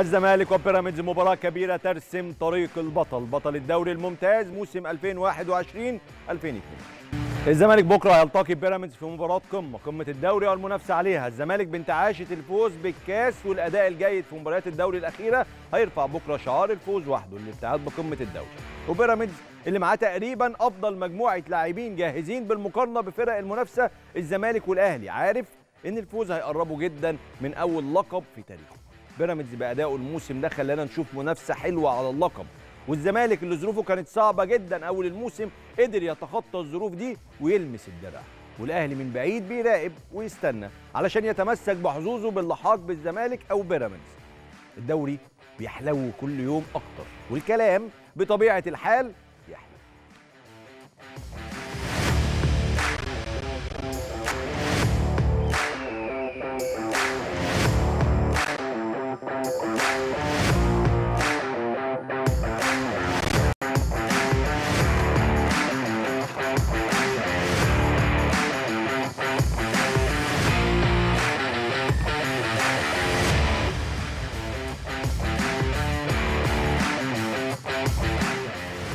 الزمالك وبيراميدز مباراة كبيرة ترسم طريق البطل بطل الدوري الممتاز موسم 2021 2022 الزمالك بكرة هيلتقي بيراميدز في مباراة قمة قمة الدوري والمنافسة عليها الزمالك بانتعاشة الفوز بالكاس والأداء الجيد في مباريات الدوري الأخيرة هيرفع بكرة شعار الفوز وحده للابتعاد بقمة الدوري وبيراميدز اللي معاه تقريبا أفضل مجموعة لاعبين جاهزين بالمقارنة بفرق المنافسة الزمالك والأهلي عارف إن الفوز هيقربه جدا من أول لقب في تاريخه بيراميدز بادائه الموسم ده خلانا نشوف منافسه حلوه على اللقب والزمالك اللي ظروفه كانت صعبه جدا اول الموسم قدر يتخطى الظروف دي ويلمس الدرع والاهلي من بعيد بيراقب ويستنى علشان يتمسك بحظوظه باللحاق بالزمالك او بيراميدز الدوري بيحلو كل يوم اكتر والكلام بطبيعه الحال يحلو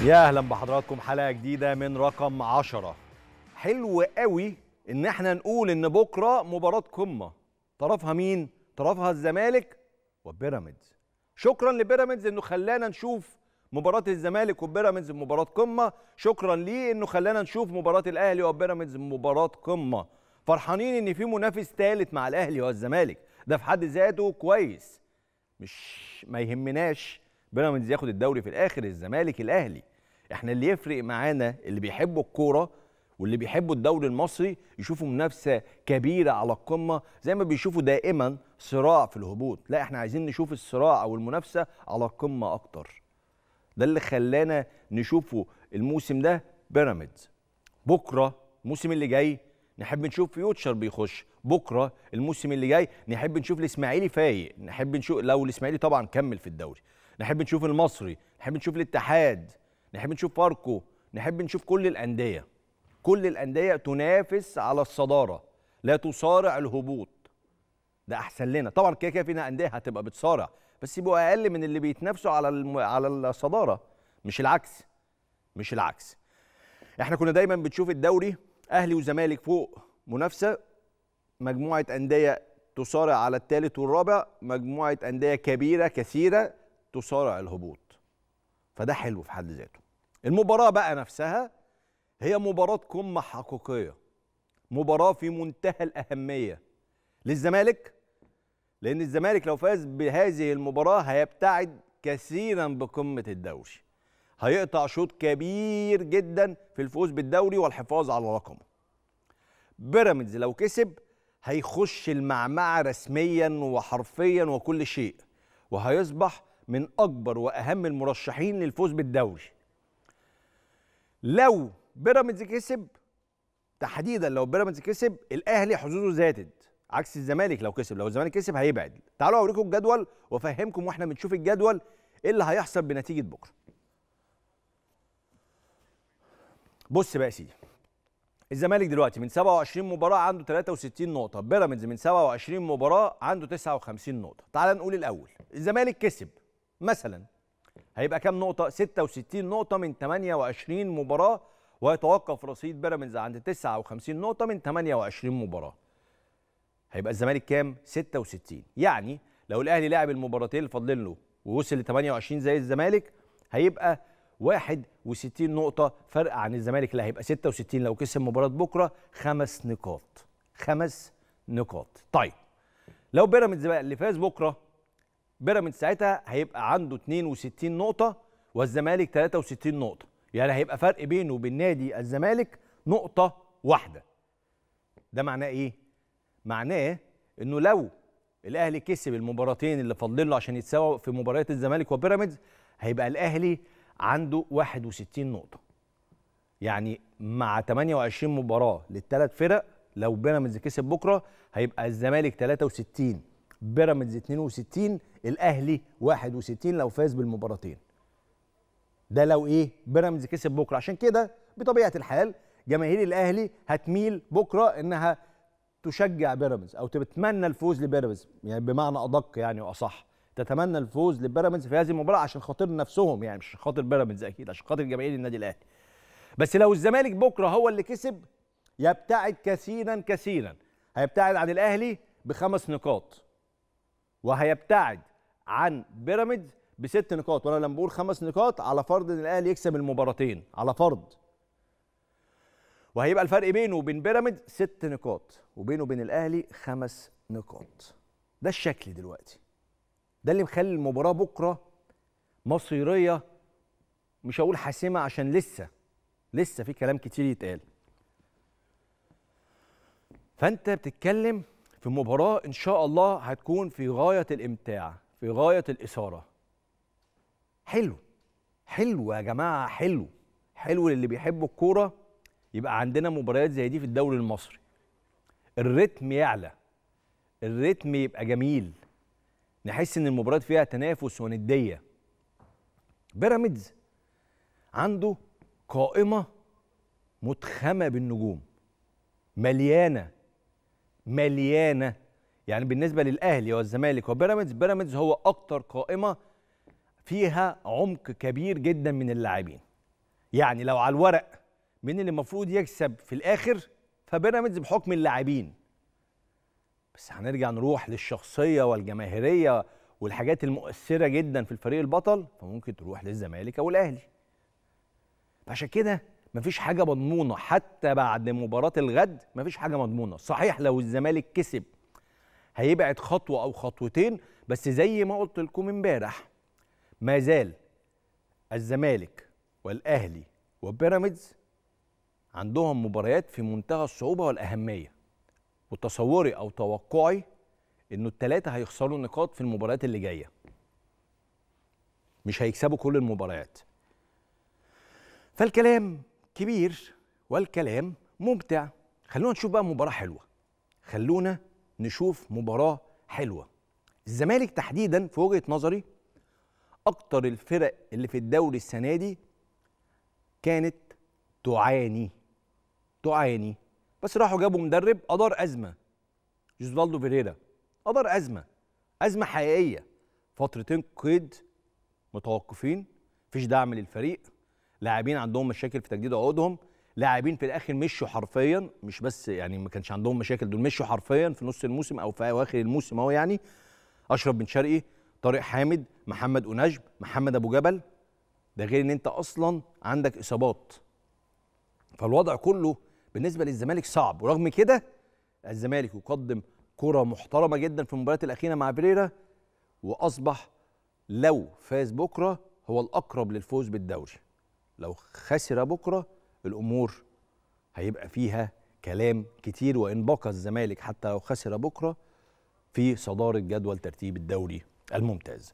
يا اهلا بحضراتكم حلقه جديده من رقم عشرة حلو قوي ان احنا نقول ان بكره مباراه قمه طرفها مين طرفها الزمالك وبيراميدز شكرا لبيراميدز انه خلانا نشوف مباراه الزمالك وبيراميدز مباراه قمه شكرا ليه انه خلانا نشوف مباراه الاهلي وبيراميدز مباراه قمه فرحانين ان في منافس ثالث مع الاهلي والزمالك ده في حد ذاته كويس مش ما يهمناش بيراميدز ياخد الدوري في الاخر الزمالك الاهلي احنا اللي يفرق معانا اللي بيحبوا الكوره واللي بيحبوا الدوري المصري يشوفوا منافسه كبيره على القمه زي ما بيشوفوا دائما صراع في الهبوط لا احنا عايزين نشوف الصراع او المنافسه على القمه اكتر ده اللي خلانا نشوفه الموسم ده بيراميدز بكره الموسم اللي جاي نحب نشوف فيوتشر بيخش بكره الموسم اللي جاي نحب نشوف الاسماعيلي فايق نحب نشوف لو الاسماعيلي طبعا كمل في الدوري نحب نشوف المصري نحب نشوف الاتحاد نحب نشوف فاركو نحب نشوف كل الانديه كل الانديه تنافس على الصداره لا تصارع الهبوط ده احسن لنا طبعا كده كده فينا انديه هتبقى بتصارع بس يبقوا اقل من اللي بيتنافسوا على الم... على الصداره مش العكس مش العكس احنا كنا دايما بتشوف الدوري اهلي وزمالك فوق منافسه مجموعه انديه تصارع على الثالث والرابع مجموعه انديه كبيره كثيره تصارع الهبوط فده حلو في حد ذاته المباراة بقى نفسها هي مباراة قمة حقيقية مباراة في منتهى الأهمية للزمالك لأن الزمالك لو فاز بهذه المباراة هيبتعد كثيرا بقمة الدوري هيقطع شوط كبير جدا في الفوز بالدوري والحفاظ على رقمه بيراميدز لو كسب هيخش المعمعة رسميا وحرفيا وكل شيء وهيصبح من اكبر واهم المرشحين للفوز بالدوري لو بيراميدز كسب تحديدا لو بيراميدز كسب الاهلي حظوظه زادت عكس الزمالك لو كسب لو الزمالك كسب هيبعد تعالوا اوريكم الجدول وافهمكم واحنا بنشوف الجدول ايه اللي هيحصل بنتيجه بكره بص بقى يا سيدي الزمالك دلوقتي من 27 مباراه عنده 63 نقطه بيراميدز من 27 مباراه عنده 59 نقطه تعال نقول الاول الزمالك كسب مثلا هيبقى كام نقطة؟ 66 نقطة من 28 مباراة ويتوقف رصيد بيراميدز عند 59 نقطة من 28 مباراة. هيبقى الزمالك كام؟ 66 يعني لو الاهلي لعب المباراتين اللي فاضلين له ووصل ل 28 زي الزمالك هيبقى 61 نقطة فرق عن الزمالك اللي هيبقى 66 لو كسب مباراة بكرة خمس نقاط خمس نقاط طيب لو بيراميدز بقى اللي فاز بكرة بيراميدز ساعتها هيبقى عنده 62 نقطه والزمالك 63 نقطه يعني هيبقى فرق بينه وبين نادي الزمالك نقطه واحده ده معناه ايه معناه انه لو الاهلي كسب المباراتين اللي فاضلين له عشان يتساووا في مباريات الزمالك وبيراميدز هيبقى الاهلي عنده 61 نقطه يعني مع 28 مباراه للثلاث فرق لو بيراميدز كسب بكره هيبقى الزمالك 63 بيراميدز 62 الاهلي 61 لو فاز بالمباراتين ده لو ايه بيراميدز كسب بكره عشان كده بطبيعه الحال جماهير الاهلي هتميل بكره انها تشجع بيراميدز او تتمنى الفوز لبيراميدز يعني بمعنى ادق يعني واصح تتمنى الفوز لبيراميدز في هذه المباراه عشان خاطر نفسهم يعني مش خاطر بيراميدز اكيد عشان خاطر جماهير النادي الاهلي بس لو الزمالك بكره هو اللي كسب يبتعد كثيرا كثيرا هيبتعد عن الاهلي بخمس نقاط وهيبتعد عن بيراميدز بست نقاط وانا لما بقول خمس نقاط على فرض ان الاهلي يكسب المباراتين على فرض وهيبقى الفرق بينه وبين بيراميدز ست نقاط وبينه وبين الاهلي خمس نقاط ده الشكل دلوقتي ده اللي مخلي المباراه بكره مصيريه مش هقول حاسمه عشان لسه لسه في كلام كتير يتقال فانت بتتكلم في مباراه ان شاء الله هتكون في غايه الامتاع في غايه الاثاره حلو حلو يا جماعه حلو حلو للي بيحبوا الكوره يبقى عندنا مباريات زي دي في الدوري المصري الريتم يعلى الريتم يبقى جميل نحس ان المباريات فيها تنافس ونديه بيراميدز عنده قائمه متخمه بالنجوم مليانه مليانه يعني بالنسبه للاهلي والزمالك وبيراميدز بيراميدز هو اكتر قائمه فيها عمق كبير جدا من اللاعبين يعني لو على الورق مين اللي المفروض يكسب في الاخر فبيراميدز بحكم اللاعبين بس هنرجع نروح للشخصيه والجماهيريه والحاجات المؤثره جدا في الفريق البطل فممكن تروح للزمالك او الاهلي فعشان كده مفيش حاجه مضمونه حتى بعد مباراه الغد مفيش حاجه مضمونه صحيح لو الزمالك كسب هيبعد خطوه او خطوتين بس زي ما قلت لكم امبارح ما زال الزمالك والاهلي وبيراميدز عندهم مباريات في منتهى الصعوبه والاهميه وتصوري او توقعي انه الثلاثه هيخسروا نقاط في المباريات اللي جايه مش هيكسبوا كل المباريات فالكلام كبير والكلام ممتع خلونا نشوف بقى مباراه حلوه خلونا نشوف مباراه حلوه الزمالك تحديدا في وجهه نظري اكتر الفرق اللي في الدوري السنه دي كانت تعاني تعاني بس راحوا جابوا مدرب ادار ازمه جوزبالدو فيريرا ادار ازمه ازمه حقيقيه فترتين قيد متوقفين مفيش دعم للفريق لاعبين عندهم مشاكل في تجديد عقودهم لاعبين في الاخر مشوا حرفيا مش بس يعني ما كانش عندهم مشاكل دول مشوا حرفيا في نص الموسم او في اواخر الموسم اهو يعني اشرف بن شرقي طارق حامد محمد أنجب محمد ابو جبل ده غير ان انت اصلا عندك اصابات فالوضع كله بالنسبه للزمالك صعب ورغم كده الزمالك يقدم كره محترمه جدا في المباريات الاخيره مع بريرا واصبح لو فاز بكره هو الاقرب للفوز بالدوري لو خسر بكره الامور هيبقى فيها كلام كتير وان بقى الزمالك حتى لو خسر بكره في صداره جدول ترتيب الدوري الممتاز.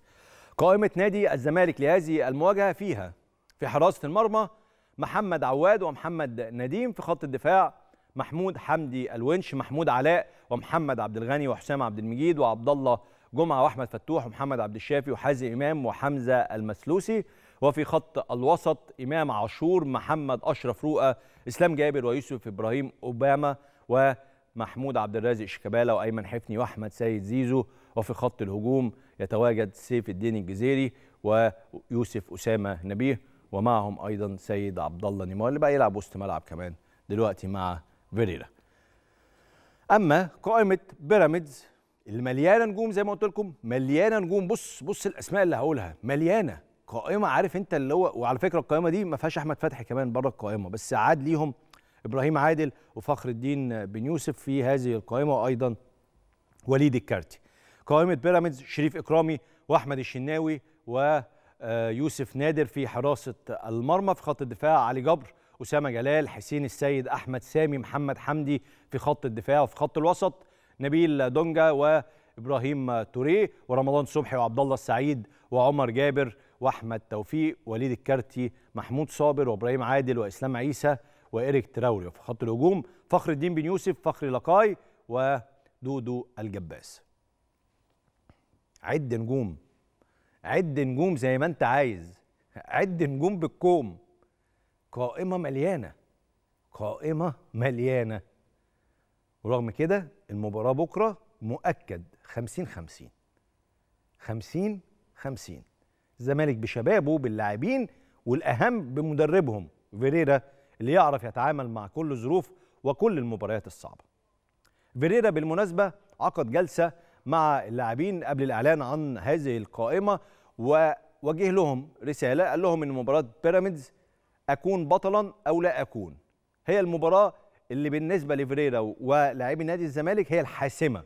قائمه نادي الزمالك لهذه المواجهه فيها في حراسه المرمى محمد عواد ومحمد نديم في خط الدفاع محمود حمدي الونش محمود علاء ومحمد عبد الغني وحسام عبد المجيد وعبد الله جمعه واحمد فتوح ومحمد عبد الشافي وحازم امام وحمزه المسلوسي وفي خط الوسط إمام عاشور محمد أشرف رؤى إسلام جابر ويوسف إبراهيم أوباما ومحمود عبد الرازق شيكابالا وأيمن حفني وأحمد سيد زيزو وفي خط الهجوم يتواجد سيف الدين الجزيري ويوسف أسامة نبيه ومعهم أيضا سيد عبد الله نيمار اللي بقى يلعب وسط ملعب كمان دلوقتي مع فيريرا اما قائمه بيراميدز اللي مليانه نجوم زي ما قلت لكم مليانه نجوم بص بص الاسماء اللي هقولها مليانه قائمه عارف انت اللي هو وعلى فكره القائمه دي ما فيهاش احمد فتحي كمان بره القائمه بس عاد ليهم ابراهيم عادل وفخر الدين بن يوسف في هذه القائمه وايضا وليد الكارتي قائمه بيراميدز شريف اكرامي واحمد الشناوي ويوسف آه، نادر في حراسه المرمى في خط الدفاع علي جبر اسامه جلال حسين السيد احمد سامي محمد حمدي في خط الدفاع وفي خط الوسط نبيل دونجا وابراهيم توريه ورمضان صبحي وعبد الله السعيد وعمر جابر واحمد توفيق وليد الكارتي محمود صابر وابراهيم عادل واسلام عيسى وإيريك تراوري في خط الهجوم فخر الدين بن يوسف فخر لقاي ودودو الجباس عد نجوم عد نجوم زي ما انت عايز عد نجوم بالكوم قائمة مليانة قائمة مليانة ورغم كده المباراة بكرة مؤكد 50 50 50 50 الزمالك بشبابه باللاعبين والاهم بمدربهم فيريرا اللي يعرف يتعامل مع كل الظروف وكل المباريات الصعبه. فيريرا بالمناسبه عقد جلسه مع اللاعبين قبل الاعلان عن هذه القائمه ووجه لهم رساله قال لهم ان مباراه بيراميدز اكون بطلا او لا اكون هي المباراه اللي بالنسبه لفيريرا ولاعبي نادي الزمالك هي الحاسمه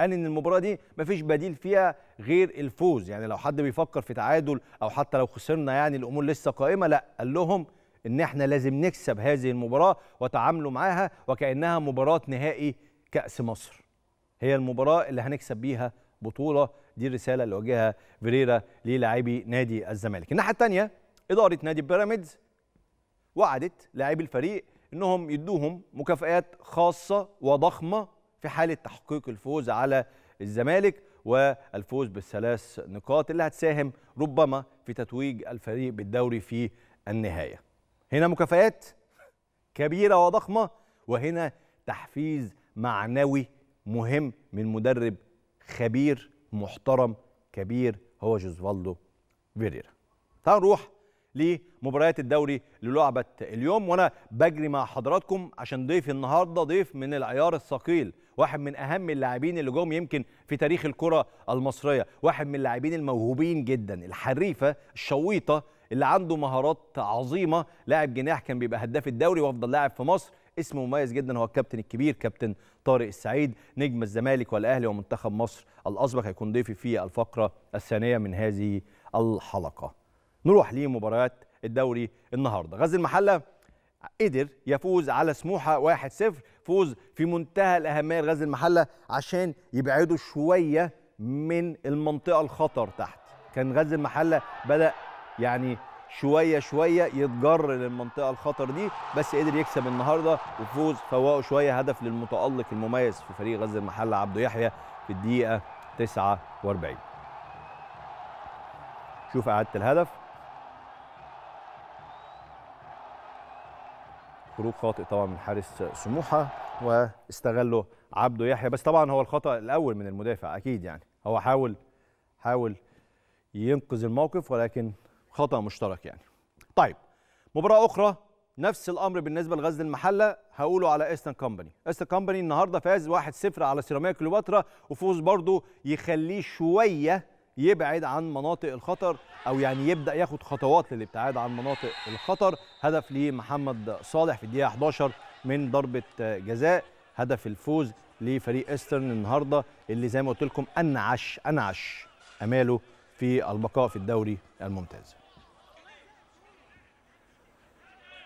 قال ان المباراه دي مفيش بديل فيها غير الفوز يعني لو حد بيفكر في تعادل او حتى لو خسرنا يعني الامور لسه قائمه لا قال لهم ان احنا لازم نكسب هذه المباراه وتعاملوا معاها وكانها مباراه نهائي كاس مصر هي المباراه اللي هنكسب بيها بطوله دي الرساله اللي وجهها فيريرا للاعبي نادي الزمالك الناحيه الثانيه اداره نادي بيراميدز وعدت لاعبي الفريق انهم يدوهم مكافئات خاصه وضخمه في حاله تحقيق الفوز على الزمالك والفوز بالثلاث نقاط اللي هتساهم ربما في تتويج الفريق بالدوري في النهايه. هنا مكافآت كبيره وضخمه وهنا تحفيز معنوي مهم من مدرب خبير محترم كبير هو جوزفالدو فيريرا. تعالوا نروح لمباريات الدوري اللي لعبت اليوم وانا بجري مع حضراتكم عشان ضيفي النهارده ضيف من العيار الثقيل واحد من اهم اللاعبين اللي جم يمكن في تاريخ الكره المصريه واحد من اللاعبين الموهوبين جدا الحريفه الشويطه اللي عنده مهارات عظيمه لاعب جناح كان بيبقى هداف الدوري وافضل لاعب في مصر اسم مميز جدا هو الكابتن الكبير كابتن طارق السعيد نجم الزمالك والاهلي ومنتخب مصر الاسبق هيكون ضيفي في الفقره الثانيه من هذه الحلقه نروح لمباريات الدوري النهارده غزل المحله قدر يفوز على سموحه 1-0 فوز في منتهى الاهميه لغزل المحله عشان يبعدوا شويه من المنطقه الخطر تحت كان غزل المحله بدا يعني شويه شويه يتجر للمنطقه الخطر دي بس قدر يكسب النهارده وفوز فوقه شويه هدف للمتالق المميز في فريق غزل المحله عبده يحيى في الدقيقه 49 شوف اعاده الهدف خروج خاطئ طبعا من حارس سموحه واستغله عبده يحيى بس طبعا هو الخطا الاول من المدافع اكيد يعني هو حاول حاول ينقذ الموقف ولكن خطا مشترك يعني طيب مباراه اخرى نفس الامر بالنسبه لغزل المحله هقوله على ايستن كومباني ايستن كومباني النهارده فاز 1-0 على سيراميكا كليوباترا وفوز برضه يخليه شويه يبعد عن مناطق الخطر او يعني يبدا ياخد خطوات للابتعاد عن مناطق الخطر هدف لمحمد صالح في الدقيقه 11 من ضربه جزاء هدف الفوز لفريق ايسترن النهارده اللي زي ما قلت لكم انعش انعش اماله في البقاء في الدوري الممتاز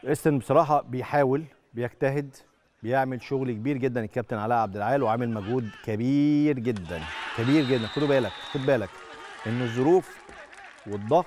ايسترن بصراحه بيحاول بيجتهد بيعمل شغل كبير جدا الكابتن علاء عبد العال وعامل مجهود كبير جدا كبير جدا خدوا بالك خد بالك ان الظروف والضغط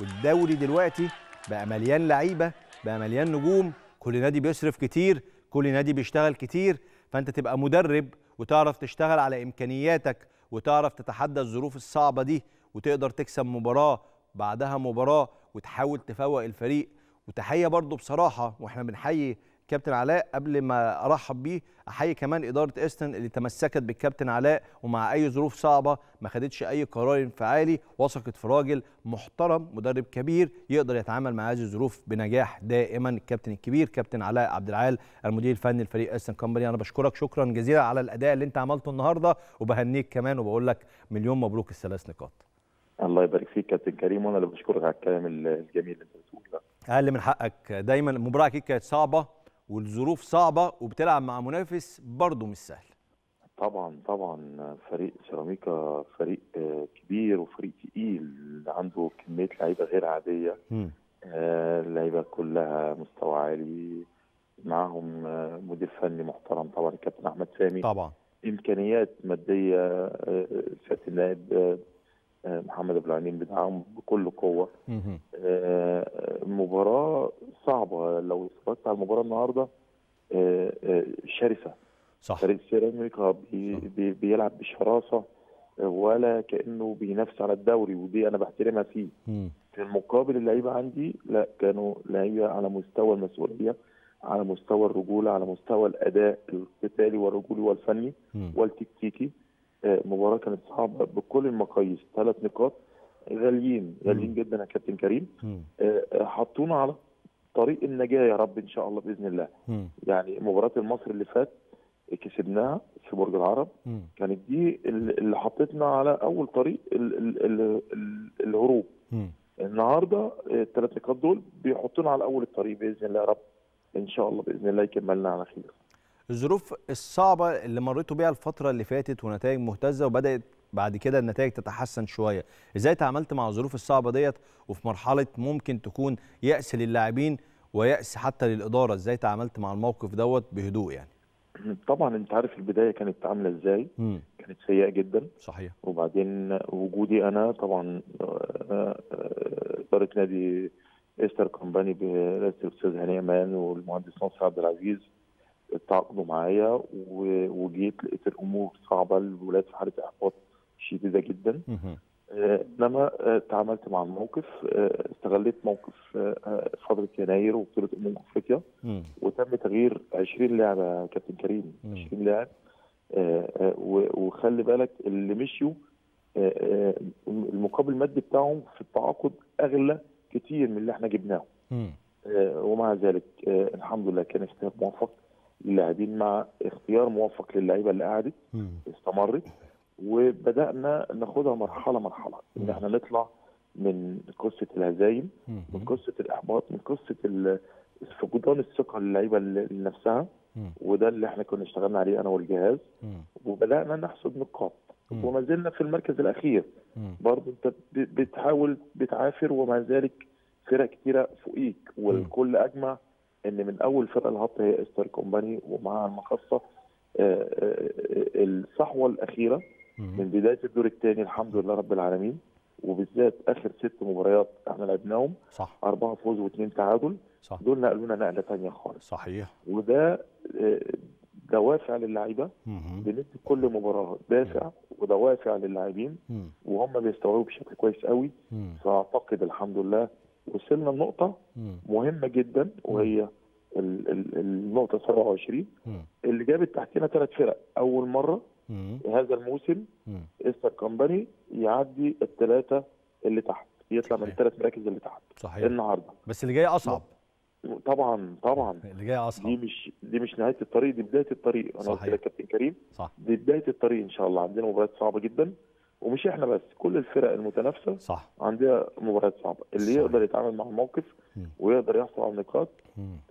والدوري دلوقتي بقى مليان لعيبه بقى مليان نجوم كل نادي بيصرف كتير كل نادي بيشتغل كتير فانت تبقى مدرب وتعرف تشتغل على امكانياتك وتعرف تتحدى الظروف الصعبه دي وتقدر تكسب مباراه بعدها مباراه وتحاول تفوق الفريق وتحيه برضو بصراحه واحنا بنحيي كابتن علاء قبل ما ارحب بيه احيي كمان اداره استن اللي تمسكت بالكابتن علاء ومع اي ظروف صعبه ما خدتش اي قرار انفعالي وثقت في راجل محترم مدرب كبير يقدر يتعامل مع هذه الظروف بنجاح دائما الكابتن الكبير كابتن علاء عبد العال المدير الفني لفريق استن كومباني انا بشكرك شكرا جزيلا على الاداء اللي انت عملته النهارده وبهنيك كمان وبقول لك مليون مبروك الثلاث نقاط الله يبارك فيك كابتن كريم وانا اللي بشكرك على الكلام الجميل اللي انت بتقوله اقل من حقك دايما المباراه اكيد كانت صعبه والظروف صعبه وبتلعب مع منافس برضه مش سهل طبعا طبعا فريق سيراميكا فريق آه، كبير وفريق تقيل عنده كميه لعيبه غير عاديه آه، اللعيبه كلها مستوى عالي معاهم آه، مدير فني محترم طبعا الكابتن احمد سامي طبعا امكانيات ماديه سياده اللاعب آه، محمد ابو العينين نعم. بكل قوه آه، مباراه صعبه لو اتفرجت على المباراه النهارده آه، شرسه صح فريق سيراميكا بي بيلعب بشراسه ولا كانه بينافس على الدوري ودي انا بحترمها فيه في المقابل اللعيبه عندي لا كانوا لعيبه على مستوى المسؤوليه على مستوى الرجوله على مستوى الاداء القتالي والرجولي والفني والتكتيكي مباراه كانت صعبه بكل المقاييس ثلاث نقاط غاليين غاليين جدا يا كابتن كريم آه، آه، حطونا على طريق النجاه يا رب ان شاء الله باذن الله مم. يعني مباراه المصري اللي فات كسبناها في برج العرب مم. كانت دي اللي حطتنا على اول طريق الهروب مم. النهارده آه، الثلاث نقاط دول بيحطونا على اول الطريق باذن الله يا رب ان شاء الله باذن الله يكملنا على خير الظروف الصعبه اللي مريتوا بيها الفتره اللي فاتت ونتائج مهتزه وبدات بعد كده النتائج تتحسن شويه ازاي تعاملت مع الظروف الصعبه ديت وفي مرحله ممكن تكون يأس للاعبين ويأس حتى للاداره ازاي تعاملت مع الموقف دوت بهدوء يعني طبعا انت عارف البدايه كانت عامله ازاي مم. كانت سيئه جدا صحيح وبعدين وجودي انا طبعا آه، آه، اداره نادي استر كومباني برئاسه الاستاذ هاني امان والمهندس ناصر عبد العزيز تعاقدوا معايا وجيت لقيت الامور صعبه الولاد في حاله احباط شديده جدا آه، انما آه، تعاملت مع الموقف آه، استغليت موقف فتره يناير وبطوله امم افريقيا وتم تغيير 20 لاعب يا كابتن كريم 20 لاعب وخلي بالك اللي مشيوا المقابل المادي بتاعهم في التعاقد اغلى كتير من اللي احنا جبناه ومع ذلك الحمد لله كان اختيار موفق اللاعبين مع اختيار موفق للعيبه اللي قعدت استمرت وبدانا ناخدها مرحله مرحله ان احنا نطلع من قصه الهزايم من قصه الاحباط من قصه فقدان الثقه للعيبه لنفسها وده اللي احنا كنا اشتغلنا عليه انا والجهاز وبدانا نحصد نقاط وما زلنا في المركز الاخير برضه انت بتحاول بتعافر ومع ذلك فرق كتيره فوقيك والكل اجمع ان من اول فرقه الهبط هي استر كومباني ومعاها المخصه آه، آه، آه، الصحوه الاخيره من بدايه الدور الثاني الحمد لله رب العالمين وبالذات اخر ست مباريات احنا لعبناهم صح اربعه فوز واثنين تعادل صح دول نقلونا نقله ثانيه خالص صحيح وده دوافع للعيبه بندي كل مباراه دافع ودوافع للاعبين وهم بيستوعبوا بشكل كويس قوي فاعتقد الحمد لله وصلنا لنقطة مهمة جدا وهي النقطة 27 اللي جابت تحتنا ثلاث فرق أول مرة هذا الموسم استر كومباني يعدي الثلاثة اللي تحت يطلع صحيح. من الثلاث مراكز اللي تحت صحيح النهارده بس اللي جاي اصعب طبعا طبعا اللي جاي اصعب دي مش دي مش نهايه الطريق دي بدايه الطريق انا قلت لك كابتن كريم صح. دي بدايه الطريق ان شاء الله عندنا مباريات صعبه جدا ومش احنا بس كل الفرق المتنافسه صح عندها مباريات صعبه اللي صح. يقدر يتعامل مع الموقف ويقدر يحصل على النقاط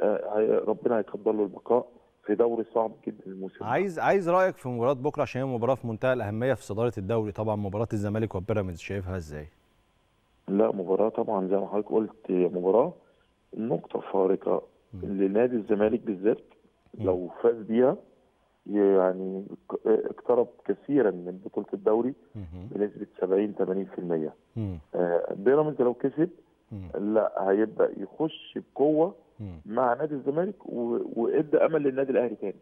آه ربنا هيقدر له البقاء في دوري صعب جدا الموسم عايز عايز رايك في مباراه بكره عشان هي مباراه في منتهى الاهميه في صداره الدوري طبعا مباراه الزمالك وبيراميدز شايفها ازاي؟ لا مباراه طبعا زي ما حضرتك قلت مباراه نقطه فارقه لنادي الزمالك بالذات لو فاز بيها يعني اقترب كثيرا من بطوله الدوري بنسبه 70 80% آه، بيراميدز لو كسب لا هيبدا يخش بقوه مع نادي الزمالك وادى امل للنادي الاهلي تاني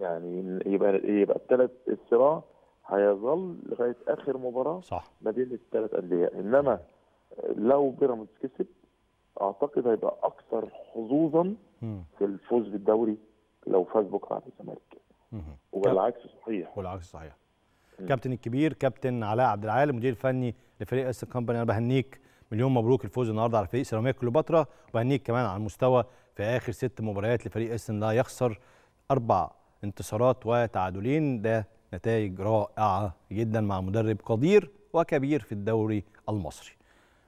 يعني يبقى يبقى الثلاث الصراع هيظل لغايه اخر مباراه صح ما بين الثلاث انديه انما لو بيراميدز كسب اعتقد هيبقى اكثر حظوظا في الفوز بالدوري لو فاز بكره على الزمالك والعكس صحيح والعكس صحيح كابتن الكبير كابتن علاء عبد العال المدير الفني لفريق اس كومباني انا بهنيك مليون مبروك الفوز النهارده على فريق سيراميكا كليوباترا وبهنيك كمان على المستوى في اخر ست مباريات لفريق اسن لا يخسر اربع انتصارات وتعادلين ده نتائج رائعه جدا مع مدرب قدير وكبير في الدوري المصري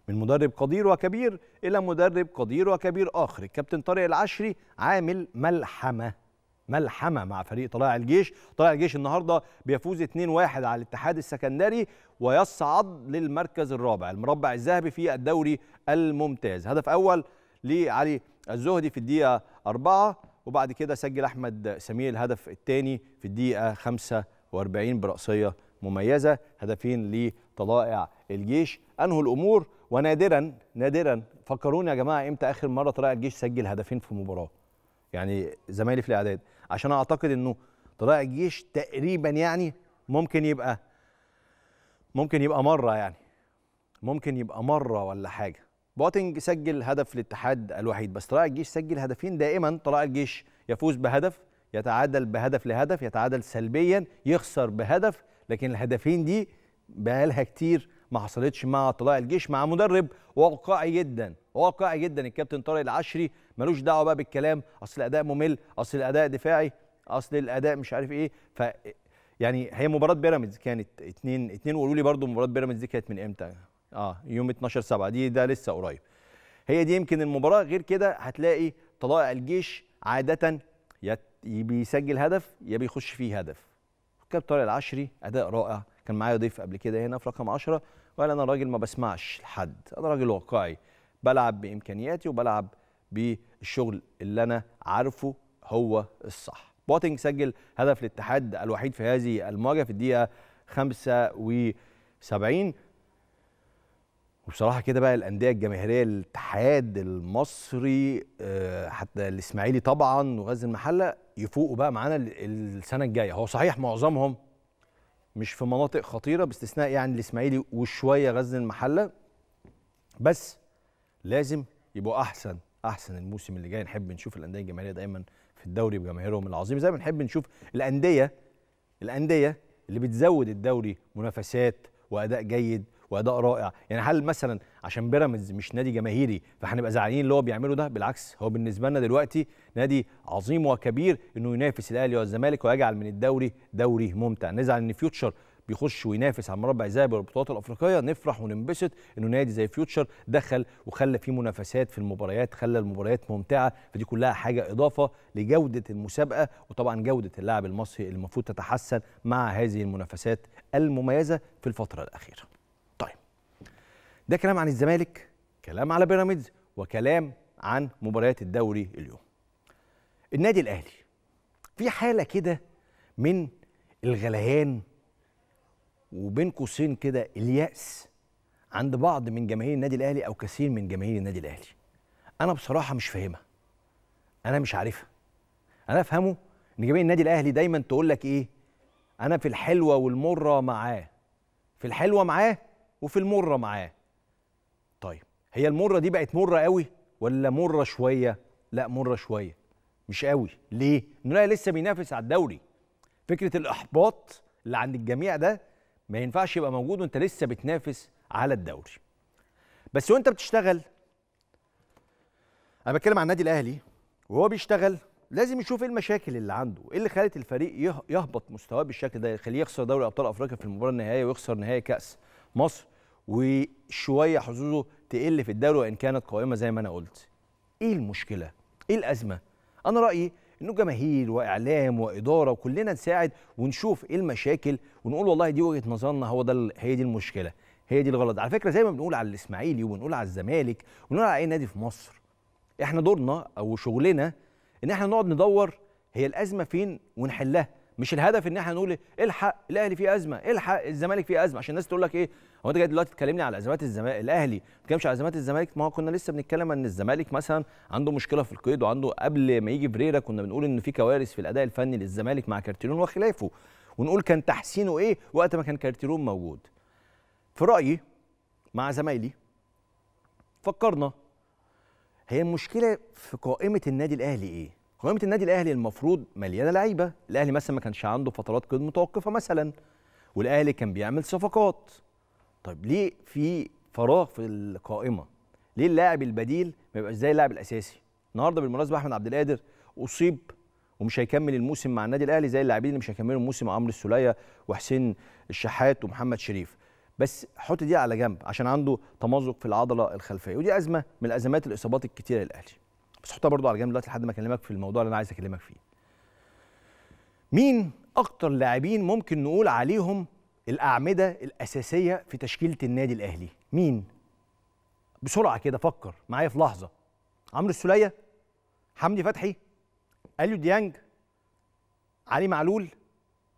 من مدرب قدير وكبير الى مدرب قدير وكبير اخر الكابتن طارق العشري عامل ملحمه ملحمه مع فريق طلائع الجيش، طلائع الجيش النهارده بيفوز 2-1 على الاتحاد السكندري ويصعد للمركز الرابع المربع الذهبي في الدوري الممتاز، هدف اول لعلي الزهدي في الدقيقه 4 وبعد كده سجل احمد سمير الهدف الثاني في الدقيقه 45 براسيه مميزه، هدفين لطلائع الجيش، انهوا الامور ونادرا نادرا فكروني يا جماعه امتى اخر مره طلائع الجيش سجل هدفين في مباراه يعني زمايلي في الاعداد عشان اعتقد انه طلائع الجيش تقريبا يعني ممكن يبقى ممكن يبقى مره يعني ممكن يبقى مره ولا حاجه بوتنج سجل هدف الاتحاد الوحيد بس طلائع الجيش سجل هدفين دائما طلائع الجيش يفوز بهدف يتعادل بهدف لهدف يتعادل سلبيا يخسر بهدف لكن الهدفين دي بقالها كتير ما حصلتش مع طلائع الجيش مع مدرب واقعي جدا واقعي جدا الكابتن طارق العشري ملوش دعوه بقى بالكلام اصل الاداء ممل اصل الاداء دفاعي اصل الاداء مش عارف ايه ف يعني هي مباراه بيراميدز كانت اتنين اتنين وقولوا لي برده مباراه بيراميدز دي كانت من امتى؟ اه يوم 12 7 دي ده لسه قريب. هي دي يمكن المباراه غير كده هتلاقي طلائع الجيش عاده يا بيسجل هدف يا بيخش فيه هدف. كابتن طارق العشري اداء رائع كان معايا ضيف قبل كده هنا في رقم 10 وقال انا راجل ما بسمعش لحد انا راجل واقعي بلعب بامكانياتي وبلعب بالشغل اللي انا عارفه هو الصح بوتينج سجل هدف الاتحاد الوحيد في هذه المواجهه في الدقيقه 75 وبصراحه كده بقى الانديه الجماهيريه الاتحاد المصري آه، حتى الاسماعيلي طبعا وغزل المحله يفوقوا بقى معانا السنه الجايه هو صحيح معظمهم مش في مناطق خطيره باستثناء يعني الاسماعيلي وشويه غزل المحله بس لازم يبقوا احسن احسن الموسم اللي جاي نحب نشوف الانديه الجماهيريه دايما في الدوري بجماهيرهم العظيم زي ما نحب نشوف الانديه الانديه اللي بتزود الدوري منافسات واداء جيد واداء رائع يعني هل مثلا عشان بيراميدز مش نادي جماهيري فهنبقى زعلانين اللي هو بيعمله ده بالعكس هو بالنسبه لنا دلوقتي نادي عظيم وكبير انه ينافس الاهلي والزمالك ويجعل من الدوري دوري ممتع نزعل ان فيوتشر بيخش وينافس على المربع الذهبي والبطولات الافريقيه نفرح وننبسط انه نادي زي فيوتشر دخل وخلى فيه منافسات في المباريات خلى المباريات ممتعه فدي كلها حاجه اضافه لجوده المسابقه وطبعا جوده اللاعب المصري المفروض تتحسن مع هذه المنافسات المميزه في الفتره الاخيره ده كلام عن الزمالك كلام على بيراميدز وكلام عن مباريات الدوري اليوم النادي الاهلي في حاله كده من الغليان وبين قوسين كده الياس عند بعض من جماهير النادي الاهلي او كثير من جماهير النادي الاهلي انا بصراحه مش فاهمها انا مش عارفها انا افهمه ان جماهير النادي الاهلي دايما تقول لك ايه انا في الحلوه والمره معاه في الحلوه معاه وفي المره معاه هي المره دي بقت مره قوي ولا مره شويه لا مره شويه مش قوي ليه نلاقي لسه بينافس على الدوري فكره الاحباط اللي عند الجميع ده ما ينفعش يبقى موجود وانت لسه بتنافس على الدوري بس وانت بتشتغل انا بتكلم عن النادي الاهلي وهو بيشتغل لازم يشوف ايه المشاكل اللي عنده ايه اللي خلت الفريق يهبط مستواه بالشكل ده يخليه يخسر دوري ابطال افريقيا في المباراه النهائيه ويخسر نهائي كاس مصر وشويه حظوظه تقل في الدوري وان كانت قائمه زي ما انا قلت ايه المشكله ايه الازمه انا رايي انه جماهير واعلام واداره وكلنا نساعد ونشوف ايه المشاكل ونقول والله دي وجهه نظرنا هو ده هي دي المشكله هي دي الغلط على فكره زي ما بنقول على الاسماعيلي وبنقول على الزمالك وبنقول على اي نادي في مصر احنا دورنا او شغلنا ان احنا نقعد ندور هي الازمه فين ونحلها مش الهدف ان احنا نقول الحق الاهلي فيه ازمه الحق الزمالك فيه ازمه عشان الناس تقول لك ايه هو انت جاي دلوقتي تكلمني على ازمات الزمالك الاهلي ما تتكلمش على ازمات الزمالك ما هو كنا لسه بنتكلم ان الزمالك مثلا عنده مشكله في القيد وعنده قبل ما يجي بريرا كنا بنقول ان في كوارث في الاداء الفني للزمالك مع كارتيرون وخلافه ونقول كان تحسينه ايه وقت ما كان كارتيرون موجود في رايي مع زمايلي فكرنا هي المشكله في قائمه النادي الاهلي ايه قائمه النادي الاهلي المفروض مليانه لعيبه الاهلي مثلا ما كانش عنده فترات قيد متوقفه مثلا والاهلي كان بيعمل صفقات طيب ليه في فراغ في القائمه ليه اللاعب البديل ما يبقاش زي اللاعب الاساسي النهارده بالمناسبه احمد عبد القادر اصيب ومش هيكمل الموسم مع النادي الاهلي زي اللاعبين اللي مش هيكملوا الموسم عمرو السوليه وحسين الشحات ومحمد شريف بس حط دي على جنب عشان عنده تمزق في العضله الخلفيه ودي ازمه من الازمات الاصابات الكتيره للاهلي بس حطها برضو على جنب دلوقتي لحد ما اكلمك في الموضوع اللي انا عايز اكلمك فيه مين اكتر لاعبين ممكن نقول عليهم الاعمده الاساسيه في تشكيله النادي الاهلي مين بسرعه كده فكر معايا في لحظه عمرو السوليه حمدي فتحي اليو ديانج علي معلول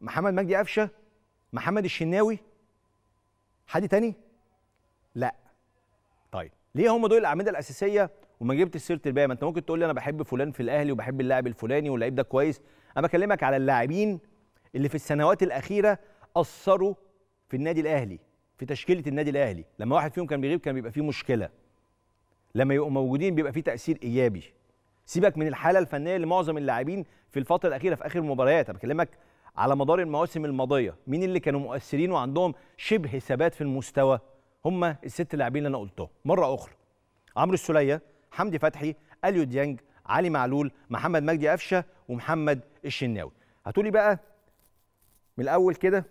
محمد مجدي قفشه محمد الشناوي حد تاني لا طيب ليه هم دول الاعمده الاساسيه وما جبتش سيره الباقي ما انت ممكن تقول لي انا بحب فلان في الاهلي وبحب اللاعب الفلاني واللعيب ده كويس انا بكلمك على اللاعبين اللي في السنوات الاخيره اثروا في النادي الاهلي في تشكيله النادي الاهلي لما واحد فيهم كان بيغيب كان بيبقى فيه مشكله لما يبقوا موجودين بيبقى فيه تاثير ايجابي سيبك من الحاله الفنيه لمعظم اللاعبين في الفتره الاخيره في اخر المباريات انا بكلمك على مدار المواسم الماضيه مين اللي كانوا مؤثرين وعندهم شبه ثبات في المستوى هم الست لاعبين اللي انا قلتهم مره اخرى عمرو السليه حمدي فتحي اليو ديانج علي معلول محمد مجدي قفشه ومحمد الشناوي هتقولي بقى من الاول كده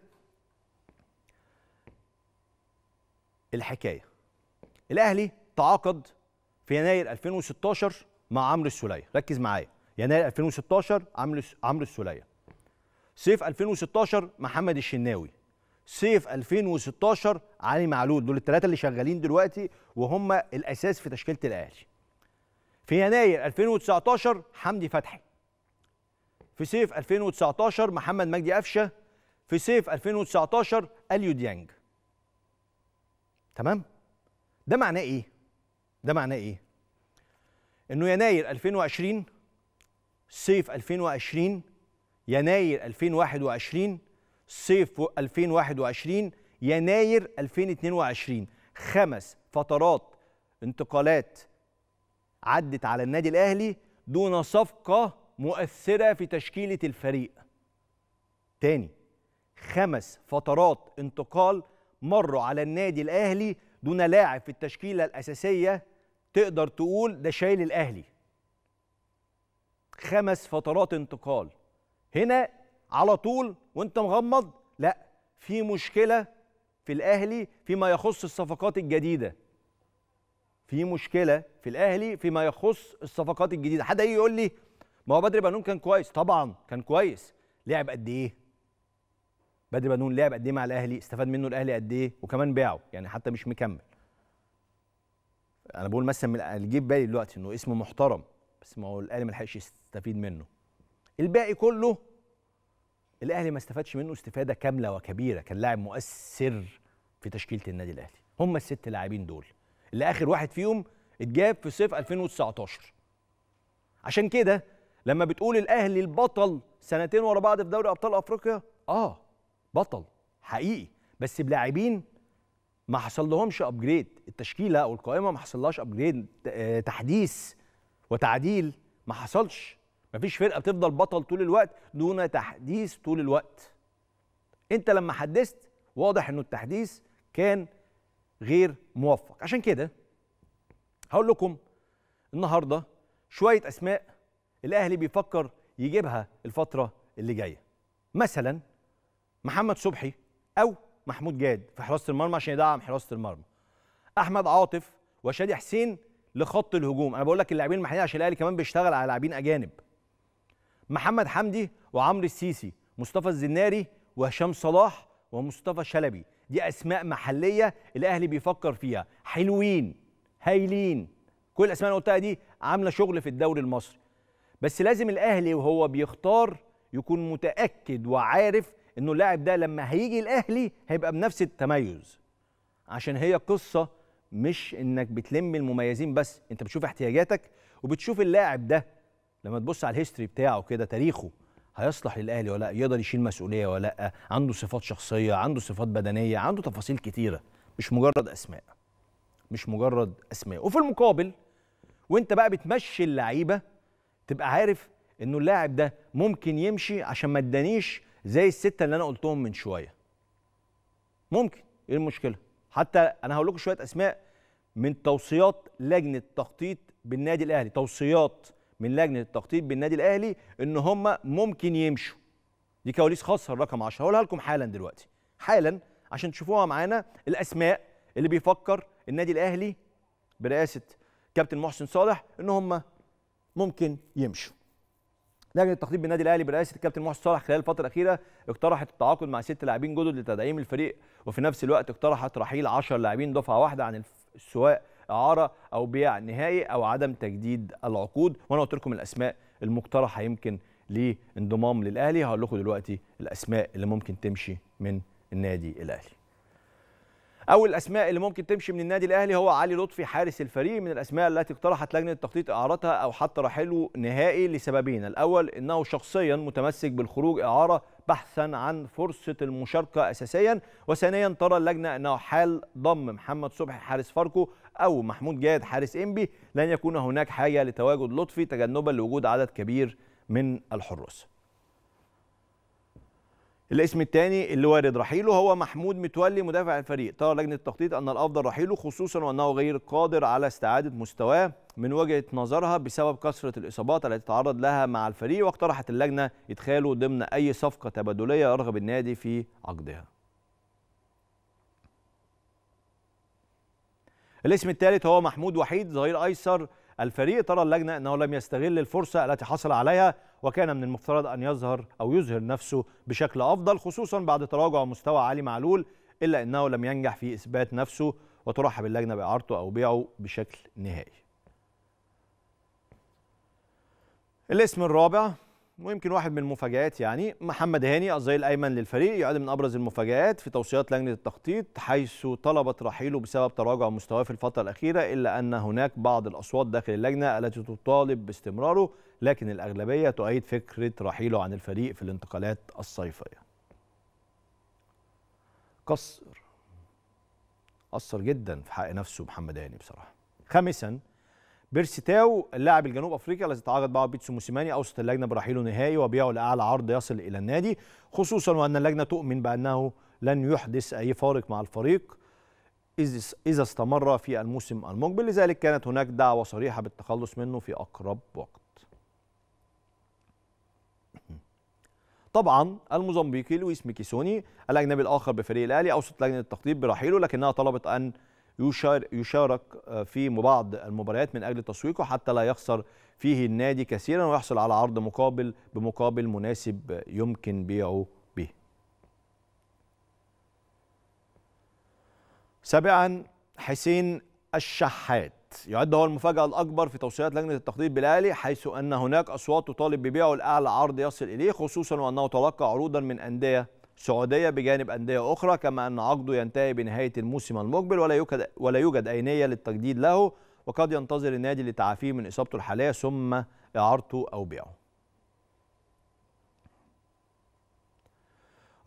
الحكايه الاهلي تعاقد في يناير 2016 مع عمرو السوليه ركز معايا يناير 2016 عمرو عمرو السوليه صيف 2016 محمد الشناوي صيف 2016 علي معلول دول الثلاثه اللي شغالين دلوقتي وهم الاساس في تشكيله الاهلي في يناير 2019 حمدي فتحي في صيف 2019 محمد مجدي قفشه في صيف 2019 اليو ديانج تمام ده معناه ايه ده معناه ايه انه يناير 2020 صيف 2020 يناير 2021 صيف 2021 يناير 2022 خمس فترات انتقالات عدت على النادي الاهلي دون صفقه مؤثره في تشكيله الفريق تاني خمس فترات انتقال مروا على النادي الاهلي دون لاعب في التشكيله الاساسيه تقدر تقول ده شايل الاهلي خمس فترات انتقال هنا على طول وانت مغمض لا في مشكله في الاهلي فيما يخص الصفقات الجديده في مشكله في الاهلي فيما يخص الصفقات الجديده حد يجي يقول لي ما هو بدر بنون كان كويس طبعا كان كويس لعب قد ايه بدر بنون لعب قد ايه مع الاهلي استفاد منه الاهلي قد ايه وكمان باعه يعني حتى مش مكمل انا بقول مثلا من الجيب بالي دلوقتي انه اسم محترم بس ما هو الاهلي ما لحقش يستفيد منه الباقي كله الاهلي ما استفادش منه استفاده كامله وكبيره كان لاعب مؤثر في تشكيله النادي الاهلي هم الست لاعبين دول اللي اخر واحد فيهم اتجاب في صيف 2019 عشان كده لما بتقول الاهلي البطل سنتين ورا بعض في دوري ابطال افريقيا اه بطل حقيقي بس بلاعبين ما حصل لهمش ابجريد التشكيله او القائمه ما حصلهاش ابجريد آه، تحديث وتعديل ما حصلش ما فيش فرقه بتفضل بطل طول الوقت دون تحديث طول الوقت انت لما حدثت واضح انه التحديث كان غير موفق عشان كده هقول لكم النهارده شويه اسماء الاهلي بيفكر يجيبها الفتره اللي جايه مثلا محمد صبحي او محمود جاد في حراسه المرمى عشان يدعم حراسه المرمى احمد عاطف وشادي حسين لخط الهجوم انا بقول لك اللاعبين المحليين عشان الاهلي كمان بيشتغل على لاعبين اجانب محمد حمدي وعمرو السيسي مصطفى الزناري وهشام صلاح ومصطفى شلبي دي اسماء محليه الاهلي بيفكر فيها حلوين هايلين كل الاسماء اللي قلتها دي عامله شغل في الدوري المصري بس لازم الاهلي وهو بيختار يكون متاكد وعارف انه اللاعب ده لما هيجي الاهلي هيبقى بنفس التميز عشان هي قصه مش انك بتلم المميزين بس انت بتشوف احتياجاتك وبتشوف اللاعب ده لما تبص على الهيستوري بتاعه كده تاريخه هيصلح للاهلي ولا لا يقدر يشيل مسؤوليه ولا لا عنده صفات شخصيه عنده صفات بدنيه عنده تفاصيل كتيره مش مجرد اسماء مش مجرد اسماء وفي المقابل وانت بقى بتمشي اللعيبه تبقى عارف انه اللاعب ده ممكن يمشي عشان ما ادانيش زي السته اللي انا قلتهم من شويه ممكن ايه المشكله حتى انا هقول لكم شويه اسماء من توصيات لجنه تخطيط بالنادي الاهلي توصيات من لجنه التخطيط بالنادي الاهلي ان هم ممكن يمشوا دي كواليس خاصه الرقم 10 هقولها لكم حالا دلوقتي حالا عشان تشوفوها معانا الاسماء اللي بيفكر النادي الاهلي برئاسه كابتن محسن صالح ان هم ممكن يمشوا لجنه التخطيط بالنادي الاهلي برئاسه الكابتن محسن صالح خلال الفتره الاخيره اقترحت التعاقد مع ست لاعبين جدد لتدعيم الفريق وفي نفس الوقت اقترحت رحيل 10 لاعبين دفعه واحده عن السواق اعاره او بيع نهائي او عدم تجديد العقود وانا قلت لكم الاسماء المقترحه يمكن لانضمام للاهلي هقول لكم دلوقتي الاسماء اللي ممكن تمشي من النادي الاهلي اول الاسماء اللي ممكن تمشي من النادي الاهلي هو علي لطفي حارس الفريق من الاسماء التي اقترحت لجنه تخطيط اعارتها او حتى رحيله نهائي لسببين الاول انه شخصيا متمسك بالخروج اعاره بحثا عن فرصه المشاركه اساسيا وثانيا ترى اللجنه انه حال ضم محمد صبحي حارس فاركو أو محمود جاد حارس إنبي لن يكون هناك حاجة لتواجد لطفي تجنبا لوجود عدد كبير من الحراس الاسم الثاني اللي وارد رحيله هو محمود متولي مدافع الفريق ترى لجنه التخطيط ان الافضل رحيله خصوصا وانه غير قادر على استعاده مستواه من وجهه نظرها بسبب كثره الاصابات التي تعرض لها مع الفريق واقترحت اللجنه ادخاله ضمن اي صفقه تبادليه يرغب النادي في عقدها الاسم الثالث هو محمود وحيد ظهير ايسر الفريق ترى اللجنه انه لم يستغل الفرصه التي حصل عليها وكان من المفترض ان يظهر او يظهر نفسه بشكل افضل خصوصا بعد تراجع مستوى علي معلول الا انه لم ينجح في اثبات نفسه وترحب اللجنه باعارته او بيعه بشكل نهائي. الاسم الرابع ويمكن واحد من المفاجآت يعني محمد هاني الظهير الأيمن للفريق يعد من أبرز المفاجآت في توصيات لجنة التخطيط حيث طلبت رحيله بسبب تراجع مستواه في الفترة الأخيرة إلا أن هناك بعض الأصوات داخل اللجنة التي تطالب باستمراره لكن الأغلبية تؤيد فكرة رحيله عن الفريق في الانتقالات الصيفية قصر قصر جدا في حق نفسه محمد هاني بصراحة خامساً بيرسي تاو اللاعب الجنوب افريقي الذي تعاقد معه بيتسو موسيماني اوصت اللجنه برحيله نهائي وبيعه لاعلى عرض يصل الى النادي خصوصا وان اللجنه تؤمن بانه لن يحدث اي فارق مع الفريق اذا استمر في الموسم المقبل لذلك كانت هناك دعوه صريحه بالتخلص منه في اقرب وقت طبعا الموزمبيقي لويس ميكيسوني الاجنبي الاخر بفريق الاهلي اوصت لجنه التخطيط برحيله لكنها طلبت ان يشارك آه، في بعض المباريات من أجل تسويقه حتى لا يخسر فيه النادي كثيرا ويحصل على عرض مقابل بمقابل مناسب يمكن بيعه به سابعا حسين الشحات يعد هو المفاجأة الأكبر في توصيات لجنة التخطيط بالأهلي حيث أن هناك أصوات تطالب ببيعه لأعلى عرض يصل إليه خصوصا وأنه تلقى عروضا من أندية سعوديه بجانب انديه اخرى كما ان عقده ينتهي بنهايه الموسم المقبل ولا يوجد ولا يوجد اي نيه للتجديد له وقد ينتظر النادي لتعافيه من اصابته الحاليه ثم اعارته او بيعه.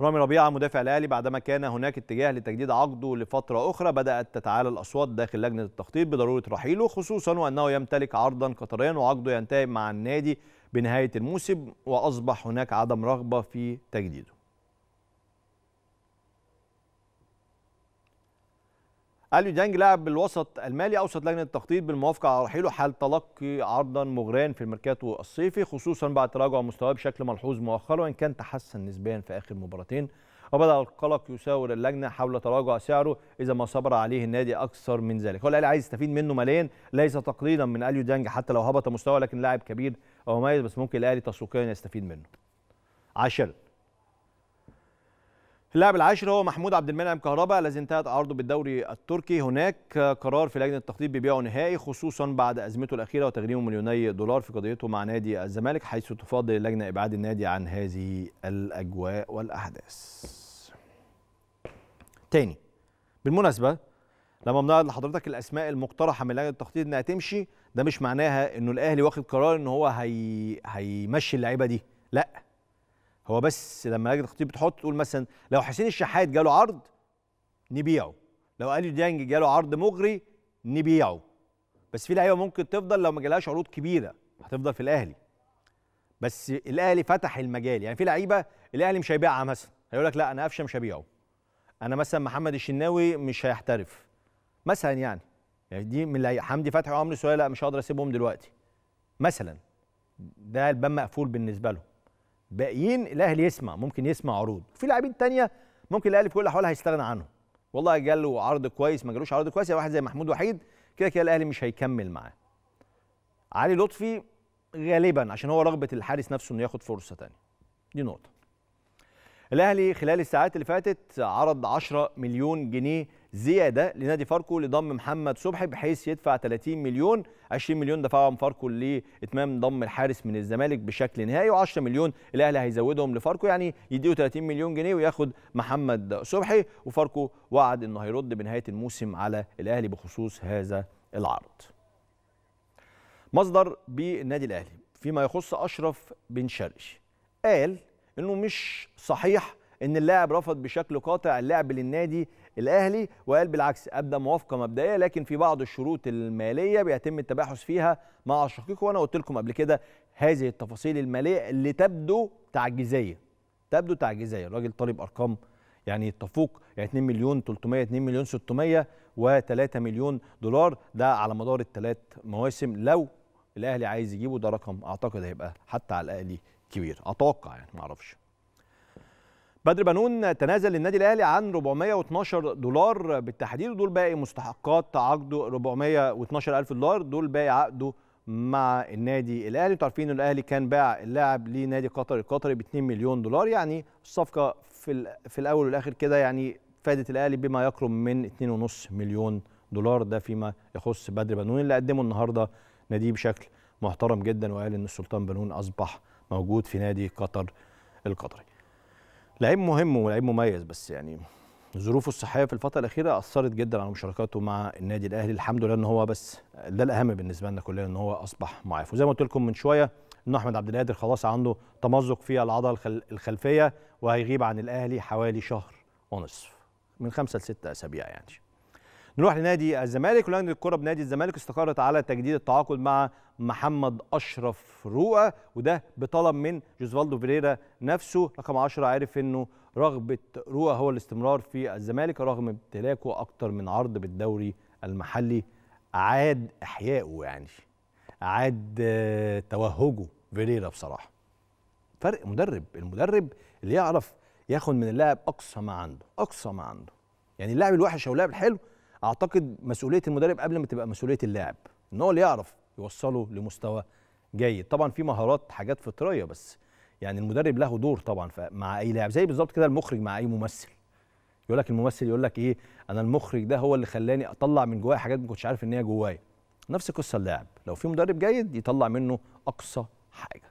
رامي ربيعه مدافع الاهلي بعدما كان هناك اتجاه لتجديد عقده لفتره اخرى بدات تتعالى الاصوات داخل لجنه التخطيط بضروره رحيله خصوصا وانه يمتلك عرضا قطريا وعقده ينتهي مع النادي بنهايه الموسم واصبح هناك عدم رغبه في تجديده. اليو ديانج لاعب الوسط المالي اوصت لجنه التخطيط بالموافقه على رحيله حال تلقي عرضا مغريا في الميركاتو الصيفي خصوصا بعد تراجع مستواه بشكل ملحوظ مؤخرا وان كان تحسن نسبيا في اخر مباراتين وبدا القلق يساور اللجنه حول تراجع سعره اذا ما صبر عليه النادي اكثر من ذلك هو الاهلي عايز يستفيد منه ماليا ليس تقليدا من اليو ديانج حتى لو هبط مستواه لكن لاعب كبير ومميز بس ممكن الاهلي تسويقيا يستفيد منه عاشر اللاعب العاشر هو محمود عبد المنعم كهربا الذي انتهت عرضه بالدوري التركي هناك قرار في لجنه التخطيط ببيعه نهائي خصوصا بعد ازمته الاخيره وتغريمه مليوني دولار في قضيته مع نادي الزمالك حيث تفاضل اللجنه ابعاد النادي عن هذه الاجواء والاحداث. تاني بالمناسبه لما بنعرض لحضرتك الاسماء المقترحه من لجنه التخطيط انها تمشي ده مش معناها انه الاهلي واخد قرار ان هو هي... هيمشي اللعيبه دي لا هو بس لما لجنه الخطيب بتحط تقول مثلا لو حسين الشحات جاله عرض نبيعه لو اليو ديانج جاله عرض مغري نبيعه بس في لعيبه ممكن تفضل لو ما جالهاش عروض كبيره هتفضل في الاهلي بس الاهلي فتح المجال يعني في لعيبه الاهلي مش هيبيعها مثلا هيقول لك لا انا قفشه مش هبيعه انا مثلا محمد الشناوي مش هيحترف مثلا يعني يعني دي من حمدي فتحي وعمرو سهيل لا مش هقدر اسيبهم دلوقتي مثلا ده الباب مقفول بالنسبه لهم باقيين الاهلي يسمع ممكن يسمع عروض في لاعبين تانية ممكن الاهلي في كل الاحوال هيستغنى عنهم والله جاله عرض كويس ما جالوش عرض كويس واحد زي محمود وحيد كده كده الاهلي مش هيكمل معاه علي لطفي غالبا عشان هو رغبه الحارس نفسه انه ياخد فرصه تانية دي نقطه الاهلي خلال الساعات اللي فاتت عرض 10 مليون جنيه زياده لنادي فاركو لضم محمد صبحي بحيث يدفع 30 مليون 20 مليون دفعهم فاركو لاتمام ضم الحارس من الزمالك بشكل نهائي و10 مليون الاهلي هيزودهم لفاركو يعني يديله 30 مليون جنيه وياخد محمد صبحي وفاركو وعد انه هيرد بنهايه الموسم على الاهلي بخصوص هذا العرض. مصدر بالنادي الاهلي فيما يخص اشرف بن شرقي قال انه مش صحيح ان اللاعب رفض بشكل قاطع اللعب للنادي الاهلي وقال بالعكس ابدا موافقه مبدئيه لكن في بعض الشروط الماليه بيتم التباحث فيها مع شقيقه وانا قلت لكم قبل كده هذه التفاصيل الماليه اللي تبدو تعجيزيه تبدو تعجيزيه الراجل طالب ارقام يعني تفوق يعني 2 مليون 300 2 مليون 600 و3 مليون دولار ده على مدار الثلاث مواسم لو الاهلي عايز يجيبه ده رقم اعتقد هيبقى حتى على الاقل كبير اتوقع يعني ما اعرفش بدر بنون تنازل للنادي الاهلي عن 412 دولار بالتحديد ودول باقي مستحقات عقده 412 الف دولار دول باقي عقده مع النادي الاهلي انتوا عارفين الاهلي كان باع اللاعب لنادي قطر القطري ب 2 مليون دولار يعني الصفقه في في الاول والاخر كده يعني فادت الاهلي بما يقرب من 2.5 مليون دولار ده فيما يخص بدر بنون اللي قدمه النهارده ناديه بشكل محترم جدا وقال ان السلطان بنون اصبح موجود في نادي قطر القطري لعيب مهم ولعيب مميز بس يعني ظروفه الصحيه في الفتره الاخيره اثرت جدا على مشاركاته مع النادي الاهلي الحمد لله ان هو بس ده الاهم بالنسبه لنا كلنا ان هو اصبح معاف وزي ما قلت لكم من شويه ان احمد عبد القادر خلاص عنده تمزق في العضله الخلفيه وهيغيب عن الاهلي حوالي شهر ونصف من خمسه لسته اسابيع يعني نروح لنادي الزمالك ولجنه الكره بنادي الزمالك استقرت على تجديد التعاقد مع محمد اشرف رؤى وده بطلب من جوزفالدو فيريرا نفسه رقم 10 عارف انه رغبه رؤى هو الاستمرار في الزمالك رغم امتلاكه اكتر من عرض بالدوري المحلي عاد احيائه يعني عاد آه، توهجه فيريرا بصراحه فرق مدرب المدرب اللي يعرف ياخد من اللاعب اقصى ما عنده اقصى ما عنده يعني اللاعب الوحش او اللاعب الحلو اعتقد مسؤوليه المدرب قبل ما تبقى مسؤوليه اللاعب ان هو اللي يعرف يوصله لمستوى جيد طبعا في مهارات حاجات فطريه بس يعني المدرب له دور طبعا مع اي لاعب زي بالظبط كده المخرج مع اي ممثل يقول لك الممثل يقول لك ايه انا المخرج ده هو اللي خلاني اطلع من جوايا حاجات ما كنتش عارف ان هي جوايا نفس قصه اللاعب لو في مدرب جيد يطلع منه اقصى حاجه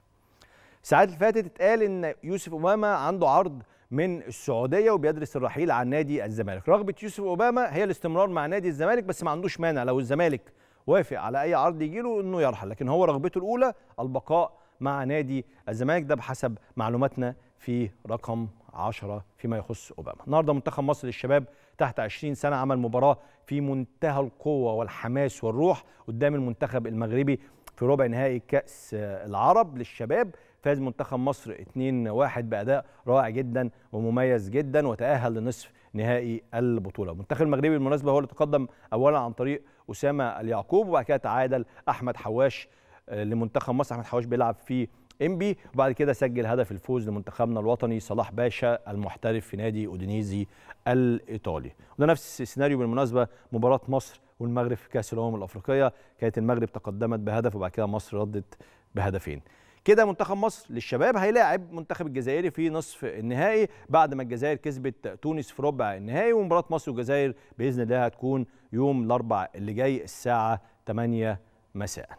ساعات اللي فاتت اتقال ان يوسف اماما عنده عرض من السعوديه وبيدرس الرحيل عن نادي الزمالك رغبه يوسف اوباما هي الاستمرار مع نادي الزمالك بس ما عندوش مانع لو الزمالك وافق على اي عرض يجيله انه يرحل لكن هو رغبته الاولى البقاء مع نادي الزمالك ده بحسب معلوماتنا في رقم 10 فيما يخص اوباما النهارده منتخب مصر للشباب تحت 20 سنه عمل مباراه في منتهى القوه والحماس والروح قدام المنتخب المغربي في ربع نهائي كاس العرب للشباب فاز منتخب مصر 2-1 باداء رائع جدا ومميز جدا وتاهل لنصف نهائي البطوله المنتخب المغربي بالمناسبه هو اللي تقدم اولا عن طريق اسامه اليعقوب وبعد كده تعادل احمد حواش آه، لمنتخب مصر احمد حواش بيلعب في انبي وبعد كده سجل هدف الفوز لمنتخبنا الوطني صلاح باشا المحترف في نادي اودينيزي الايطالي وده نفس السيناريو بالمناسبه مباراه مصر والمغرب في كاس الامم الافريقيه كانت المغرب تقدمت بهدف وبعد كده مصر ردت بهدفين كده منتخب مصر للشباب هيلاعب منتخب الجزائري في نصف النهائي بعد ما الجزائر كسبت تونس في ربع النهائي ومباراه مصر والجزائر باذن الله هتكون يوم الاربع اللي جاي الساعه 8 مساء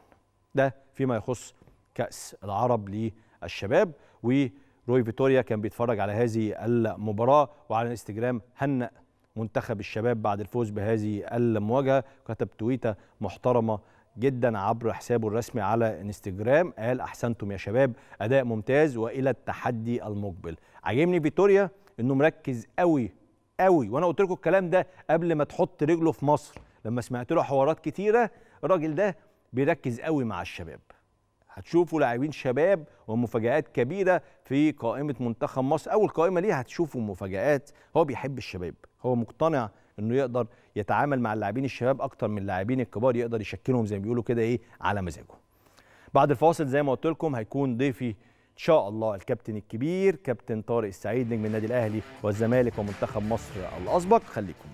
ده فيما يخص كاس العرب للشباب وروي فيتوريا كان بيتفرج على هذه المباراة وعلى الانستجرام هنأ منتخب الشباب بعد الفوز بهذه المواجهة كتب تويتة محترمة جدا عبر حسابه الرسمي على انستجرام قال احسنتم يا شباب اداء ممتاز والى التحدي المقبل عاجبني فيتوريا انه مركز قوي قوي وانا قلت لكم الكلام ده قبل ما تحط رجله في مصر لما سمعت له حوارات كتيره الراجل ده بيركز قوي مع الشباب هتشوفوا لاعبين شباب ومفاجآت كبيره في قائمه منتخب مصر اول قائمه ليه هتشوفوا مفاجآت هو بيحب الشباب هو مقتنع انه يقدر يتعامل مع اللاعبين الشباب اكتر من اللاعبين الكبار يقدر يشكلهم زي ما بيقولوا كده ايه على مزاجه بعد الفاصل زي ما قلت لكم هيكون ضيفي ان شاء الله الكابتن الكبير كابتن طارق السعيد نجم النادي الاهلي والزمالك ومنتخب مصر الاسبق خليكم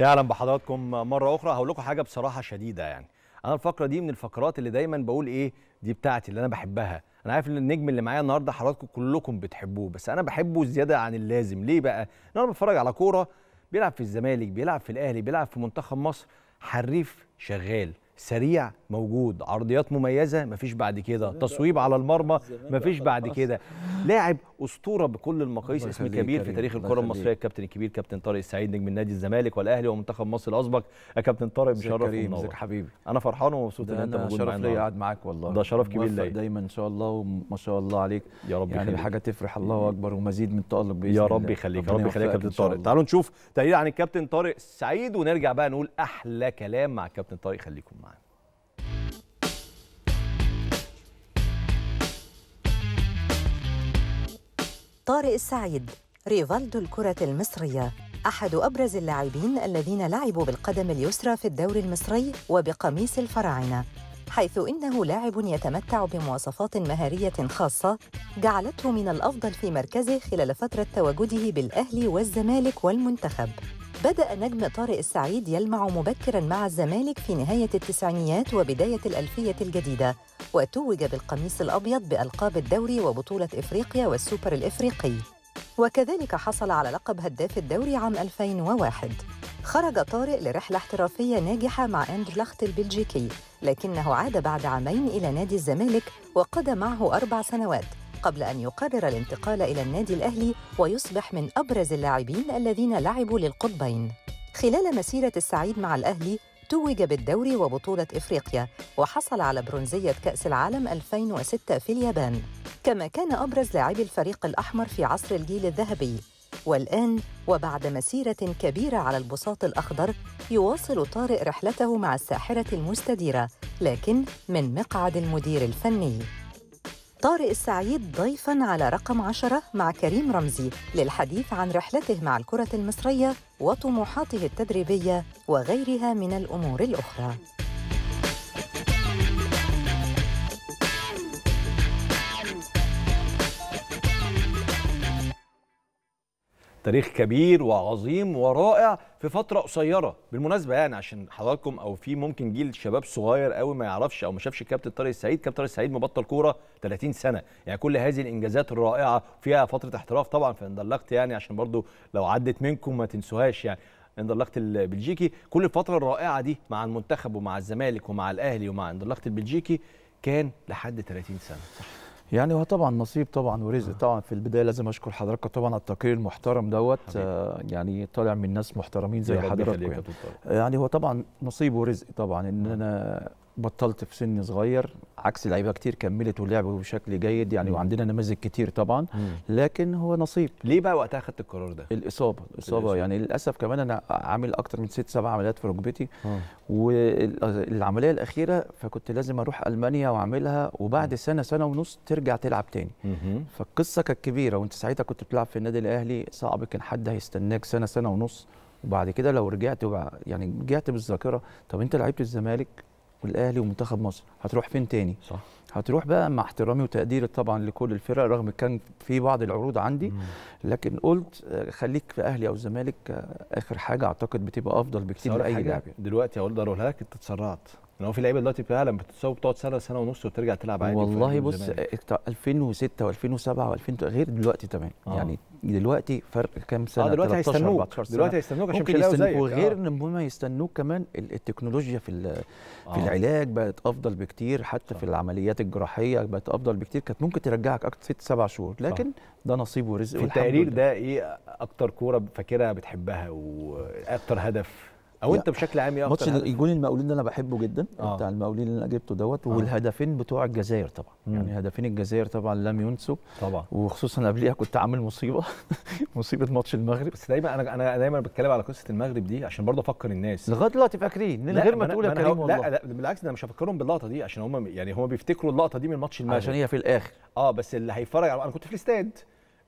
يا اهلا بحضراتكم مره اخرى هقول لكم حاجه بصراحه شديده يعني انا الفقره دي من الفقرات اللي دايما بقول ايه دي بتاعتي اللي انا بحبها انا عارف ان النجم اللي معايا النهارده حضراتكم كلكم بتحبوه بس انا بحبه زياده عن اللازم ليه بقى انا بتفرج على كوره بيلعب في الزمالك بيلعب في الاهلي بيلعب في منتخب مصر حريف شغال سريع موجود عرضيات مميزه مفيش بعد كده تصويب على المرمى مفيش بعد كده لاعب اسطوره بكل المقاييس اسم كبير في تاريخ الكره المصريه الكابتن الكبير كابتن طارق السعيد نجم نادي الزمالك والاهلي ومنتخب مصر الاسبق يا كابتن طارق مشرف منور حبيبي انا فرحان ومبسوط ان انت موجود معانا شرف ليا قاعد معاك والله ده شرف كبير ليا دايما ان شاء الله وما شاء الله عليك يا رب يعني حاجه تفرح الله اكبر ومزيد من التالق باذن الله يا رب يخليك يا رب يخليك كابتن طارق تعالوا نشوف تقرير عن الكابتن طارق السعيد ونرجع بقى نقول احلى كلام مع الكابتن طارق خليكم معنا طارق السعيد ريفالدو الكرة المصرية أحد أبرز اللاعبين الذين لعبوا بالقدم اليسرى في الدوري المصري وبقميص الفراعنة حيث إنه لاعب يتمتع بمواصفات مهارية خاصة جعلته من الأفضل في مركزه خلال فترة تواجده بالأهلي والزمالك والمنتخب بدأ نجم طارق السعيد يلمع مبكرا مع الزمالك في نهاية التسعينيات وبداية الألفية الجديدة وتوج بالقميص الأبيض بألقاب الدوري وبطولة إفريقيا والسوبر الإفريقي وكذلك حصل على لقب هداف الدوري عام 2001 خرج طارق لرحلة احترافية ناجحة مع أندرلخت البلجيكي لكنه عاد بعد عامين إلى نادي الزمالك وقضى معه أربع سنوات قبل أن يقرر الانتقال إلى النادي الأهلي ويصبح من أبرز اللاعبين الذين لعبوا للقطبين خلال مسيرة السعيد مع الأهلي توج بالدوري وبطولة إفريقيا وحصل على برونزية كأس العالم 2006 في اليابان كما كان أبرز لاعبي الفريق الأحمر في عصر الجيل الذهبي والآن وبعد مسيرة كبيرة على البساط الأخضر يواصل طارق رحلته مع الساحرة المستديرة لكن من مقعد المدير الفني طارق السعيد ضيفا على رقم عشرة مع كريم رمزي للحديث عن رحلته مع الكرة المصرية وطموحاته التدريبية وغيرها من الأمور الأخرى تاريخ كبير وعظيم ورائع في فتره قصيره بالمناسبه يعني عشان حضراتكم او في ممكن جيل شباب صغير قوي ما يعرفش او ما شافش كابتن طارق السعيد كابتن طارق السعيد مبطل كوره 30 سنه يعني كل هذه الانجازات الرائعه فيها فتره احتراف طبعا في اندلقت يعني عشان برضو لو عدت منكم ما تنسوهاش يعني اندرلخت البلجيكي كل الفتره الرائعه دي مع المنتخب ومع الزمالك ومع الاهلي ومع اندرلخت البلجيكي كان لحد 30 سنه صح يعني هو طبعا نصيب طبعا ورزق آه. طبعا في البدايه لازم اشكر حضرتك طبعا على التقرير المحترم دوت آه يعني طالع من ناس محترمين زي حضرتك يعني. يعني هو طبعا نصيب ورزق طبعا ان آه. انا بطلت في سن صغير عكس لعيبه كتير كملت ولعبوا بشكل جيد يعني مم. وعندنا نماذج كتير طبعا مم. لكن هو نصيب ليه بقى وقتها خدت القرار ده الاصابه الاصابه يعني للاسف كمان انا عامل اكتر من ست سبع عمليات في ركبتي آه. والعمليه الاخيره فكنت لازم اروح المانيا واعملها وبعد مم. سنه سنه ونص ترجع تلعب تاني مم. فالقصه كانت كبيره وانت ساعتها كنت بتلعب في النادي الاهلي صعب كان حد هيستناك سنه سنه ونص وبعد كده لو رجعت يعني رجعت بالذاكره طب انت لعبت الزمالك والاهلي ومنتخب مصر هتروح فين تاني صح هتروح بقى مع احترامي وتقديري طبعا لكل الفرق رغم كان في بعض العروض عندي لكن قلت آه، خليك في اهلي او الزمالك آه، اخر حاجه اعتقد بتبقى افضل بكتير لاي لاعب يعني. دلوقتي اقول اقولها لك انت اتسرعت ان هو في لعيبه دلوقتي فعلا بتتصاب بتقعد سنه سنه ونص وترجع تلعب عادي والله بص 2006 و2007 و2000 غير دلوقتي تمام آه. يعني دلوقتي فرق كام سنه آه دلوقتي هيستنوك دلوقتي هيستنوك عشان ممكن يستنوك وغير آه. ان آه. هم يستنوك كمان التكنولوجيا في آه. العلاج بقت افضل بكتير حتى صح. في العمليات الجراحيه بقت افضل بكتير كانت ممكن ترجعك اكتر ست سبع شهور لكن صح. ده نصيب ورزق في التقرير ده ايه اكتر كوره فاكرها بتحبها واكتر هدف او انت بشكل عام ايه ماتش الجون المقاولين اللي انا بحبه جدا آه. بتاع المقاولين اللي انا جبته دوت آه. والهدفين بتوع الجزائر طبعا مم. يعني هدفين الجزائر طبعا لم ينسوا طبعا وخصوصا قبليها كنت عامل مصيبه مصيبه ماتش المغرب بس دايما انا انا دايما بتكلم على قصه المغرب دي عشان برضه افكر الناس لغايه دلوقتي فاكرين من غير ما تقول يا كريم والله لا, لا بالعكس انا مش هفكرهم باللقطه دي عشان هم يعني هم بيفتكروا اللقطه دي من ماتش المغرب عشان هي في الاخر اه بس اللي هيفرج انا كنت في الاستاد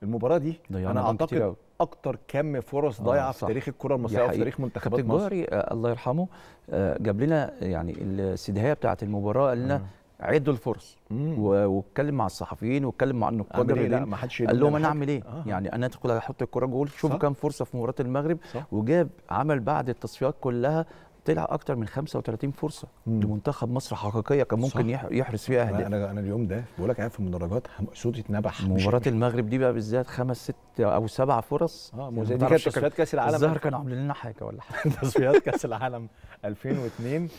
المباراه دي انا اعتقد اكتر كم فرص آه، ضايعه في تاريخ الكره المصريه وفي تاريخ منتخبات مصر الجوهري آه، الله يرحمه آه، جاب لنا يعني الاستدهايه بتاعه المباراه قال لنا عدوا الفرص واتكلم مع الصحفيين واتكلم مع النقاد قال إيه لهم يعني انا اعمل ايه آه. يعني انا ادخل احط الكره جول شوفوا كام فرصه في مباراه المغرب صح. وجاب عمل بعد التصفيات كلها طلع اكتر من 35 فرصه لمنتخب مصر حقيقيه كان ممكن صح. يحرز فيها اهداف انا انا اليوم ده بقول لك قاعد في المدرجات صوتي اتنبح مباراه المغرب دي بقى بالذات خمس ست او سبع فرص اه يعني دي كانت تصفيات كاس العالم الظاهر كانوا عاملين لنا حاجه ولا حاجه تصفيات كاس العالم 2002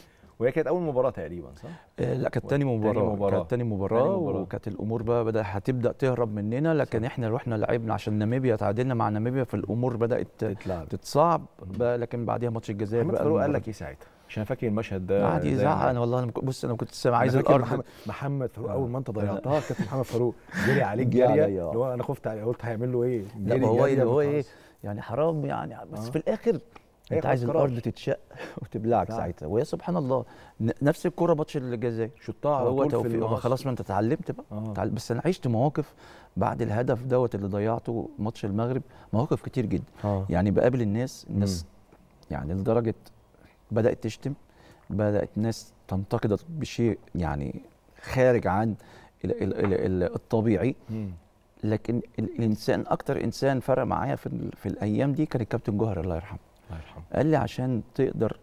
وهي كانت اول مباراه تقريبا صح؟ آه، لا كانت تاني مباراه, مباراة. كانت تاني مباراه وكانت الامور بقى بدا هتبدا تهرب مننا لكن صح. احنا رحنا لعبنا عشان ناميبيا تعادلنا مع ناميبيا فالامور بدات تتلعب تتصعب بقى لكن بعديها ماتش الجزائر بقى محمد قال لك ايه ساعتها؟ عشان فاكر المشهد ده قعد يزعق انا والله انا بص انا كنت سامع عايز الارض محمد, محمد فاروق آه. اول ما انت ضيعتها كابتن محمد فاروق جري عليك جري اللي هو انا خفت عليه قلت هيعمل له ايه؟ لا هو ايه هو ايه يعني حرام يعني بس آه. في الاخر إيه، انت عايز قرار. الارض تتشق وتبلعك ساعتها وهي سبحان الله نفس الكره ماتش الجزاء شطها هو توفيق خلاص ما انت اتعلمت بقى آه. بس انا عشت مواقف بعد الهدف دوت اللي ضيعته ماتش المغرب مواقف كتير جدا آه. يعني بقابل الناس الناس م. يعني لدرجه بدات تشتم بدات ناس تنتقدك بشيء يعني خارج عن الـ الـ الـ الطبيعي م. لكن الانسان اكتر انسان فرق معايا في, في الايام دي كان الكابتن جوهر الله يرحمه قال لي عشان تقدر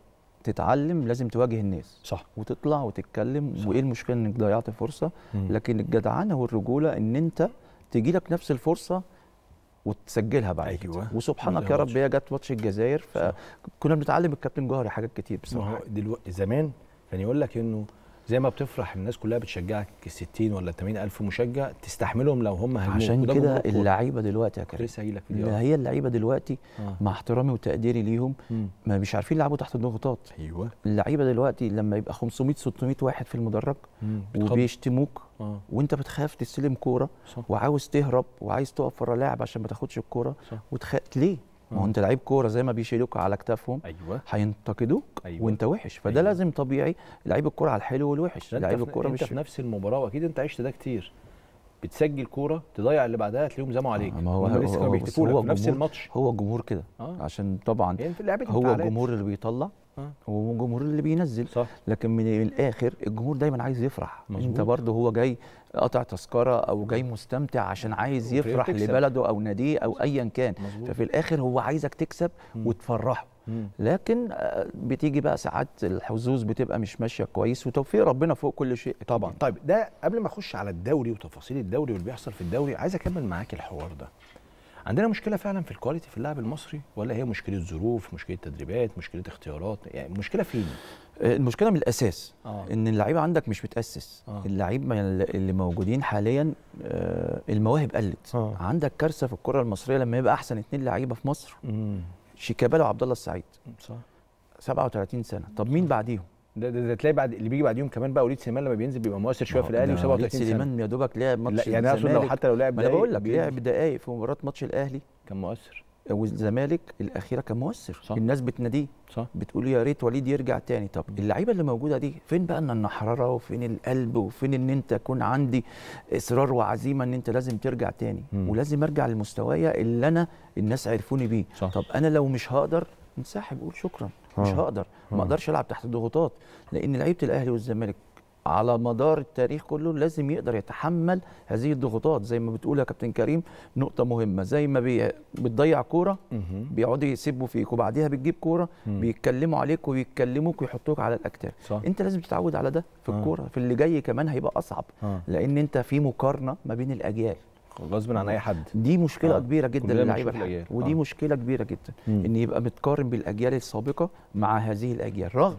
تتعلم لازم تواجه الناس صح وتطلع وتتكلم صح. وايه المشكله انك ضيعت فرصه مم. لكن الجدعانه والرجوله ان انت تجي لك نفس الفرصه وتسجلها بعد أيوة. كده وسبحانك يا رب هي جت ماتش الجزائر فكنا بنتعلم الكابتن جوهري حاجات كتير بصراحه دلوقتي زمان كان يقول لك انه زي ما بتفرح الناس كلها بتشجعك 60 ولا 80 الف مشجع تستحملهم لو هم هجموك عشان كده اللعيبه دلوقتي يا كريم هي اللعيبه دلوقتي آه. مع احترامي وتقديري ليهم ما مش عارفين يلعبوا تحت الضغوطات ايوه اللعيبه دلوقتي لما يبقى 500 600 واحد في المدرج وبيشتموك آه. وانت بتخاف تستلم كوره وعاوز تهرب وعايز تقف ورا لاعب عشان ما تاخدش الكوره وتخاف ليه ما هو انت لعيب كوره زي ما بيشيلوك على كتافهم ايوه هينتقدوك أيوة. وانت وحش فده أيوة. لازم طبيعي لعيب الكوره على الحلو والوحش لعيب الكوره مش في نفس المباراه واكيد انت عشت ده كتير بتسجل كوره تضيع اللي بعدها تلاقيهم زموا عليك آه ما هو هو, لسه هو, هو في نفس الماتش هو الجمهور كده آه. عشان طبعا يعني هو الجمهور اللي بيطلع آه. الجمهور اللي بينزل صح. لكن من الاخر الجمهور دايما عايز يفرح مزبوط. انت برضه هو جاي قطع تذكره او جاي مستمتع عشان عايز يفرح لبلده او ناديه او ايا كان مزبوط. ففي الاخر هو عايزك تكسب وتفرحه لكن آه، بتيجي بقى ساعات الحظوظ بتبقى مش ماشيه كويس وتوفيق ربنا فوق كل شيء طبعا طيب ده قبل ما اخش على الدوري وتفاصيل الدوري واللي بيحصل في الدوري عايز اكمل معاك الحوار ده عندنا مشكله فعلا في الكواليتي في اللاعب المصري ولا هي مشكله ظروف مشكله تدريبات مشكله اختيارات يعني المشكله فين آه، المشكله من الاساس آه. ان اللعيبه عندك مش بتاسس آه. اللعيبه اللي موجودين حاليا آه، المواهب قلت آه. عندك كارثه في الكره المصريه لما يبقى احسن اثنين لعيبه في مصر شيكابالا وعبد الله السعيد صح 37 سنه طب مين بعديهم ده, ده, ده تلاقي بعد اللي بيجي بعد يوم كمان بقى وليد سليمان لما بينزل بيبقى مؤثر شويه في الاهلي و37 وليد سليمان يا دوبك لعب ماتش لا يعني اقصد لو حتى لو لعب دقايق انا بقول لك لعب دقايق في مباراه ماتش الاهلي كان مؤثر والزمالك الاخيره كان مؤثر صح. الناس بتناديه صح بتقول يا ريت وليد يرجع تاني طب اللعيبه اللي موجوده دي فين بقى ان النحرره وفين القلب وفين ان انت يكون عندي اصرار وعزيمه ان انت لازم ترجع تاني م. ولازم ارجع لمستوايا اللي انا الناس عرفوني بيه صح. طب انا لو مش هقدر انسحب قول شكرا آه. مش هقدر ما آه. اقدرش العب تحت ضغوطات لان لعيبه الاهلي والزمالك على مدار التاريخ كله لازم يقدر يتحمل هذه الضغوطات زي ما بتقول يا كابتن كريم نقطه مهمه زي ما بي... بتضيع كوره بيقعدوا يسبوا فيك وبعديها بتجيب كوره بيتكلموا عليك ويتكلموك ويحطوك على الاكتاف انت لازم تتعود على ده في آه. الكوره في اللي جاي كمان هيبقى اصعب لان انت في مقارنه ما بين الاجيال غصب عن اي حد دي مشكله آه. كبيره جدا للعيبه الحاليه ودي آه. مشكله كبيره جدا مم. ان يبقى متقارن بالاجيال السابقه مع هذه الاجيال رغم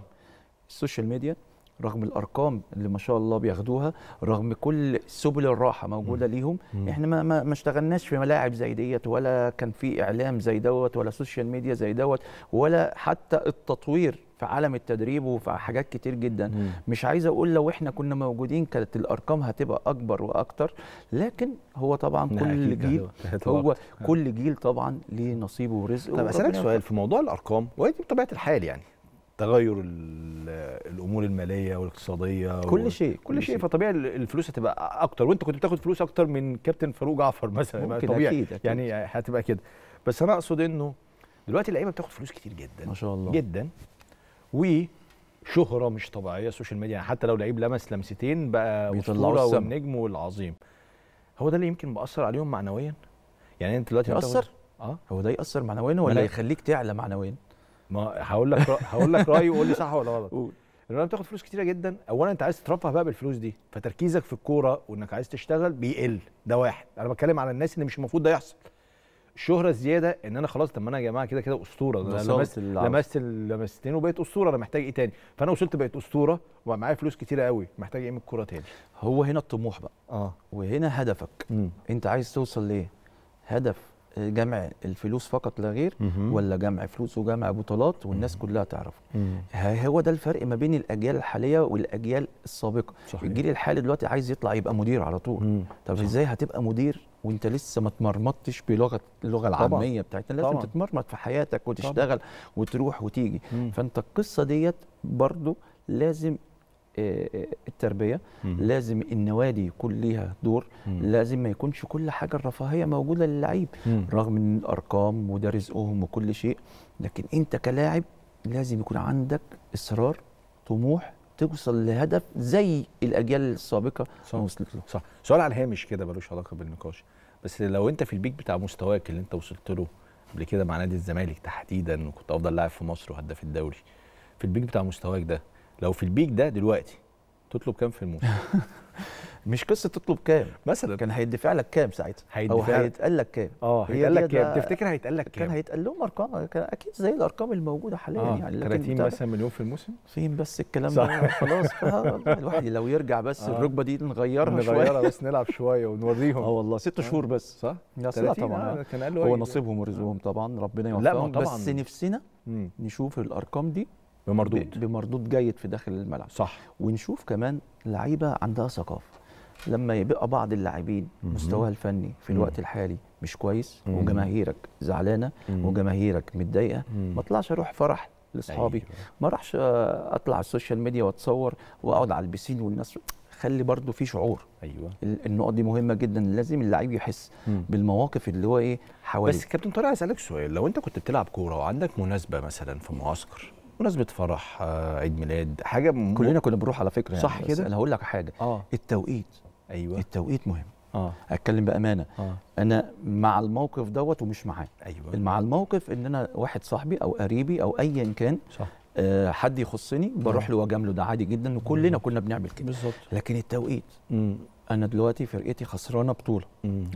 السوشيال ميديا رغم الارقام اللي ما شاء الله بياخدوها رغم كل سبل الراحه موجوده مم. ليهم مم. احنا ما ما اشتغلناش في ملاعب زي ديت ولا كان في اعلام زي دوت ولا سوشيال ميديا زي دوت ولا حتى التطوير في عالم التدريب وفي حاجات كتير جدا مم. مش عايز اقول لو احنا كنا موجودين كانت الارقام هتبقى اكبر واكتر لكن هو طبعا كل جيل هو كل جيل طبعا ليه نصيبه ورزقه طب اسالك سؤال في موضوع الارقام وهي بطبيعه الحال يعني تغير الامور الماليه والاقتصاديه كل شيء كل شيء فطبيعي الفلوس هتبقى اكتر وانت كنت بتاخد فلوس اكتر من كابتن فاروق جعفر مثلا ممكن طبيعي أكيد أكيد. يعني هتبقى كده بس انا اقصد انه دلوقتي اللعيبه بتاخد فلوس كتير جدا ما شاء الله جدا وشهره مش طبيعيه السوشيال ميديا يعني حتى لو لعيب لمس لمستين بقى اسطوره والنجم والعظيم هو ده اللي يمكن مأثر عليهم معنويا يعني انت دلوقتي يأثر اه هو ده يأثر معنويا ولا يخليك تعلى معنويا ما هقول لك هقول لك رايي وقول لي صح ولا غلط قول لما بتاخد فلوس كتيره جدا اولا انت عايز تترفه بقى بالفلوس دي فتركيزك في الكوره وانك عايز تشتغل بيقل ده واحد انا بتكلم على الناس اللي مش المفروض ده يحصل شهره زياده ان انا خلاص طب ما انا يا جماعه كده كده اسطوره ده لمست لمست لمستين وبقيت اسطوره انا محتاج ايه تاني فانا وصلت بقيت اسطوره ومعايا فلوس كتيره قوي محتاج ايه من الكوره تاني هو هنا الطموح بقى اه وهنا هدفك م. انت عايز توصل ليه هدف آه، جمع الفلوس فقط لا غير ولا جمع فلوس وجمع بطولات والناس مم. كلها تعرفه هو ده الفرق ما بين الاجيال الحاليه والاجيال السابقه صحيح. الجيل الحالي دلوقتي عايز يطلع يبقى مدير على طول مم. طب ازاي هتبقى مدير وانت لسه ما تمرمطتش بلغه اللغه العاميه بتاعتنا لازم طبعًا. تتمرمط في حياتك وتشتغل طبعًا. وتروح وتيجي مم. فانت القصه ديت برضو لازم آه، آه، التربيه مم. لازم النوادي يكون ليها دور مم. لازم ما يكونش كل حاجه الرفاهيه موجوده للعيب رغم ان الارقام وده رزقهم وكل شيء لكن انت كلاعب لازم يكون عندك اصرار طموح توصل لهدف زي الاجيال السابقه صح. وصلت له صح سؤال على هامش كده ملوش علاقه بالنقاش بس لو انت في البيك بتاع مستواك اللي انت وصلت له قبل كده مع نادي الزمالك تحديدا وكنت افضل لاعب في مصر وهداف الدوري في البيك بتاع مستواك ده لو في البيك ده دلوقتي تطلب كام في الموسم مش قصه تطلب كام مثلا كان هيدفع لك كام ساعتها او هيتقال لك كام اه هيتقال لك كام تفتكر هيتقال لك كام كان هيتقال لهم ارقام كان اكيد زي الارقام الموجوده حاليا آه. يعني 30 مثلا مليون في الموسم فين بس الكلام ده آه، خلاص الواحد لو يرجع بس آه. الركبه دي نغيرها شويه نغيرها بس نلعب شويه ونوريهم اه والله ست آه. شهور بس صح لا طبعا آه، كان قال هو نصيبهم ورزقهم طبعا ربنا يوفقهم طبعا بس نفسنا نشوف الارقام دي بمردود بمردود جيد في داخل الملعب صح ونشوف كمان لعيبه عندها ثقافه لما يبقى بعض اللاعبين مستواها الفني في الوقت الحالي مش كويس وجماهيرك زعلانه وجماهيرك متضايقه ما اطلعش اروح فرح لاصحابي أيوة. ما راحش اطلع على السوشيال ميديا واتصور واقعد على البسين والناس خلي برده في شعور ايوه النقط دي مهمه جدا لازم اللعيب يحس مم. بالمواقف اللي هو ايه حواليه بس كابتن طارق اسالك سؤال لو انت كنت بتلعب كوره وعندك مناسبه مثلا في معسكر مناسبه فرح آه، عيد ميلاد حاجه م... كلنا كنا بنروح على فكره يعني صح كده انا هقول لك حاجه اه التوقيت ايوه التوقيت مهم اه اتكلم بامانه آه. انا مع الموقف دوت ومش معاه ايوه مع الموقف ان انا واحد صاحبي او قريبي او ايا كان صح آه حد يخصني بروح نعم. له واجامله ده عادي جدا وكلنا كنا بنعمل كده بالظبط لكن التوقيت انا دلوقتي فرقتي خسرانه بطوله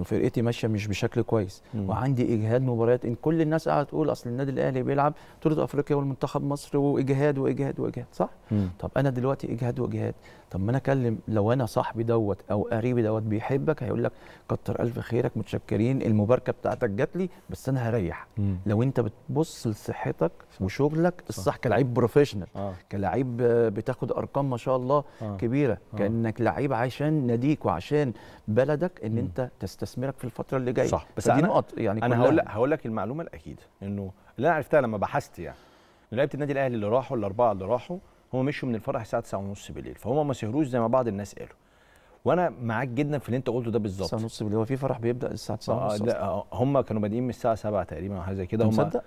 وفرقتي ماشيه مش بشكل كويس مم. وعندي اجهاد مباريات ان كل الناس قاعده تقول اصل النادي الاهلي بيلعب بطوله افريقيا والمنتخب مصر واجهاد واجهاد واجهاد صح مم. طب انا دلوقتي اجهاد واجهاد طب ما انا اكلم لو انا صاحبي دوت او قريبي دوت بيحبك هيقول لك كتر الف خيرك متشكرين المباركه بتاعتك جات لي بس انا هريح مم. لو انت بتبص لصحتك وشغلك الصح كلاعب بروفيشنال آه. كلاعب بتاخد ارقام ما شاء الله آه. كبيره آه. كانك لعيب عشان ناديك وعشان بلدك ان مم. انت تستثمرك في الفتره اللي جايه صح بس دي نقط يعني انا هقول لك هقول لك المعلومه الاكيد انه اللي انا عرفتها لما بحثت يعني لعيبه النادي الاهلي اللي راحوا الاربعه اللي راحوا هم مشوا من الفرح الساعه 9:30 بالليل فهم ما سهروش زي ما بعض الناس قالوا وانا معاك جدا في اللي انت قلته ده بالظبط 9 ونص بالليل هو في فرح بيبدا الساعه 9 آه، ونص آه لا هم كانوا بادئين من الساعه 7 تقريبا او حاجه زي كده هم مصدق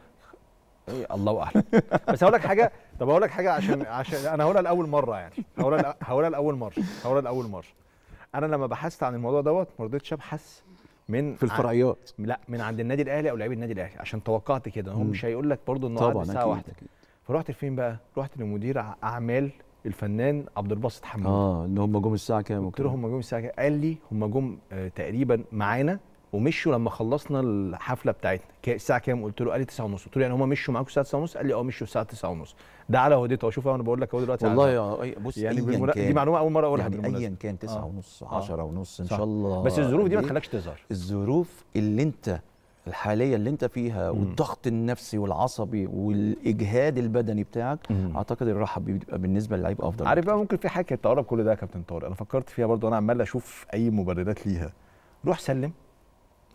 إيه الله اعلم بس هقول لك حاجه طب هقول لك حاجه عشان عشان انا هقولها لاول مره يعني هقولها هقولها لاول مره هقولها لاول مره انا لما بحثت عن الموضوع دوت ما رضيتش ابحث من في الفرعيات لا من عند النادي الاهلي او لعيبه النادي الاهلي عشان توقعت كده هم مش هيقول لك برضه انه قعد الساعه واحدة فرحت لفين بقى؟ رحت لمدير اعمال الفنان عبد الباسط حمود اه ان هم جم الساعه كام قلت له هم جم الساعه كام قال لي هم جم آه، تقريبا معانا ومشوا لما خلصنا الحفله بتاعتنا الساعه كام قلت له قال لي 9:30 قلت له يعني هم مشوا معاكم الساعه 9:30 قال لي اه مشوا الساعه 9:30 ده على هديته شوف انا بقول لك اهو دلوقتي والله يعني بص يعني بالمنا... كان. دي معلومه اول مره اقولها يعني ايا كان 9:30 10:30 آه. آه. ان شاء الله بس الظروف دي ما يعني تخليكش تظهر الظروف اللي انت الحاليه اللي انت فيها والضغط النفسي والعصبي والاجهاد البدني بتاعك مم. اعتقد الراحه بيبقى بالنسبه للعيب افضل عارف بقى ممكن في حاجه كانت تقرب كل ده يا كابتن طارق انا فكرت فيها برضو انا عمال اشوف اي مبررات ليها روح سلم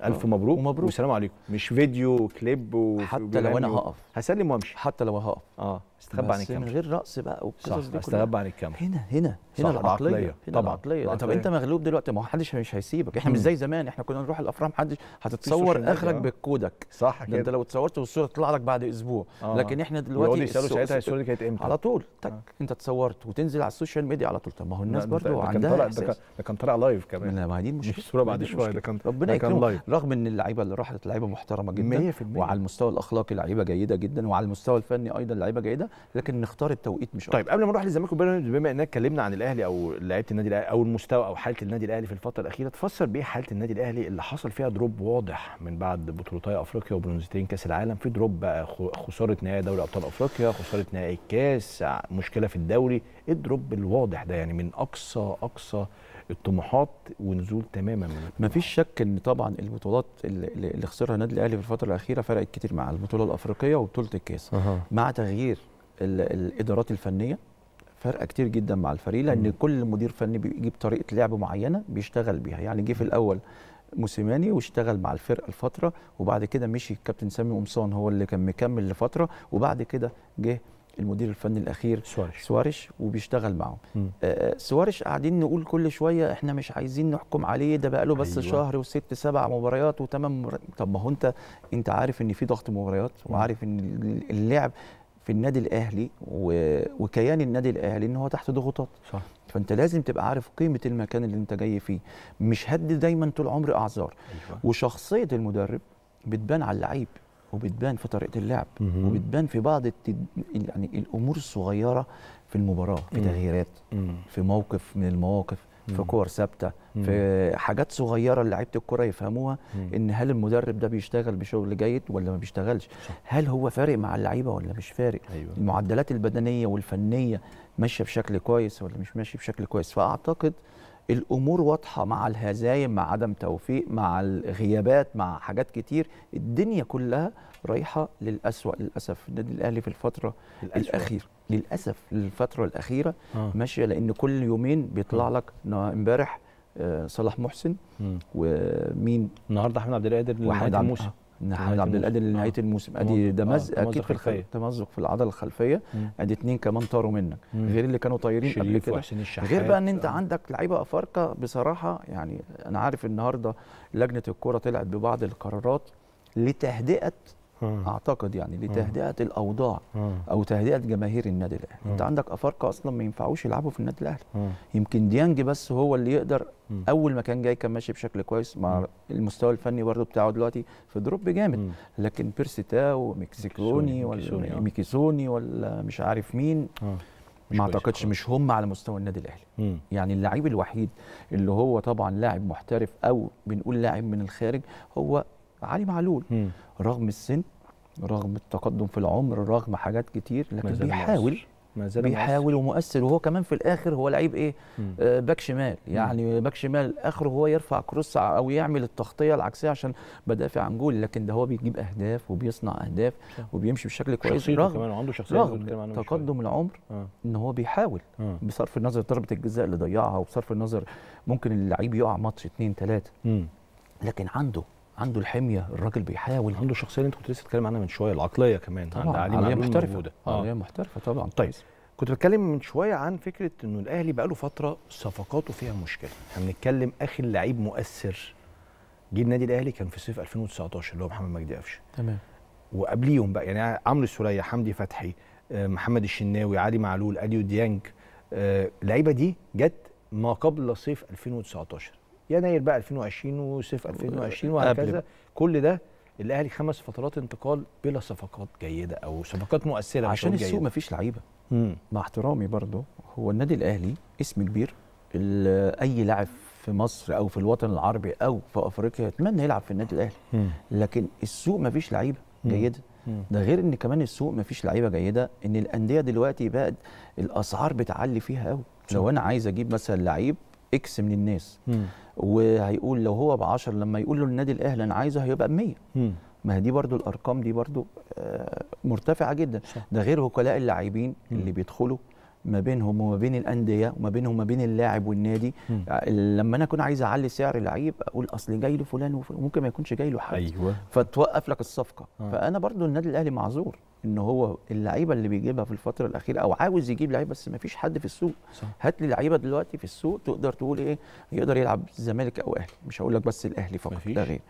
الف آه. مبروك ومبروك والسلام عليكم مش فيديو كليب و... حتى لو انا هقف هسلم وامشي حتى لو هقف اه استخبى عن الكاميرا من غير رقص بقى والقصص دي استخبى عن الكاميرا هنا هنا هنا العقليه, العقلية. هنا طبعا العقلية. طبعا طب انت مغلوب دلوقتي ما هو حدش مش هيسيبك احنا مش زي زمان احنا كنا نروح الافراح محدش هتتصور اخرك بالكودك صح كده انت لو اتصورت والصوره تطلع لك بعد اسبوع آه. لكن احنا دلوقتي يسالوا ساعتها الصوره دي كانت امتى على طول آه. تك آه. انت اتصورت وتنزل على السوشيال ميديا على طول طب ما هو الناس برضه عندها ده كان طالع لايف كمان ما دي مش الصوره بعد شويه ده كان ربنا يكرمه رغم ان اللعيبه اللي راحت لعيبه محترمه جدا وعلى المستوى الاخلاقي لعيبه جيده جدا وعلى المستوى الفني ايضا لعيبه جيده لكن نختار التوقيت مش طيب قبل ما نروح للزمالك وبيراميدز بما اننا اتكلمنا عن الاهلي او لعيبه النادي الاهلي او المستوى او حاله النادي الاهلي في الفتره الاخيره تفسر بيه حاله النادي الاهلي اللي حصل فيها دروب واضح من بعد بطولتي افريقيا وبرونزتين كاس العالم في دروب بقى خساره نهائي دوري ابطال افريقيا خساره نهائي الكاس مشكله في الدوري إيه الدروب الواضح ده يعني من اقصى اقصى الطموحات ونزول تماما من مفيش شك ان طبعا البطولات اللي خسرها النادي الاهلي في الفتره الاخيره فرقت كتير مع البطوله الافريقيه وبطوله الكاس أه. مع تغيير الادارات الفنيه فرقه كتير جدا مع الفريق لان م. كل مدير فني بيجيب طريقه لعب معينه بيشتغل بيها يعني جه في الاول موسيماني واشتغل مع الفرقه لفتره وبعد كده مشي الكابتن سامي قمصان هو اللي كان مكمل لفتره وبعد كده جه المدير الفني الاخير سوارش سوارش وبيشتغل معاهم آه, آه، سوارش قاعدين نقول كل شويه احنا مش عايزين نحكم عليه ده بقى له بس أيوة. شهر وست سبع مباريات وثمان مر... طب ما هو انت انت عارف ان في ضغط مباريات وعارف ان اللعب في النادي الاهلي و... وكيان النادي الاهلي ان هو تحت ضغوطات صح فانت لازم تبقى عارف قيمه المكان اللي انت جاي فيه مش هدي دايما طول عمر اعذار أيوة. وشخصيه المدرب بتبان على اللعيب وبتبان في طريقه اللعب مم. وبتبان في بعض التد... يعني الامور الصغيره في المباراه في تغييرات في موقف من المواقف في كور ثابته في حاجات صغيره لعيبه الكره يفهموها ان هل المدرب ده بيشتغل بشغل جيد ولا ما بيشتغلش هل هو فارق مع اللعيبه ولا مش فارق أيوة. المعدلات البدنيه والفنيه ماشيه بشكل كويس ولا مش ماشيه بشكل كويس فاعتقد الامور واضحه مع الهزايم مع عدم توفيق مع الغيابات مع حاجات كتير الدنيا كلها رايحه للاسوء للاسف النادي الاهلي في الفتره الاخيره للاسف الفتره الاخيره آه. ماشيه لان كل يومين بيطلع آه. لك امبارح آه، صلاح محسن مم. ومين النهارده احمد عبد القادر عبد موسى محمد نعم. عبد القادر آه. لنهايه آه. الموسم ادي ده مزق آه. اكيد في الخلفيه تمزق في العضله الخلفيه ادي اتنين كمان طاروا منك مم. غير اللي كانوا طايرين قبل كده غير بقى ان انت آه. عندك لعيبه افارقه بصراحه يعني انا عارف النهارده لجنه الكوره طلعت ببعض القرارات لتهدئه اعتقد يعني لتهدئه الاوضاع او تهدئه جماهير النادي الاهلي انت عندك افارقه اصلا ما ينفعوش يلعبوا في النادي الاهلي يمكن ديانج بس هو اللي يقدر اول ما كان جاي كان ماشي بشكل كويس مع المستوى الفني برده بتاعه دلوقتي في دروب جامد لكن بيرسيتا تاو ولا آه. ميكيسوني ولا مش عارف مين ما اعتقدش آه. مش هم على مستوى النادي الاهلي مم. يعني اللاعب الوحيد اللي هو طبعا لاعب محترف او بنقول لاعب من الخارج هو علي معلول مم. رغم السن رغم التقدم في العمر رغم حاجات كتير لكن بيحاول ما زال بيحاول ومؤثر وهو كمان في الاخر هو لعيب ايه آه باك شمال يعني مم. باك شمال اخره هو يرفع كروس او يعمل التغطيه العكسيه عشان بدافع عن جول لكن ده هو بيجيب اهداف وبيصنع اهداف وبيمشي بشكل كويس رغم كمان عنده شخصيه رغم تقدم العمر آه. ان هو بيحاول آه. بصرف النظر ضربه الجزاء اللي ضيعها وبصرف النظر ممكن اللعيب يقع ماتش اتنين تلاته لكن عنده عنده الحميه الراجل بيحاول عنده الشخصيه اللي انت كنت لسه بتتكلم عنها من شويه العقليه كمان طبعا عقليه محترفه عقليه آه. محترفه طبعا طيب كنت بتكلم من شويه عن فكره انه الاهلي بقاله فتره صفقاته فيها مشكله احنا بنتكلم اخر لعيب مؤثر جه النادي الاهلي كان في صيف 2019 اللي هو محمد مجدي قفشه تمام وقبليهم بقى يعني عمرو السوليه حمدي فتحي آه، محمد الشناوي علي معلول اليو ديانج آه، اللعيبه دي جت ما قبل صيف 2019 يناير بقى 2020 وصيف 2020 وهكذا كل ده الاهلي خمس فترات انتقال بلا صفقات جيده او صفقات مؤثره عشان السوق جيدة. مفيش لعيبه مع احترامي برضه هو النادي الاهلي اسم كبير اي لاعب في مصر او في الوطن العربي او في افريقيا يتمنى يلعب في النادي الاهلي لكن السوق مفيش لعيبه جيده ده غير ان كمان السوق مفيش لعيبه جيده ان الانديه دلوقتي بقت الاسعار بتعلي فيها قوي لو انا عايز اجيب مثلا لعيب اكس من الناس وهيقول لو هو ب 10 لما يقول له النادي الاهلي انا عايزه هيبقى ب 100 ما هي دي برضو الارقام دي برضو آه، مرتفعه جدا ده غير وكلاء اللاعبين اللي بيدخلوا ما بينهم وما بين الانديه وما بينهم وما بين اللاعب والنادي آه، لما انا اكون عايز اعلي سعر لعيب اقول اصل جاي له فلان وممكن ما يكونش جاي له حد أيوة. فتوقف لك الصفقه آه. فانا برضو النادي الاهلي معذور ان هو اللعيبه اللي بيجيبها في الفتره الاخيره او عاوز يجيب لعيبه بس ما فيش حد في السوق صح. هات لي لعيبه دلوقتي في السوق تقدر تقول ايه يقدر يلعب الزمالك او اهلي مش هقول لك بس الاهلي فقط لا غير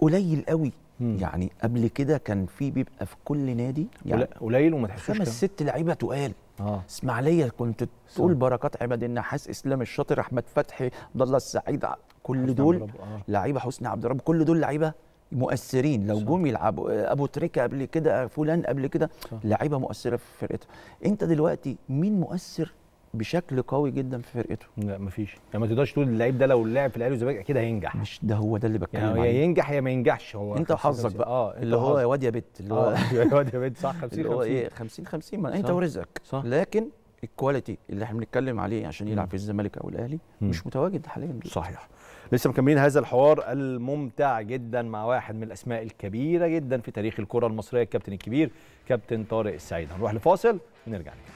قليل قوي مم. يعني قبل كده كان في بيبقى في كل نادي يعني قليل وما تحسش خمس ست لعيبه تقال آه. اسماعيليه كنت تقول بركات عماد النحاس اسلام الشاطر احمد فتحي عبد الله السعيد كل دول آه. لعيبه حسني عبد الرب كل دول لعيبه مؤثرين لو جم يلعبوا آه، ابو تريكه قبل كده فلان قبل كده لعيبه مؤثره في فرقتها انت دلوقتي مين مؤثر بشكل قوي جدا في فرقته لا مفيش يعني ما تقدرش تقول اللعيب ده لو لعب في الاهلي والزمالك اكيد هينجح مش ده هو ده اللي بتكلم يعني عليه ينجح يا ما ينجحش هو انت وحظك بقى اه اللي هو يا واد يا بت اللي هو يا آه، واد يا بت صح 50 50 هو ايه 50 50 ما انت ورزقك لكن الكواليتي اللي احنا بنتكلم عليه عشان يلعب في الزمالك او الاهلي مش متواجد حاليا صحيح لسه مكملين هذا الحوار الممتع جدا مع واحد من الاسماء الكبيره جدا في تاريخ الكره المصريه الكابتن الكبير كابتن طارق السعيد هنروح لفاصل ونرجع لكم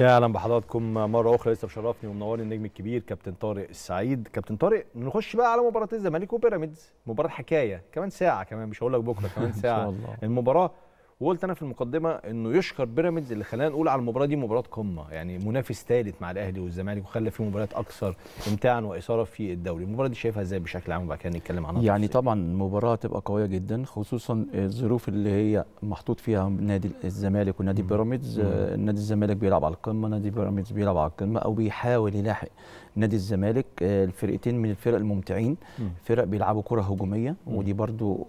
يا اهلا بحضراتكم مره اخرى لسه مشرفني ومنورني النجم الكبير كابتن طارق السعيد كابتن طارق نخش بقى على مباراه الزمالك وبيراميدز مباراه حكايه كمان ساعه كمان مش هقول لك بكره كمان ساعه المباراه وقلت انا في المقدمه انه يشكر بيراميدز اللي خلانا نقول على المباراه دي مباراه قمه يعني منافس ثالث مع الاهلي والزمالك وخلى فيه مباريات اكثر امتاعا واثاره في الدوري المباراه دي شايفها ازاي بشكل عام وبعد كده نتكلم عنها يعني طبعا المباراه تبقى قويه جدا خصوصا الظروف اللي هي محطوط فيها نادي الزمالك ونادي بيراميدز آه، نادي الزمالك بيلعب على القمه نادي بيراميدز بيلعب على القمه او بيحاول يلاحق نادي الزمالك آه، الفرقتين من الفرق الممتعين فرق بيلعبوا كره هجوميه ودي برضو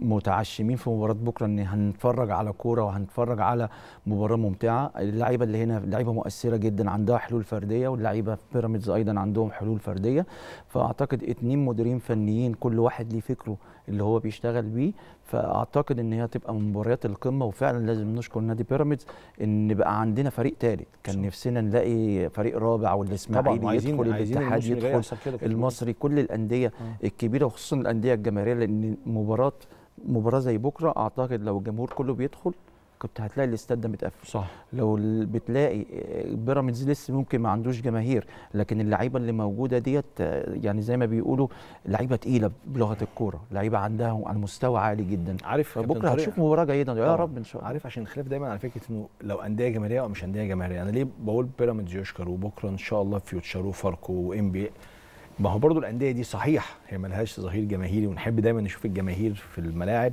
متعشمين في مباراه بكره ان هنتفرج على كوره وهنتفرج على مباراه ممتعه اللعيبه اللي هنا لعيبه مؤثره جدا عندها حلول فرديه واللعيبه في بيراميدز ايضا عندهم حلول فرديه فاعتقد اتنين مديرين فنيين كل واحد ليه فكره اللي هو بيشتغل بيه فاعتقد ان هي هتبقى من مباريات القمه وفعلا لازم نشكر نادي بيراميدز ان بقى عندنا فريق ثالث كان نفسنا نلاقي فريق رابع والاسماعيلي يدخل الاتحاد يدخل المصري كل الانديه آه. الكبيره وخصوصا الانديه الجماهيريه لان مباراه مباراه زي بكره اعتقد لو الجمهور كله بيدخل كنت هتلاقي الاستاد ده متقفل صح لو بتلاقي آه، بيراميدز لسه ممكن ما عندوش جماهير لكن اللعيبه اللي موجوده ديت آه، يعني زي ما بيقولوا لعيبه تقيله بلغه الكوره لعيبه عندها على مستوى عالي جدا عارف بكره هتشوف مباراه جيده يا رب ان شاء الله عارف عشان خلاف دايما على فكره انه لو انديه جماهيريه او مش انديه جماهيريه انا ليه بقول بيراميدز يشكر وبكره ان شاء الله فيوتشر وفاركو وام بي ما هو برضه الانديه دي صحيح هي ملهاش ظهير جماهيري ونحب دايما نشوف الجماهير في الملاعب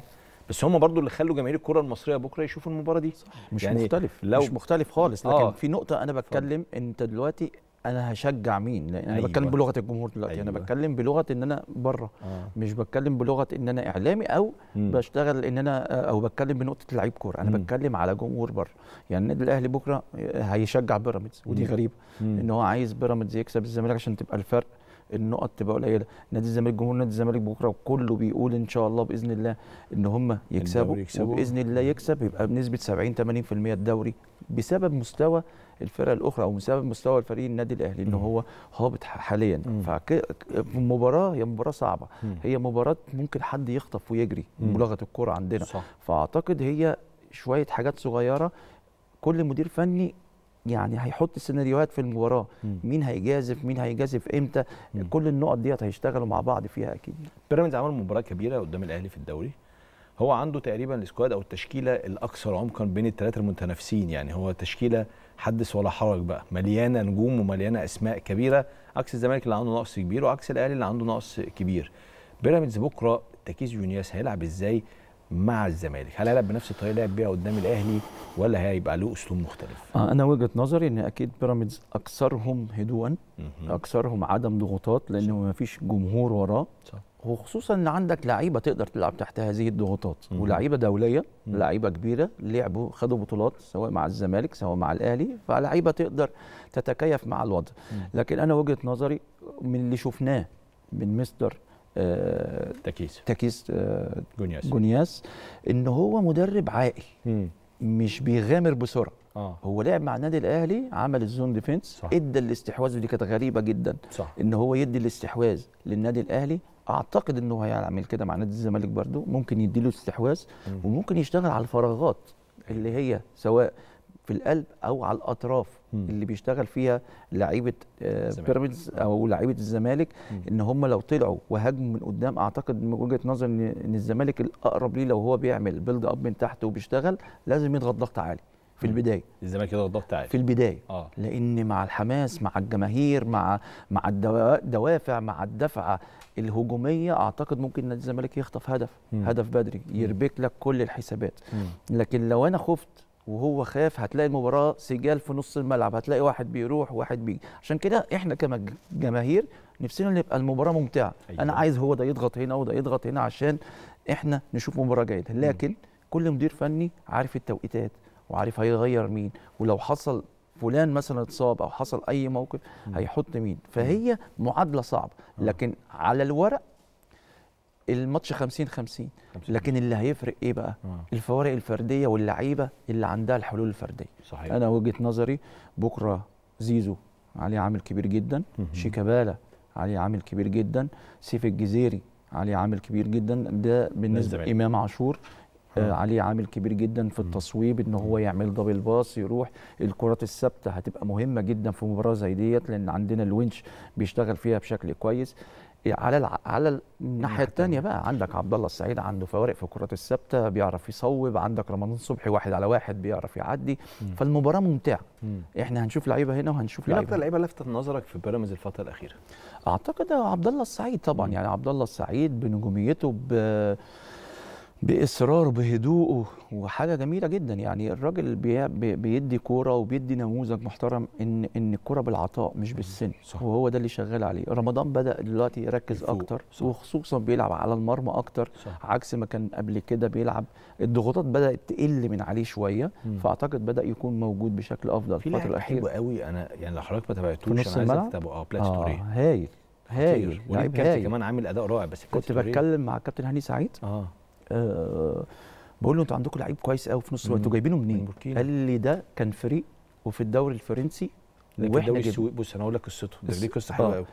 بس هم برضو اللي خلوا جماهير الكره المصريه بكره يشوفوا المباراه دي صح. مش يعني مختلف لو مش مختلف خالص لكن آه. في نقطه انا بتكلم انت دلوقتي انا هشجع مين لان انا أيوة. بتكلم بلغه الجمهور دلوقتي أيوة. انا بتكلم بلغه ان انا بره آه. مش بتكلم بلغه ان انا اعلامي او م. بشتغل ان انا او بتكلم بنقطه لعيب كوره انا م. بتكلم على جمهور بره يعني النادي الاهلي بكره آه، هيشجع بيراميدز ودي غريبه ان هو عايز بيراميدز يكسب الزمالك عشان تبقى الفرق النقط تبقى قليله نادي الزمالك جمهور نادي الزمالك بكره كله بيقول ان شاء الله باذن الله ان هم يكسبوا, باذن الله يكسب يبقى بنسبه 70 80% الدوري بسبب مستوى الفرق الاخرى او بسبب مستوى الفريق النادي الاهلي ان هو هابط حاليا فمباراه هي مباراه صعبه مم. هي مباراه ممكن حد يخطف ويجري بلغه الكره عندنا صح. فاعتقد هي شويه حاجات صغيره كل مدير فني يعني هيحط سيناريوهات في المباراه مين هيجازف مين هيجازف امتى كل النقط ديت هيشتغلوا مع بعض فيها اكيد بيراميدز عمل مباراه كبيره قدام الاهلي في الدوري هو عنده تقريبا السكواد او التشكيله الاكثر عمقا بين الثلاثه المتنافسين يعني هو تشكيله حدث ولا حرج بقى مليانه نجوم ومليانه اسماء كبيره عكس الزمالك اللي عنده نقص كبير وعكس الاهلي اللي عنده نقص كبير بيراميدز بكره تكيس جونياس هيلعب ازاي مع الزمالك هل هيلعب بنفس الطريقه اللي لعب بيها قدام الاهلي ولا هيبقى له اسلوب مختلف آه، انا وجهه نظري ان اكيد بيراميدز اكثرهم هدوءا اكثرهم عدم ضغوطات لان ما فيش جمهور وراه صح. وخصوصا ان عندك لعيبه تقدر تلعب تحت هذه الضغوطات ولعيبه دوليه لعيبه كبيره لعبوا خدوا بطولات سواء مع الزمالك سواء مع الاهلي فلعيبه تقدر تتكيف مع الوضع لكن انا وجهه نظري من اللي شفناه من مستر آه، تكيس تكيس آه، جونياس جونياس ان هو مدرب عاقل مش بيغامر بسرعه آه. هو لعب مع النادي الاهلي عمل الزون ديفنس ادى الاستحواذ ودي كانت غريبه جدا صح. ان هو يدي الاستحواذ للنادي الاهلي اعتقد انه هيعمل كده مع نادي الزمالك برده ممكن يدي له استحواذ وممكن يشتغل على الفراغات اللي هي سواء في القلب او على الاطراف م. اللي بيشتغل فيها لعيبه آه، بيراميدز او لعيبه الزمالك ان هم لو طلعوا وهاجموا من قدام اعتقد من وجهه نظر ان الزمالك الاقرب ليه لو هو بيعمل بيلد اب من تحت وبيشتغل لازم يضغط ضغط عالي في البدايه الزمالك يضغط ضغط عالي في البدايه آه. لان مع الحماس مع الجماهير مع مع الدوافع مع الدفعه الهجوميه اعتقد ممكن نادي الزمالك يخطف هدف م. هدف بدري يربك لك كل الحسابات م. لكن لو انا خفت وهو خاف هتلاقي المباراه سجال في نص الملعب هتلاقي واحد بيروح وواحد بيجي عشان كده احنا كجماهير نفسنا نبقى المباراه ممتعه أيوة. انا عايز هو ده يضغط هنا وده يضغط هنا عشان احنا نشوف مباراه جيده لكن م. كل مدير فني عارف التوقيتات وعارف هيغير مين ولو حصل فلان مثلا اتصاب او حصل اي موقف هيحط مين فهي معادله صعبه آه. لكن على الورق الماتش 50 50 لكن اللي هيفرق ايه بقى آه. الفوارق الفرديه واللعيبه اللي عندها الحلول الفرديه صحيح. انا وجهه نظري بكره زيزو عليه عامل كبير جدا شيكابالا عليه عامل كبير جدا سيف الجزيري عليه عامل كبير جدا ده بالنسبه لامام عاشور آه, آه. عليه عامل كبير جدا في التصويب ان هو يعمل دبل باص يروح الكرات الثابته هتبقى مهمه جدا في مباراه زي ديت لان عندنا الونش بيشتغل فيها بشكل كويس على الع... على الناحيه الثانيه بقى عندك عبد الله السعيد عنده فوارق في الكرات الثابته بيعرف يصوب عندك رمضان صبحي واحد على واحد بيعرف يعدي مم. فالمباراه ممتعه مم. احنا هنشوف لعيبه هنا وهنشوف لعيبه اكثر لعيبه لفتت نظرك في بيراميدز الفتره الاخيره اعتقد عبد الله السعيد طبعا مم. يعني عبد الله السعيد بنجوميته ب... باصرار بهدوءه وحاجه جميله جدا يعني الراجل بيدي كوره وبيدي نموذج محترم ان ان الكوره بالعطاء مش بالسن صح. وهو ده اللي شغال عليه رمضان بدا دلوقتي يركز يفوق. اكتر صح. وخصوصا بيلعب على المرمى اكتر صح. عكس ما كان قبل كده بيلعب الضغوطات بدات تقل من عليه شويه مم. فاعتقد بدا يكون موجود بشكل افضل في الفتره الاخيره حلو قوي انا يعني لو حضرتك ما تابعتوش انا عايزك تتابعه اه بلاتي آه، هايل هايل والكابتن كمان عامل اداء رائع بس كنت بتكلم مع الكابتن هاني سعيد اه آه بقول له انتوا عندكم لعيب كويس قوي في نص الوقت وجايبينه منين؟ قال لي ده كان فريق وفي الدوري الفرنسي لكن الدوري السويدي بص انا اقول لك قصته ده ليه قصه حلوه آه. قوي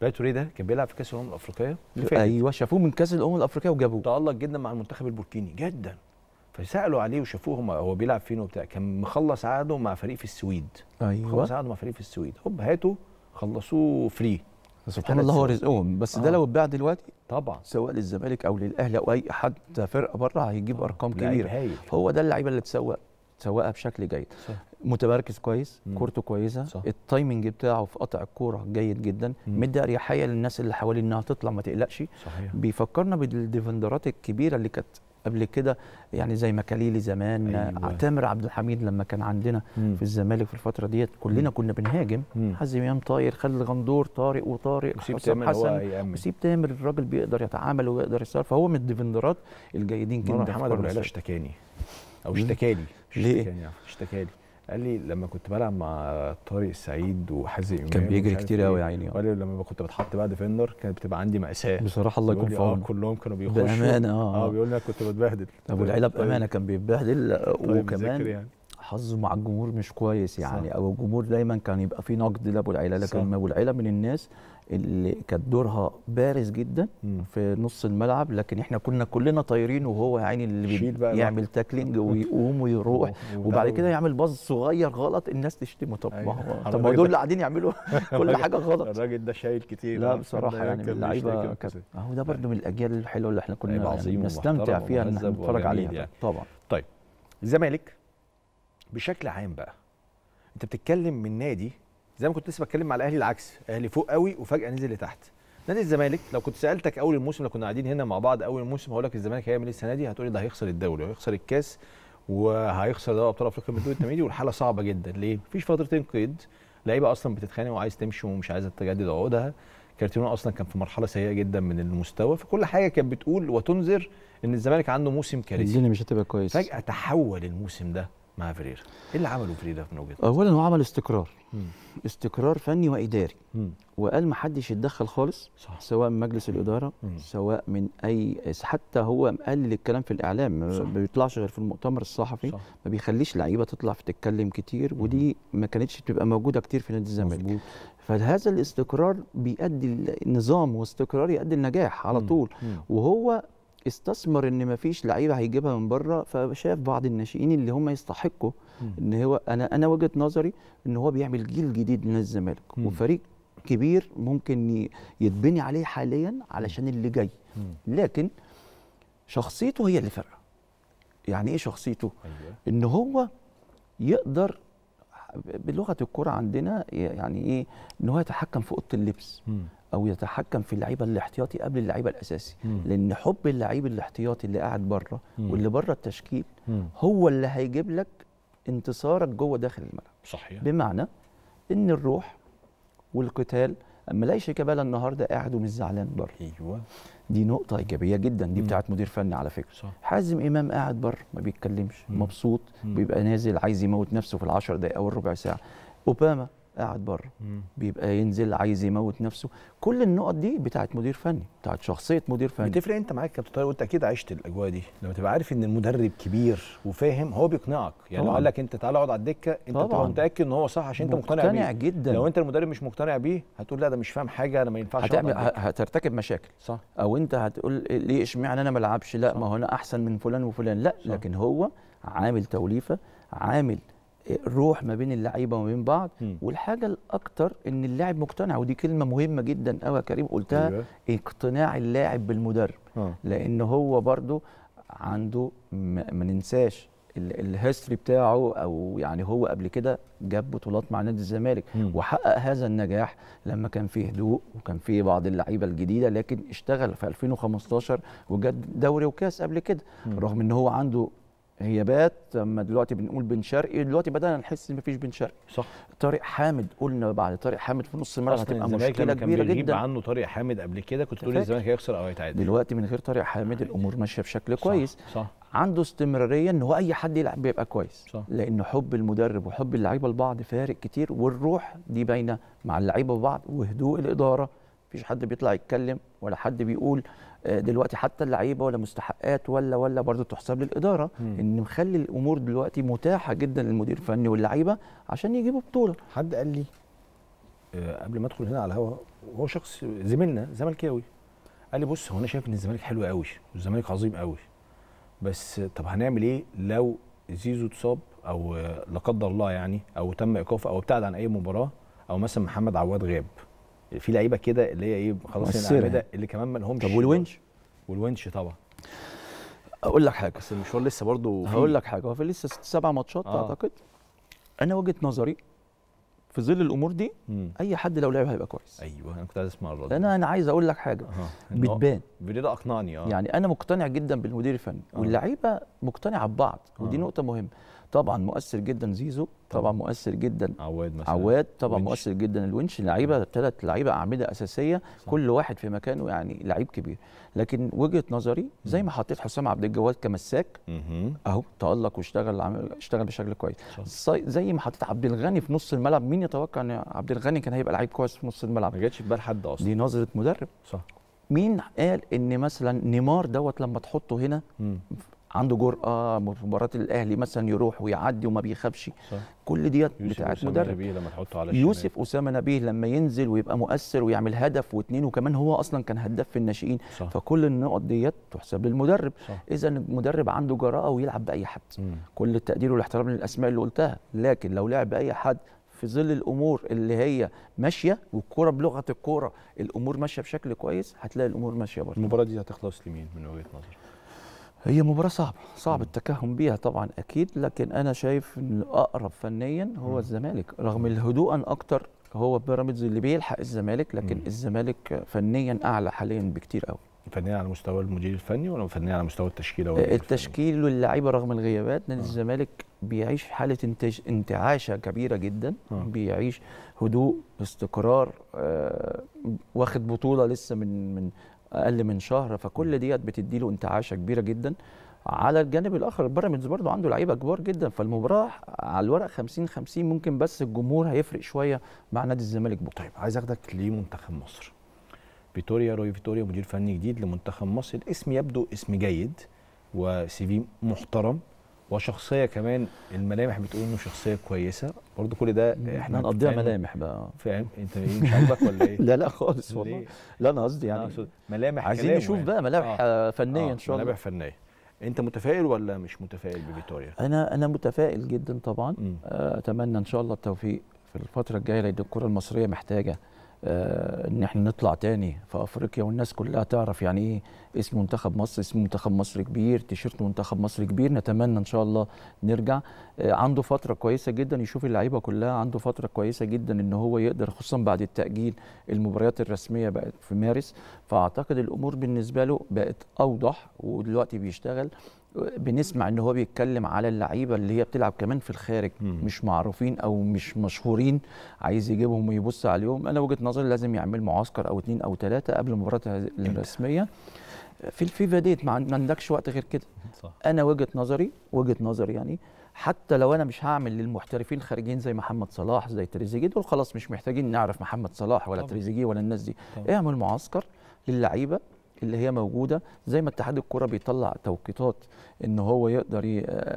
بقى توريه ده كان بيلعب في كاس الامم الافريقيه ايوه شافوه من كاس الامم الافريقيه وجابوه تالق جدا مع المنتخب البوركيني جدا فسالوا عليه وشافوه هو بيلعب فين وبتاع كان مخلص عقده مع فريق في السويد ايوه مخلص عقده مع فريق في السويد هوب هاته خلصوه فري سبحان الله هو رزقهم بس آه. ده لو اتباع دلوقتي طبعا سواء للزمالك او للاهلي او اي حتى فرقه بره هيجيب ارقام كبيره هو ده اللعيبه اللي تسوق سواقها بشكل جيد صح. متمركز كويس مم. كورته كويسه صح. التايمنج بتاعه في قطع الكوره جيد جدا مدي اريحيه للناس اللي حواليه انها تطلع ما تقلقش صحيح. بيفكرنا بالديفندرات الكبيره اللي كانت قبل كده يعني زي مكاليلي زمان أيوة. تامر عبد الحميد لما كان عندنا مم. في الزمالك في الفتره ديت كلنا كنا بنهاجم حازم امام طاير خالد غندور طارق وطارق وسيب تامر حسن وسيب تامر الراجل بيقدر يتعامل ويقدر يسار فهو من الديفندرات الجيدين جدا محمد ابو العلا اشتكاني او يعني. اشتكالي ليه؟ اشتكالي قال لي لما كنت بلعب مع طارق سعيد وحازم امام كان بيجري كتير قوي إيه، يا عيني قال لي لما كنت بتحط بعد ديفندر كانت بتبقى عندي مأساة بصراحه الله يكون آه، في عونه كلهم كانوا بيخشوا بامانه اه اه بيقول لي انا كنت بتبهدل ابو العيله طيب. بامانه كان بيتبهدل طيب، وكمان يعني. حظه مع الجمهور مش كويس يعني صح. او الجمهور دايما كان يبقى فيه نقد لابو العيله لكن ابو العيله من الناس اللي كانت دورها بارز جدا م. في نص الملعب لكن احنا كنا كلنا طايرين وهو يا عيني اللي بقى يعمل بقى. تاكلينج ويقوم ويروح وبعد كده يعمل باظ صغير غلط الناس تشتمه طب ما هو أيوة. طب ما دول اللي قاعدين يعملوا كل حاجه غلط الراجل ده شايل كتير لا بصراحه يعني من اللعيبه اهو ده برده من الاجيال الحلوه اللي احنا كنا طيب، يعني فيها ان احنا نتفرج عليها يعني. طبعا طيب الزمالك بشكل عام بقى انت بتتكلم من نادي زي ما كنت لسه بتكلم مع الاهلي العكس الاهلي فوق قوي وفجاه نزل لتحت نادي الزمالك لو كنت سالتك اول الموسم لو كنا قاعدين هنا مع بعض اول الموسم هقول لك الزمالك هيعمل ايه السنه دي لي ده هيخسر الدوري وهيخسر الكاس وهيخسر دوري ابطال افريقيا من دول التمهيدي والحاله صعبه جدا ليه؟ مفيش فترتين قيد لعيبه اصلا بتتخانق وعايز تمشي ومش عايزه تجدد عقودها كارتيرون اصلا كان في مرحله سيئه جدا من المستوى فكل حاجه كانت بتقول وتنذر ان الزمالك عنده موسم كارثي الدنيا مش هتبقى كويس فجاه تحول الموسم ده مع فريرا ايه اللي عمله فريرا من وجهه اولا هو عمل استقرار مم. استقرار فني واداري مم. وقال ما حدش يتدخل خالص صح. سواء من مجلس الاداره مم. سواء من اي حتى هو مقلل الكلام في الاعلام ما بيطلعش غير في المؤتمر الصحفي صح. ما بيخليش لعيبه تطلع تتكلم كتير مم. ودي ما كانتش بتبقى موجوده كتير في نادي الزمالك فهذا الاستقرار بيؤدي النظام واستقرار يؤدي النجاح على طول مم. وهو استثمر ان ما فيش لعيبه هيجيبها من بره فشاف بعض الناشئين اللي هم يستحقوا ان هو انا انا وجهه نظري ان هو بيعمل جيل جديد من الزمالك وفريق كبير ممكن يتبني عليه حاليا علشان اللي جاي لكن شخصيته هي اللي فارقه يعني ايه شخصيته أيوة. ان هو يقدر بلغه الكوره عندنا يعني ايه ان هو يتحكم في اوضه اللبس او يتحكم في اللعيبه الاحتياطي قبل اللعيبه الاساسي مم. لان حب اللعيب الاحتياطي اللي قاعد بره واللي بره التشكيل مم. هو اللي هيجيب لك انتصارك جوه داخل الملعب صحيح بمعنى ان الروح والقتال اما الاقي شيكابالا النهارده قاعد ومش زعلان بره ايوه دي نقطه ايجابيه جدا دي بتاعت مدير فني على فكره صح. حازم امام قاعد بره ما بيتكلمش مم. مبسوط مم. بيبقى نازل عايز يموت نفسه في العشر دقائق او الربع ساعه اوباما قاعد بره بيبقى ينزل عايز يموت نفسه كل النقط دي بتاعت مدير فني بتاعت شخصيه مدير فني بتفرق انت معاك كابتن طارق وانت اكيد عشت الاجواء دي لما تبقى عارف ان المدرب كبير وفاهم هو بيقنعك يعني لو قال لك انت تعالى اقعد على الدكه انت تبقى متاكد ان هو صح عشان انت مقتنع, مقتنع بيه جدا لو انت المدرب مش مقتنع بيه هتقول لا ده مش فاهم حاجه انا ما ينفعش هتعمل هترتكب مشاكل صح او انت هتقول ليه اشمعنى انا ما العبش لا صح. ما هو انا احسن من فلان وفلان لا صح. لكن هو عامل توليفه عامل روح ما بين اللعيبه وما بين بعض م. والحاجه الاكثر ان اللاعب مقتنع ودي كلمه مهمه جدا قوي يا كريم قلتها إيه. اقتناع اللاعب بالمدرب آه. لان هو برضو عنده ما ننساش الهيستوري بتاعه او يعني هو قبل كده جاب بطولات مع نادي الزمالك وحقق هذا النجاح لما كان فيه هدوء وكان فيه بعض اللعيبه الجديده لكن اشتغل في 2015 وجاب دوري وكاس قبل كده رغم ان هو عنده غيابات لما دلوقتي بنقول بن شرقي دلوقتي بدانا نحس ان مفيش بن شرقي صح طارق حامد قلنا بعد طارق حامد في نص الملعب هتبقى مشكله كبيره كان جدا عنه طارق حامد قبل كده كنت تقول الزمالك هيخسر او هيتعادل دلوقتي من غير طارق حامد الامور ماشيه بشكل كويس صح صح. عنده استمراريه ان هو اي حد يلعب بيبقى كويس صح. لان حب المدرب وحب اللعيبه لبعض فارق كتير والروح دي باينه مع اللعيبه ببعض وهدوء الاداره مفيش حد بيطلع يتكلم ولا حد بيقول آه، دلوقتي حتى اللعيبه ولا مستحقات ولا ولا برضه تحسب للاداره مم. ان مخلي الامور دلوقتي متاحه جدا للمدير الفني واللعيبه عشان يجيبوا بطوله حد قال لي آه، قبل ما ادخل هنا على الهوا وهو شخص زميلنا زملكاوي قال لي بص هو انا شايف ان الزمالك حلو قوي والزمالك عظيم قوي بس طب هنعمل ايه لو زيزو اتصاب او لا قدر الله يعني او تم ايقافه او ابتعد عن اي مباراه او مثلا محمد عواد غاب في لعيبه كده اللي هي ايه خلاص هنا يعني. اللي كمان ما لهمش طب والونش والونش طبعا اقول لك حاجه بس المشوار لسه برضه هقول لك حاجه هو في لسه ست سبع ماتشات آه. اعتقد انا وجهه نظري في ظل الامور دي مم. اي حد لو لعب هيبقى كويس ايوه انا كنت عايز اسمع الراجل انا انا عايز اقول لك حاجه آه. بتبان فيريرا اقنعني اه يعني انا مقتنع جدا بالمدير الفني آه. واللعيبه مقتنعه ببعض ودي آه. نقطه مهمه طبعا مؤثر جدا زيزو طبعا مؤثر جدا عواد مثلا عواد طبعا وينش. مؤثر جدا الونش لعيبه ثلاث لعيبه اعمده اساسيه صح. كل واحد في مكانه يعني لعيب كبير لكن وجهه نظري زي ما حطيت حسام عبد الجواد كمساك اهو تالق واشتغل اشتغل بشكل كويس زي ما حطيت عبد الغني في نص الملعب مين يتوقع ان عبد الغني كان هيبقى لعيب كويس في نص الملعب ما جاتش في بال حد اصلا دي نظره مدرب صح مين قال ان مثلا نيمار دوت لما تحطه هنا مم. عنده جرأة في مباراة الأهلي مثلا يروح ويعدي وما بيخافش صح. كل ديت بتاعت مدرب يوسف لما تحطه على يوسف أسامة نبيه لما ينزل ويبقى مؤثر ويعمل هدف واثنين وكمان هو أصلا كان هداف في الناشئين صح. فكل النقط ديت تحسب للمدرب إذا المدرب عنده جراءة ويلعب بأي حد م. كل التقدير والاحترام للأسماء اللي قلتها لكن لو لعب بأي حد في ظل الامور اللي هي ماشيه والكوره بلغه الكوره الامور ماشيه بشكل كويس هتلاقي الامور ماشيه برضه المباراه دي هتخلص لمين من وجهه نظرك هي مباراة صعبة، صعب التكهن بيها طبعا أكيد، لكن أنا شايف إن الأقرب فنيا هو م. الزمالك، رغم الهدوءا أكتر هو بيراميدز اللي بيلحق الزمالك، لكن م. الزمالك فنيا أعلى حاليا بكتير قوي. فنيا على مستوى المدير الفني ولا فنيا على مستوى التشكيله التشكيل واللعيبه رغم الغيابات نادي آه. الزمالك بيعيش حاله انتج انتعاشه كبيره جدا أه. بيعيش هدوء استقرار آه واخد بطوله لسه من من اقل من شهر فكل ديت بتدي له انتعاشه كبيره جدا على الجانب الاخر بيراميدز برضه عنده لعيبه كبار جدا فالمباراه على الورق 50 50 ممكن بس الجمهور هيفرق شويه مع نادي الزمالك بكره طيب عايز اخدك لمنتخب مصر فيتوريا روي فيتوريا مدير فني جديد لمنتخب مصر اسم يبدو اسم جيد وسي في محترم وشخصيه كمان الملامح بتقول انه شخصيه كويسه برضه كل ده احنا هنقضيها ملامح بقى فاهم انت ايه مش عاجبك ولا ايه؟ لا لا خالص والله لا انا قصدي يعني ملامح عايزين نشوف يعني. بقى ملامح آه. فنيه آه. ان شاء الله ملامح فنيه انت متفائل ولا مش متفائل بفيتوريا؟ انا انا متفائل جدا طبعا آه، اتمنى ان شاء الله التوفيق في الفتره الجايه لان الكره المصريه محتاجه آه، ان احنا نطلع تاني في افريقيا والناس كلها تعرف يعني ايه اسم منتخب مصر اسم منتخب مصر كبير تيشيرت منتخب مصر كبير نتمنى ان شاء الله نرجع آه، عنده فتره كويسه جدا يشوف اللعيبه كلها عنده فتره كويسه جدا ان هو يقدر خصوصا بعد التاجيل المباريات الرسميه بقت في مارس فاعتقد الامور بالنسبه له بقت اوضح ودلوقتي بيشتغل بنسمع ان هو بيتكلم على اللعيبه اللي هي بتلعب كمان في الخارج مم. مش معروفين او مش مشهورين عايز يجيبهم ويبص عليهم انا وجهه نظري لازم يعمل معسكر او اتنين او ثلاثه قبل مباراته الرسميه في الفيفا ديت ما عندكش وقت غير كده صح. انا وجهه نظري وجهه نظري يعني حتى لو انا مش هعمل للمحترفين الخارجين زي محمد صلاح زي تريزيجيه دول خلاص مش محتاجين نعرف محمد صلاح ولا تريزيجيه ولا الناس دي طبعا. اعمل معسكر للعيبه اللي هي موجوده زي ما اتحاد الكره بيطلع توقيتات ان هو يقدر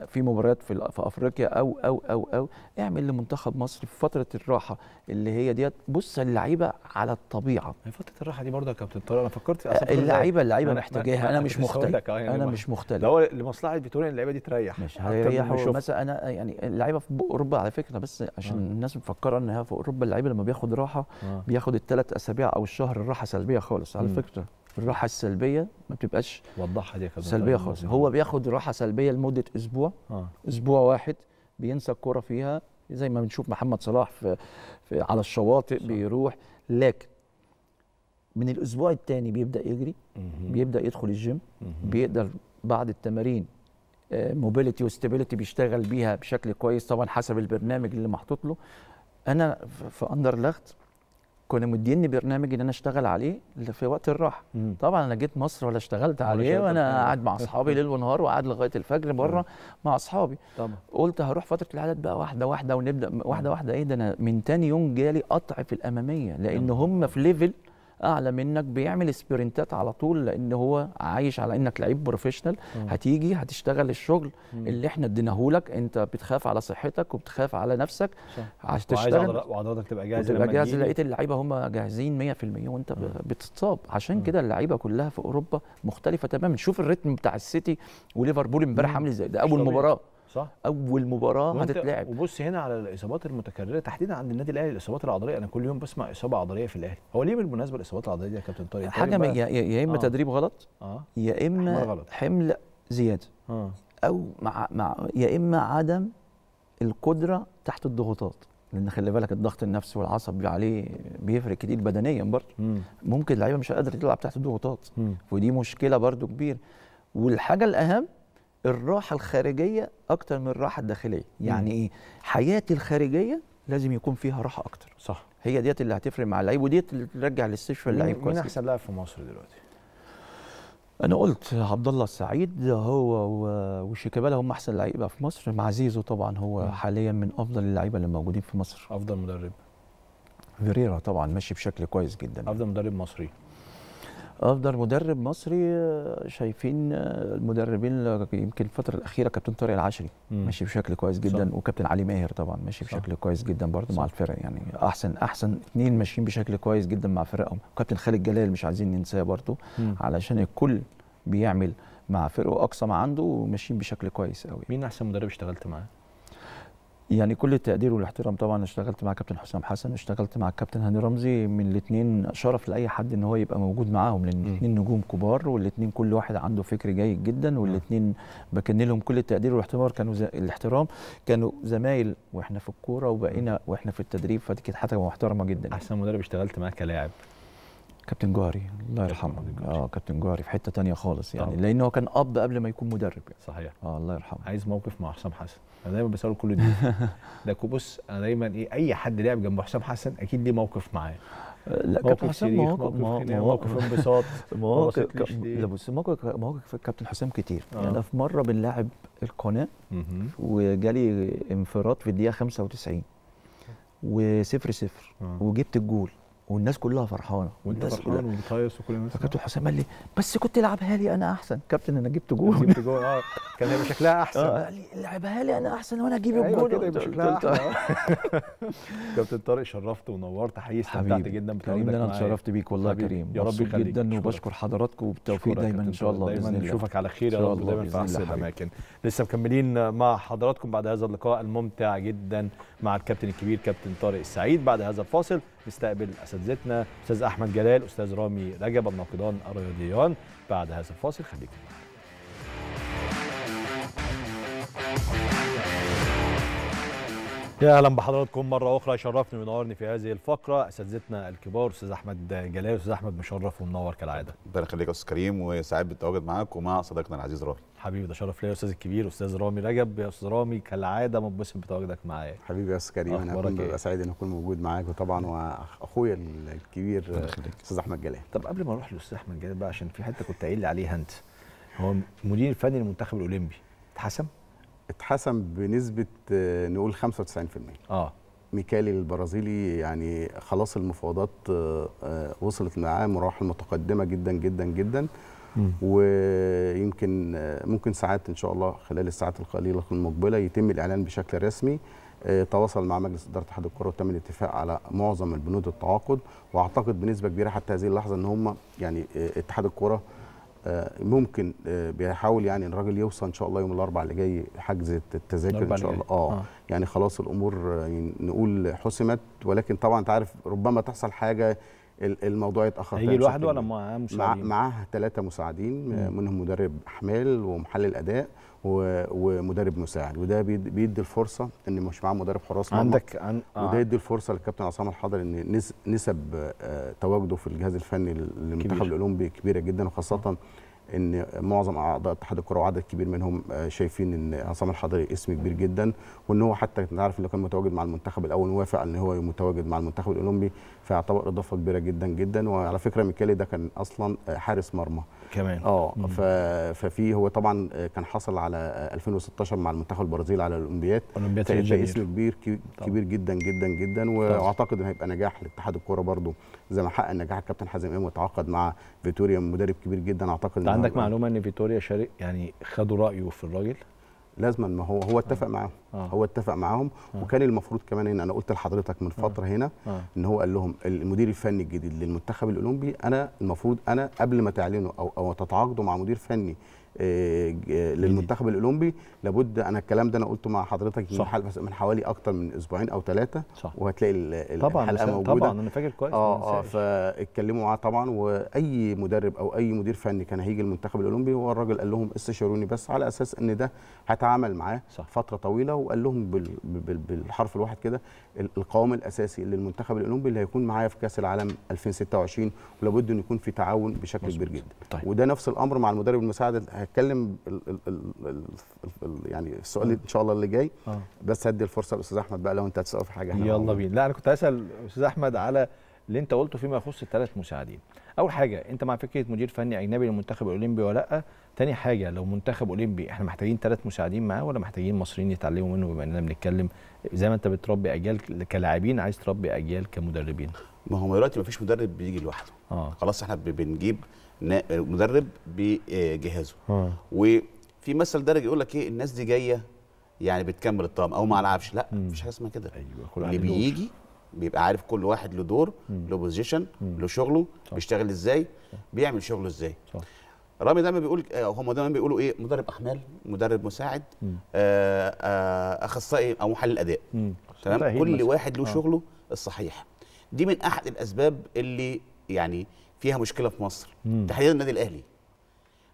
في مباريات في افريقيا او او او او اعمل لمنتخب مصر في فتره الراحه اللي هي ديت بص اللعيبه على الطبيعه فتره الراحه دي برده يا كابتن طارق انا فكرت في اللعيبه اللعيبه محتاجاها انا يعني مش مختلف يعني انا مش مختلف هو لمصلحه ان اللعيبه دي تريح مش هتريح مثلا انا يعني اللعيبه في اوروبا على فكره بس عشان آه. الناس مفكره ان هي في اوروبا اللعيبه لما بياخد راحه آه. بياخد الثلاث اسابيع او الشهر الراحه سلبيه خالص على فكره الراحه السلبيه ما بتبقاش وضحها دي كده سلبيه خالص هو بياخد راحه سلبيه لمده اسبوع آه. اسبوع واحد بينسى الكوره فيها زي ما بنشوف محمد صلاح في, في على الشواطئ صح. بيروح لكن من الاسبوع الثاني بيبدا يجري مه. بيبدا يدخل الجيم مه. بيقدر بعد التمارين موبيليتي آه، وستابيليتي بيشتغل بيها بشكل كويس طبعا حسب البرنامج اللي محطوط له انا في اندرلخت كنا مديني برنامج ان انا اشتغل عليه في وقت الراحه طبعا انا جيت مصر ولا اشتغلت عليه وانا قاعد مع اصحابي ليل ونهار وقاعد لغايه الفجر بره مع اصحابي قلت هروح فتره العدد بقى واحده واحده ونبدا واحده واحده ايه ده انا من تاني يوم جالي قطع في الاماميه لان هم في ليفل اعلى منك بيعمل سبرنتات على طول لان هو عايش على انك لعيب بروفيشنال هتيجي هتشتغل الشغل مم. اللي احنا اديناهولك انت بتخاف على صحتك وبتخاف على نفسك عشان تشتغل وعضلاتك تبقى جاهزه تبقى جاهزه لقيت اللعيبه هم جاهزين 100% وانت مم. بتتصاب عشان كده اللعيبه كلها في اوروبا مختلفه تماما شوف الريتم بتاع السيتي وليفربول امبارح عامل ازاي ده اول مباراه صح اول مباراه هتتلعب وبص هنا على الاصابات المتكرره تحديدا عند النادي الاهلي الاصابات العضليه انا كل يوم بسمع اصابه عضليه في الاهلي هو ليه بالمناسبه الاصابات العضليه دي يا كابتن طارق حاجه يا, يا اما آه. تدريب غلط آه. يا اما غلط. حمل زياده آه. او مع مع يا اما عدم القدره تحت الضغوطات لان خلي بالك الضغط النفسي والعصبي عليه بيفرق كتير بدنيا برضه ممكن اللعيبه مش قادره تلعب تحت الضغوطات ودي مشكله برضه كبيره والحاجه الاهم الراحه الخارجيه اكتر من الراحه الداخليه يعني ايه حياتي الخارجيه لازم يكون فيها راحه اكتر صح هي ديت اللي هتفرق مع اللعيب وديت اللي ترجع للاستشفى اللعيب كويس مين احسن لاعب في مصر دلوقتي انا قلت عبد الله السعيد هو وشيكابالا هم احسن لعيبه في مصر مع زيزو طبعا هو م. حاليا من افضل اللعيبه اللي موجودين في مصر افضل مدرب فيريرا طبعا ماشي بشكل كويس جدا افضل مدرب مصري افضل مدرب مصري آه، شايفين آه، المدربين يمكن الفتره الاخيره كابتن طارق العشري مم. ماشي بشكل كويس جدا صح. وكابتن علي ماهر طبعا ماشي صح. بشكل كويس جدا برضه مع الفرق يعني احسن احسن اثنين ماشيين بشكل كويس جدا مع فرقهم كابتن خالد جلال مش عايزين ننساه برضه علشان الكل بيعمل مع فرقه اقصى ما عنده وماشيين بشكل كويس قوي مين احسن مدرب اشتغلت معاه يعني كل التقدير والاحترام طبعا اشتغلت مع كابتن حسام حسن اشتغلت مع الكابتن هاني رمزي من الاثنين شرف لاي حد ان هو يبقى موجود معاهم لان الاثنين نجوم كبار والاثنين كل واحد عنده فكر جيد جدا والاثنين بكن لهم كل التقدير والاحترام كانوا الاحترام كانوا زمايل واحنا في الكوره وبقينا واحنا في التدريب فدي كانت حاجه محترمه جدا يعني. احسن مدرب اشتغلت معاه كلاعب كابتن جوهري الله يرحمه اه كابتن جوهري في حته ثانيه خالص يعني لانه لان هو كان اب قبل ما يكون مدرب يعني. صحيح اه الله يرحمه عايز موقف مع حسام حسن انا دايما بساله كل دي ده بص انا دايما ايه اي حد لعب جنب حسام حسن اكيد ليه موقف معاه لا كابتن حسام يعني مواقف مواقف, انبساط مواقف لا بص مواقف مواقف كابتن حسام كتير آه. انا في مره بنلعب القناه وجالي انفراد في الدقيقه 95 وصفر صفر اه وجبت الجول والناس كلها فرحانه وانت كلها ومتهيص وكل الناس فكابتن حسام قال لي بس كنت لعبها لي انا احسن كابتن انا جبت جول جبت جول اه كان هيبقى شكلها احسن اه قال لي لعبها لي انا احسن وانا اجيب أيوة، الجول أيوة كده شكلها احسن آه. كابتن طارق شرفت ونورت حقيقي استمتعت جدا معايا انا اتشرفت بيك والله يا كريم يا رب يخليك جدا وبشكر حضراتكم وبالتوفيق دايما ان شاء الله دايما نشوفك على خير يا رب دايما في احسن الاماكن لسه مكملين مع حضراتكم بعد هذا اللقاء الممتع جدا مع الكابتن الكبير كابتن طارق السعيد بعد هذا الفاصل نستقبل اسد اساتذتنا استاذ احمد جلال استاذ رامي رجب الناقدان الرياضيان بعد هذا الفاصل خليكم يا اهلا بحضراتكم مره اخرى شرفني وينورني في هذه الفقره اساتذتنا الكبار استاذ احمد جلال استاذ احمد مشرف ومنور كالعاده ربنا يخليك يا استاذ كريم وسعيد بالتواجد معاك ومع صديقنا العزيز رامي حبيبي ده شرف ليا يا استاذ الكبير استاذ رامي رجب يا استاذ رامي كالعاده مبسوط بتواجدك معايا حبيبي يا استاذ كريم انا ببقى إيه؟ سعيد ان اكون موجود معاك وطبعا واخويا الكبير استاذ احمد جلال طب قبل ما اروح للاستاذ احمد جلال بقى عشان في حته كنت قايل لي عليها انت هو المدير الفني للمنتخب الاولمبي اتحسم؟ اتحسم بنسبه آه، نقول 95% اه ميكالي البرازيلي يعني خلاص المفاوضات آه، آه، وصلت معاه مراحل متقدمه جدا جدا جدا ويمكن آه، ممكن ساعات ان شاء الله خلال الساعات القليله المقبله يتم الاعلان بشكل رسمي آه، تواصل مع مجلس اداره اتحاد الكره وتم الاتفاق على معظم البنود التعاقد واعتقد بنسبه كبيره حتى هذه اللحظه ان هم يعني آه، اتحاد الكره ممكن بيحاول يعني الراجل يوصل ان شاء الله يوم الاربعاء اللي جاي حجز التذاكر ان شاء الله آه. اه يعني خلاص الامور يعني نقول حسمت ولكن طبعا انت عارف ربما تحصل حاجه الموضوع يتاخر هيجي لوحده ولا معاه مساعدين؟ معاه ثلاثه مساعدين مم. آه، منهم مدرب احمال ومحلل اداء ومدرب مساعد وده بيدي الفرصه ان مش معاه مدرب حراس مرمى عندك عن... آه. وده يدي الفرصه للكابتن عصام الحضري ان نسب آه، تواجده في الجهاز الفني للمنتخب الاولمبي كبيره جدا وخاصه آه. ان معظم اعضاء اتحاد الكره وعدد كبير منهم آه، شايفين ان عصام الحضري اسم كبير جدا وان هو حتى نعرف انه كان متواجد مع المنتخب الاول ووافق ان هو متواجد مع المنتخب الاولمبي فيعتبر اضافه كبيره جدا جدا وعلى فكره ميكالي ده كان اصلا حارس مرمى كمان اه ففي هو طبعا كان حصل على 2016 مع المنتخب البرازيلي على الاولمبياد ده اسم كبير كبير جدا جدا جدا واعتقد ان هيبقى نجاح لاتحاد الكوره برضه زي ما حقق نجاح الكابتن حازم امام وتعاقد مع فيتوريا مدرب كبير جدا اعتقد انت عندك معلومه ان فيتوريا شارك يعني خدوا رايه في الراجل لازما ما هو هو اتفق معاهم آه. هو اتفق معاهم آه. وكان المفروض كمان هنا انا قلت لحضرتك من آه. فتره هنا ان هو قال لهم المدير الفني الجديد للمنتخب الاولمبي انا المفروض انا قبل ما تعلنوا او او تتعاقدوا مع مدير فني آه، آه، للمنتخب الاولمبي لابد انا الكلام ده انا قلته مع حضرتك صح. من حوالي اكتر من اسبوعين او ثلاثه صح. وهتلاقي الحلقه طبعا موجوده طبعا انا فاكر كويس اه اه فاتكلموا معاه طبعا واي مدرب او اي مدير فني كان هيجي المنتخب الاولمبي هو الراجل قال لهم استشاروني بس على اساس ان ده هتعامل معاه فتره طويله وقال لهم بال بال بالحرف الواحد كده القوام الاساسي للمنتخب الاولمبي اللي هيكون معايا في كاس العالم 2026 ولابد ان يكون في تعاون بشكل كبير جدا طيب. وده نفس الامر مع المدرب المساعد هتكلم يعني السؤال اه. ان شاء الله اللي جاي آه. بس هدي الفرصه للاستاذ احمد بقى لو انت هتساله في حاجه يلا بينا لا انا كنت هسال استاذ احمد على اللي انت قلته فيما يخص الثلاث مساعدين اول حاجه انت مع فكره مدير فني اجنبي للمنتخب الاولمبي ولا لا تاني حاجه لو منتخب اولمبي احنا محتاجين ثلاث مساعدين معاه ولا محتاجين مصريين يتعلموا منه بما اننا بنتكلم زي ما انت بتربي اجيال كلاعبين عايز تربي اجيال كمدربين ما هو دلوقتي ما فيش مدرب بيجي لوحده آه. خلاص احنا بنجيب مدرب بجهازه وفي مثل درجه يقول لك ايه الناس دي جايه يعني بتكمل الطعم او ما لعبش لا مفيش حاجه اسمها كده أيوة اللي بيجي بيبقى عارف كل واحد له دور له بوزيشن له شغله صح. بيشتغل ازاي صح. بيعمل شغله ازاي صح. رامي دايما بيقول هم آه، دايما بيقولوا ايه مدرب احمال مدرب مساعد آه، آه، اخصائي او محلل اداء تمام كل واحد له آه. شغله الصحيح دي من احد الاسباب اللي يعني فيها مشكله في مصر تحديدا النادي الاهلي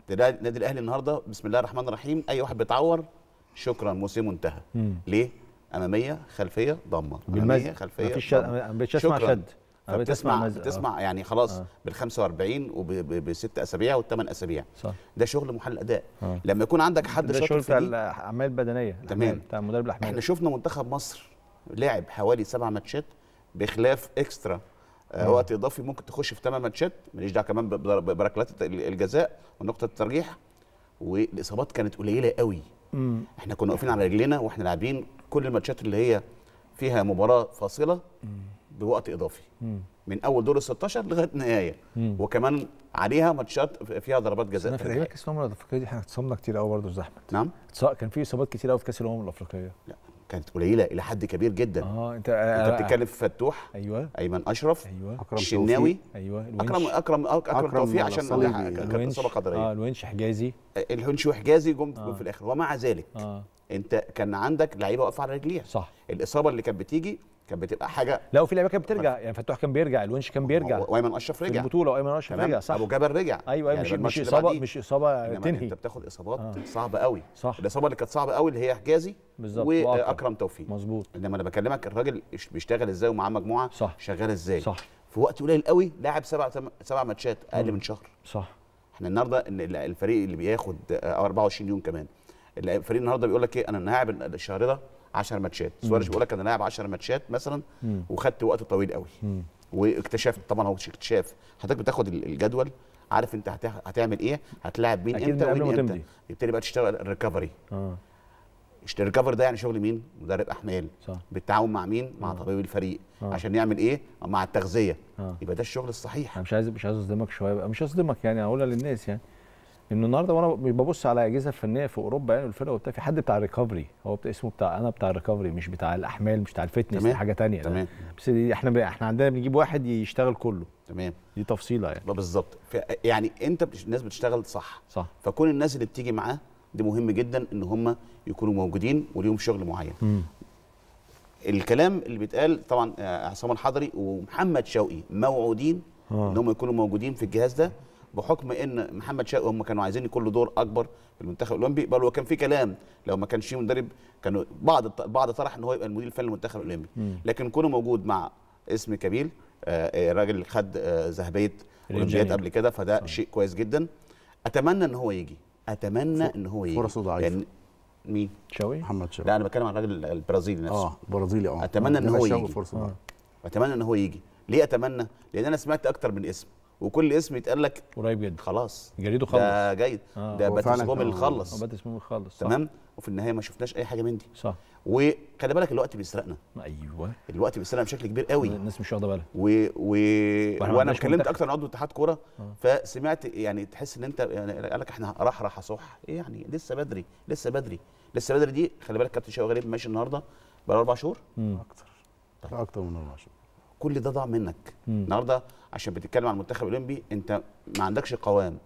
النادي الاهلي النهارده بسم الله الرحمن الرحيم اي واحد بيتعور شكرا موسمه انتهى ليه اماميه خلفيه ضمه اماميه خلفيه مفيش اسمع شد بتسمع بتسمع يعني خلاص آه. بال 45 وبست اسابيع والثمان اسابيع صح. ده شغل محل اداء آه. لما يكون عندك حد شاطر ده شغل بتاع الاعمال البدنيه تمام بتاع مدرب الاحمال احنا شفنا منتخب مصر لعب حوالي سبع ماتشات بخلاف اكسترا آه، وقت اضافي ممكن تخش في ثمان ماتشات ماليش دعوه كمان بركلات الجزاء ونقطه الترجيح والاصابات كانت قليله قوي مم. احنا كنا واقفين على رجلينا واحنا لاعبين كل الماتشات اللي هي فيها مباراه فاصله بوقت اضافي مم. من اول دور ال 16 لغايه النهايه وكمان عليها ماتشات فيها ضربات جزاء انا فاكر كاس الامم الافريقيه دي احنا اتصابنا كتير قوي برضه زحمه نعم كان في اصابات كتير قوي في كاس الامم الافريقيه كانت قليله الى حد كبير جدا اه انت انت آه، بتتكلم في فتوح ايوه ايمن اشرف ايوه اكرم الشناوي ايوه الونش اكرم اكرم اكرم, أكرم توفيق عشان كانت اصابه قدريه اه الونش حجازي آه، الونش وحجازي جم آه. في الاخر ومع ذلك آه. انت كان عندك لعيبه واقفه على رجليها صح الاصابه اللي كانت بتيجي كانت بتبقى حاجه لا وفي لعيبه كانت بترجع يعني فتوح كان بيرجع الونش كان بيرجع وايمن اشرف رجع البطوله وايمن اشرف رجع صح ابو جابر رجع ايوه, أيوة، يعني مش مش اصابه مش اصابه تنهي انت بتاخد اصابات آه. صعبه قوي صح الاصابه اللي كانت صعبه قوي اللي هي حجازي واكرم توفيق مظبوط انما انا بكلمك الراجل بيشتغل ازاي ومعاه مجموعه صح شغال ازاي صح في وقت قليل قوي لاعب سبع سبع ماتشات اقل من شهر صح احنا النهارده الفريق اللي بياخد 24 آه، يوم كمان الفريق النهارده بيقول لك ايه انا هلاعب الشهر ده 10 ماتشات سواريز بيقول لك انا لاعب 10 ماتشات مثلا وخدت وقت طويل قوي واكتشفت طبعا هو مش اكتشاف حضرتك بتاخد الجدول عارف انت هتعمل ايه هتلاعب مين انت ومين انت يبتدي بقى تشتغل الريكفري اه الريكفري ده يعني شغل مين؟ مدرب احمال صح. بالتعاون مع مين؟ مع آه. طبيب الفريق آه. عشان يعمل ايه؟ مع التغذيه آه. يبقى ده الشغل الصحيح انا مش عايز مش عايز اصدمك شويه بقى مش اصدمك يعني هقولها للناس يعني ان النهارده وانا ببص على اجهزه فنيه في اوروبا يعني والفرقه وبتاع في حد بتاع ريكفري هو بتاع اسمه بتاع انا بتاع الريكفري مش بتاع الاحمال مش بتاع الفتنس دي حاجه ثانيه تمام بس احنا احنا عندنا بنجيب واحد يشتغل كله تمام دي تفصيله يعني بالظبط يعني انت الناس بتشتغل صح صح فكون الناس اللي بتيجي معاه دي مهم جدا ان هم يكونوا موجودين وليهم شغل معين م. الكلام اللي بيتقال طبعا آه، عصام الحضري ومحمد شوقي موعودين آه. ان هم يكونوا موجودين في الجهاز ده بحكم ان محمد شوقي هم كانوا عايزين يكون له دور اكبر في المنتخب الاولمبي بل وكان في كلام لو ما كانش مدرب كانوا بعض بعض طرح ان هو يبقى المدير الفني للمنتخب الاولمبي لكن كونه موجود مع اسم كبير آه، آه، الراجل خد آه، ذهبيه اولمبياد قبل كده فده صحيح. شيء كويس جدا اتمنى ان هو يجي اتمنى ان هو يجي فرصه ضعيفه يعني مين شوقي محمد شوقي لا انا بتكلم عن الراجل البرازيلي نفسه اه برازيلي اه اتمنى ان هو يجي فرصه اتمنى ان هو يجي ليه اتمنى لان انا سمعت اكتر من اسم وكل اسم يتقال لك قريب جدا خلاص جريده خلص ده جيد آه. ده باتيس مومل خلص آه، باتس مومل خلص تمام وفي النهايه ما شفناش اي حاجه من دي صح وخلي بالك الوقت بيسرقنا ايوه الوقت بيسرقنا بشكل كبير قوي الناس مش واخده بالها و... و... وانا اتكلمت اكتر عن عضو اتحاد كوره آه. فسمعت يعني تحس ان انت يعني قال لك احنا راح راح صح ايه يعني لسه بدري لسه بدري لسه بدري دي خلي بالك كابتن شوقي غريب ماشي النهارده بقى اربع شهور اكتر اكتر من اربع شهور كل ده ضاع منك النهارده عشان بتتكلم عن المنتخب الاولمبي انت ما عندكش قوام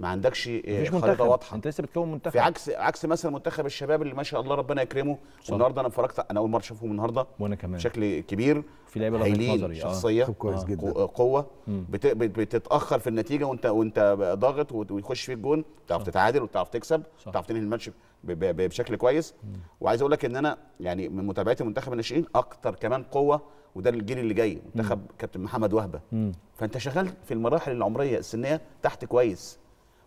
ما عندكش آه، خريطه واضحه انت لسه بتكون منتخب في عكس عكس مثلا منتخب الشباب اللي ما شاء الله ربنا يكرمه والنهارده انا اتفرجت انا اول مره اشوفه النهارده وانا كمان بشكل كبير في لعيبه هايلين آه. شخصيه آه. كويس جدا قوه بت... بتتاخر في النتيجه وانت وانت ضاغط ويخش فيك جون تعرف تتعادل وتعرف تكسب تعرف تنهي الماتش ب... ب... بشكل كويس مم. وعايز اقول لك ان انا يعني من متابعتي منتخب الناشئين اكتر كمان قوه وده الجيل اللي جاي منتخب كابتن محمد وهبه فانت شغال في المراحل العمريه السنيه تحت كويس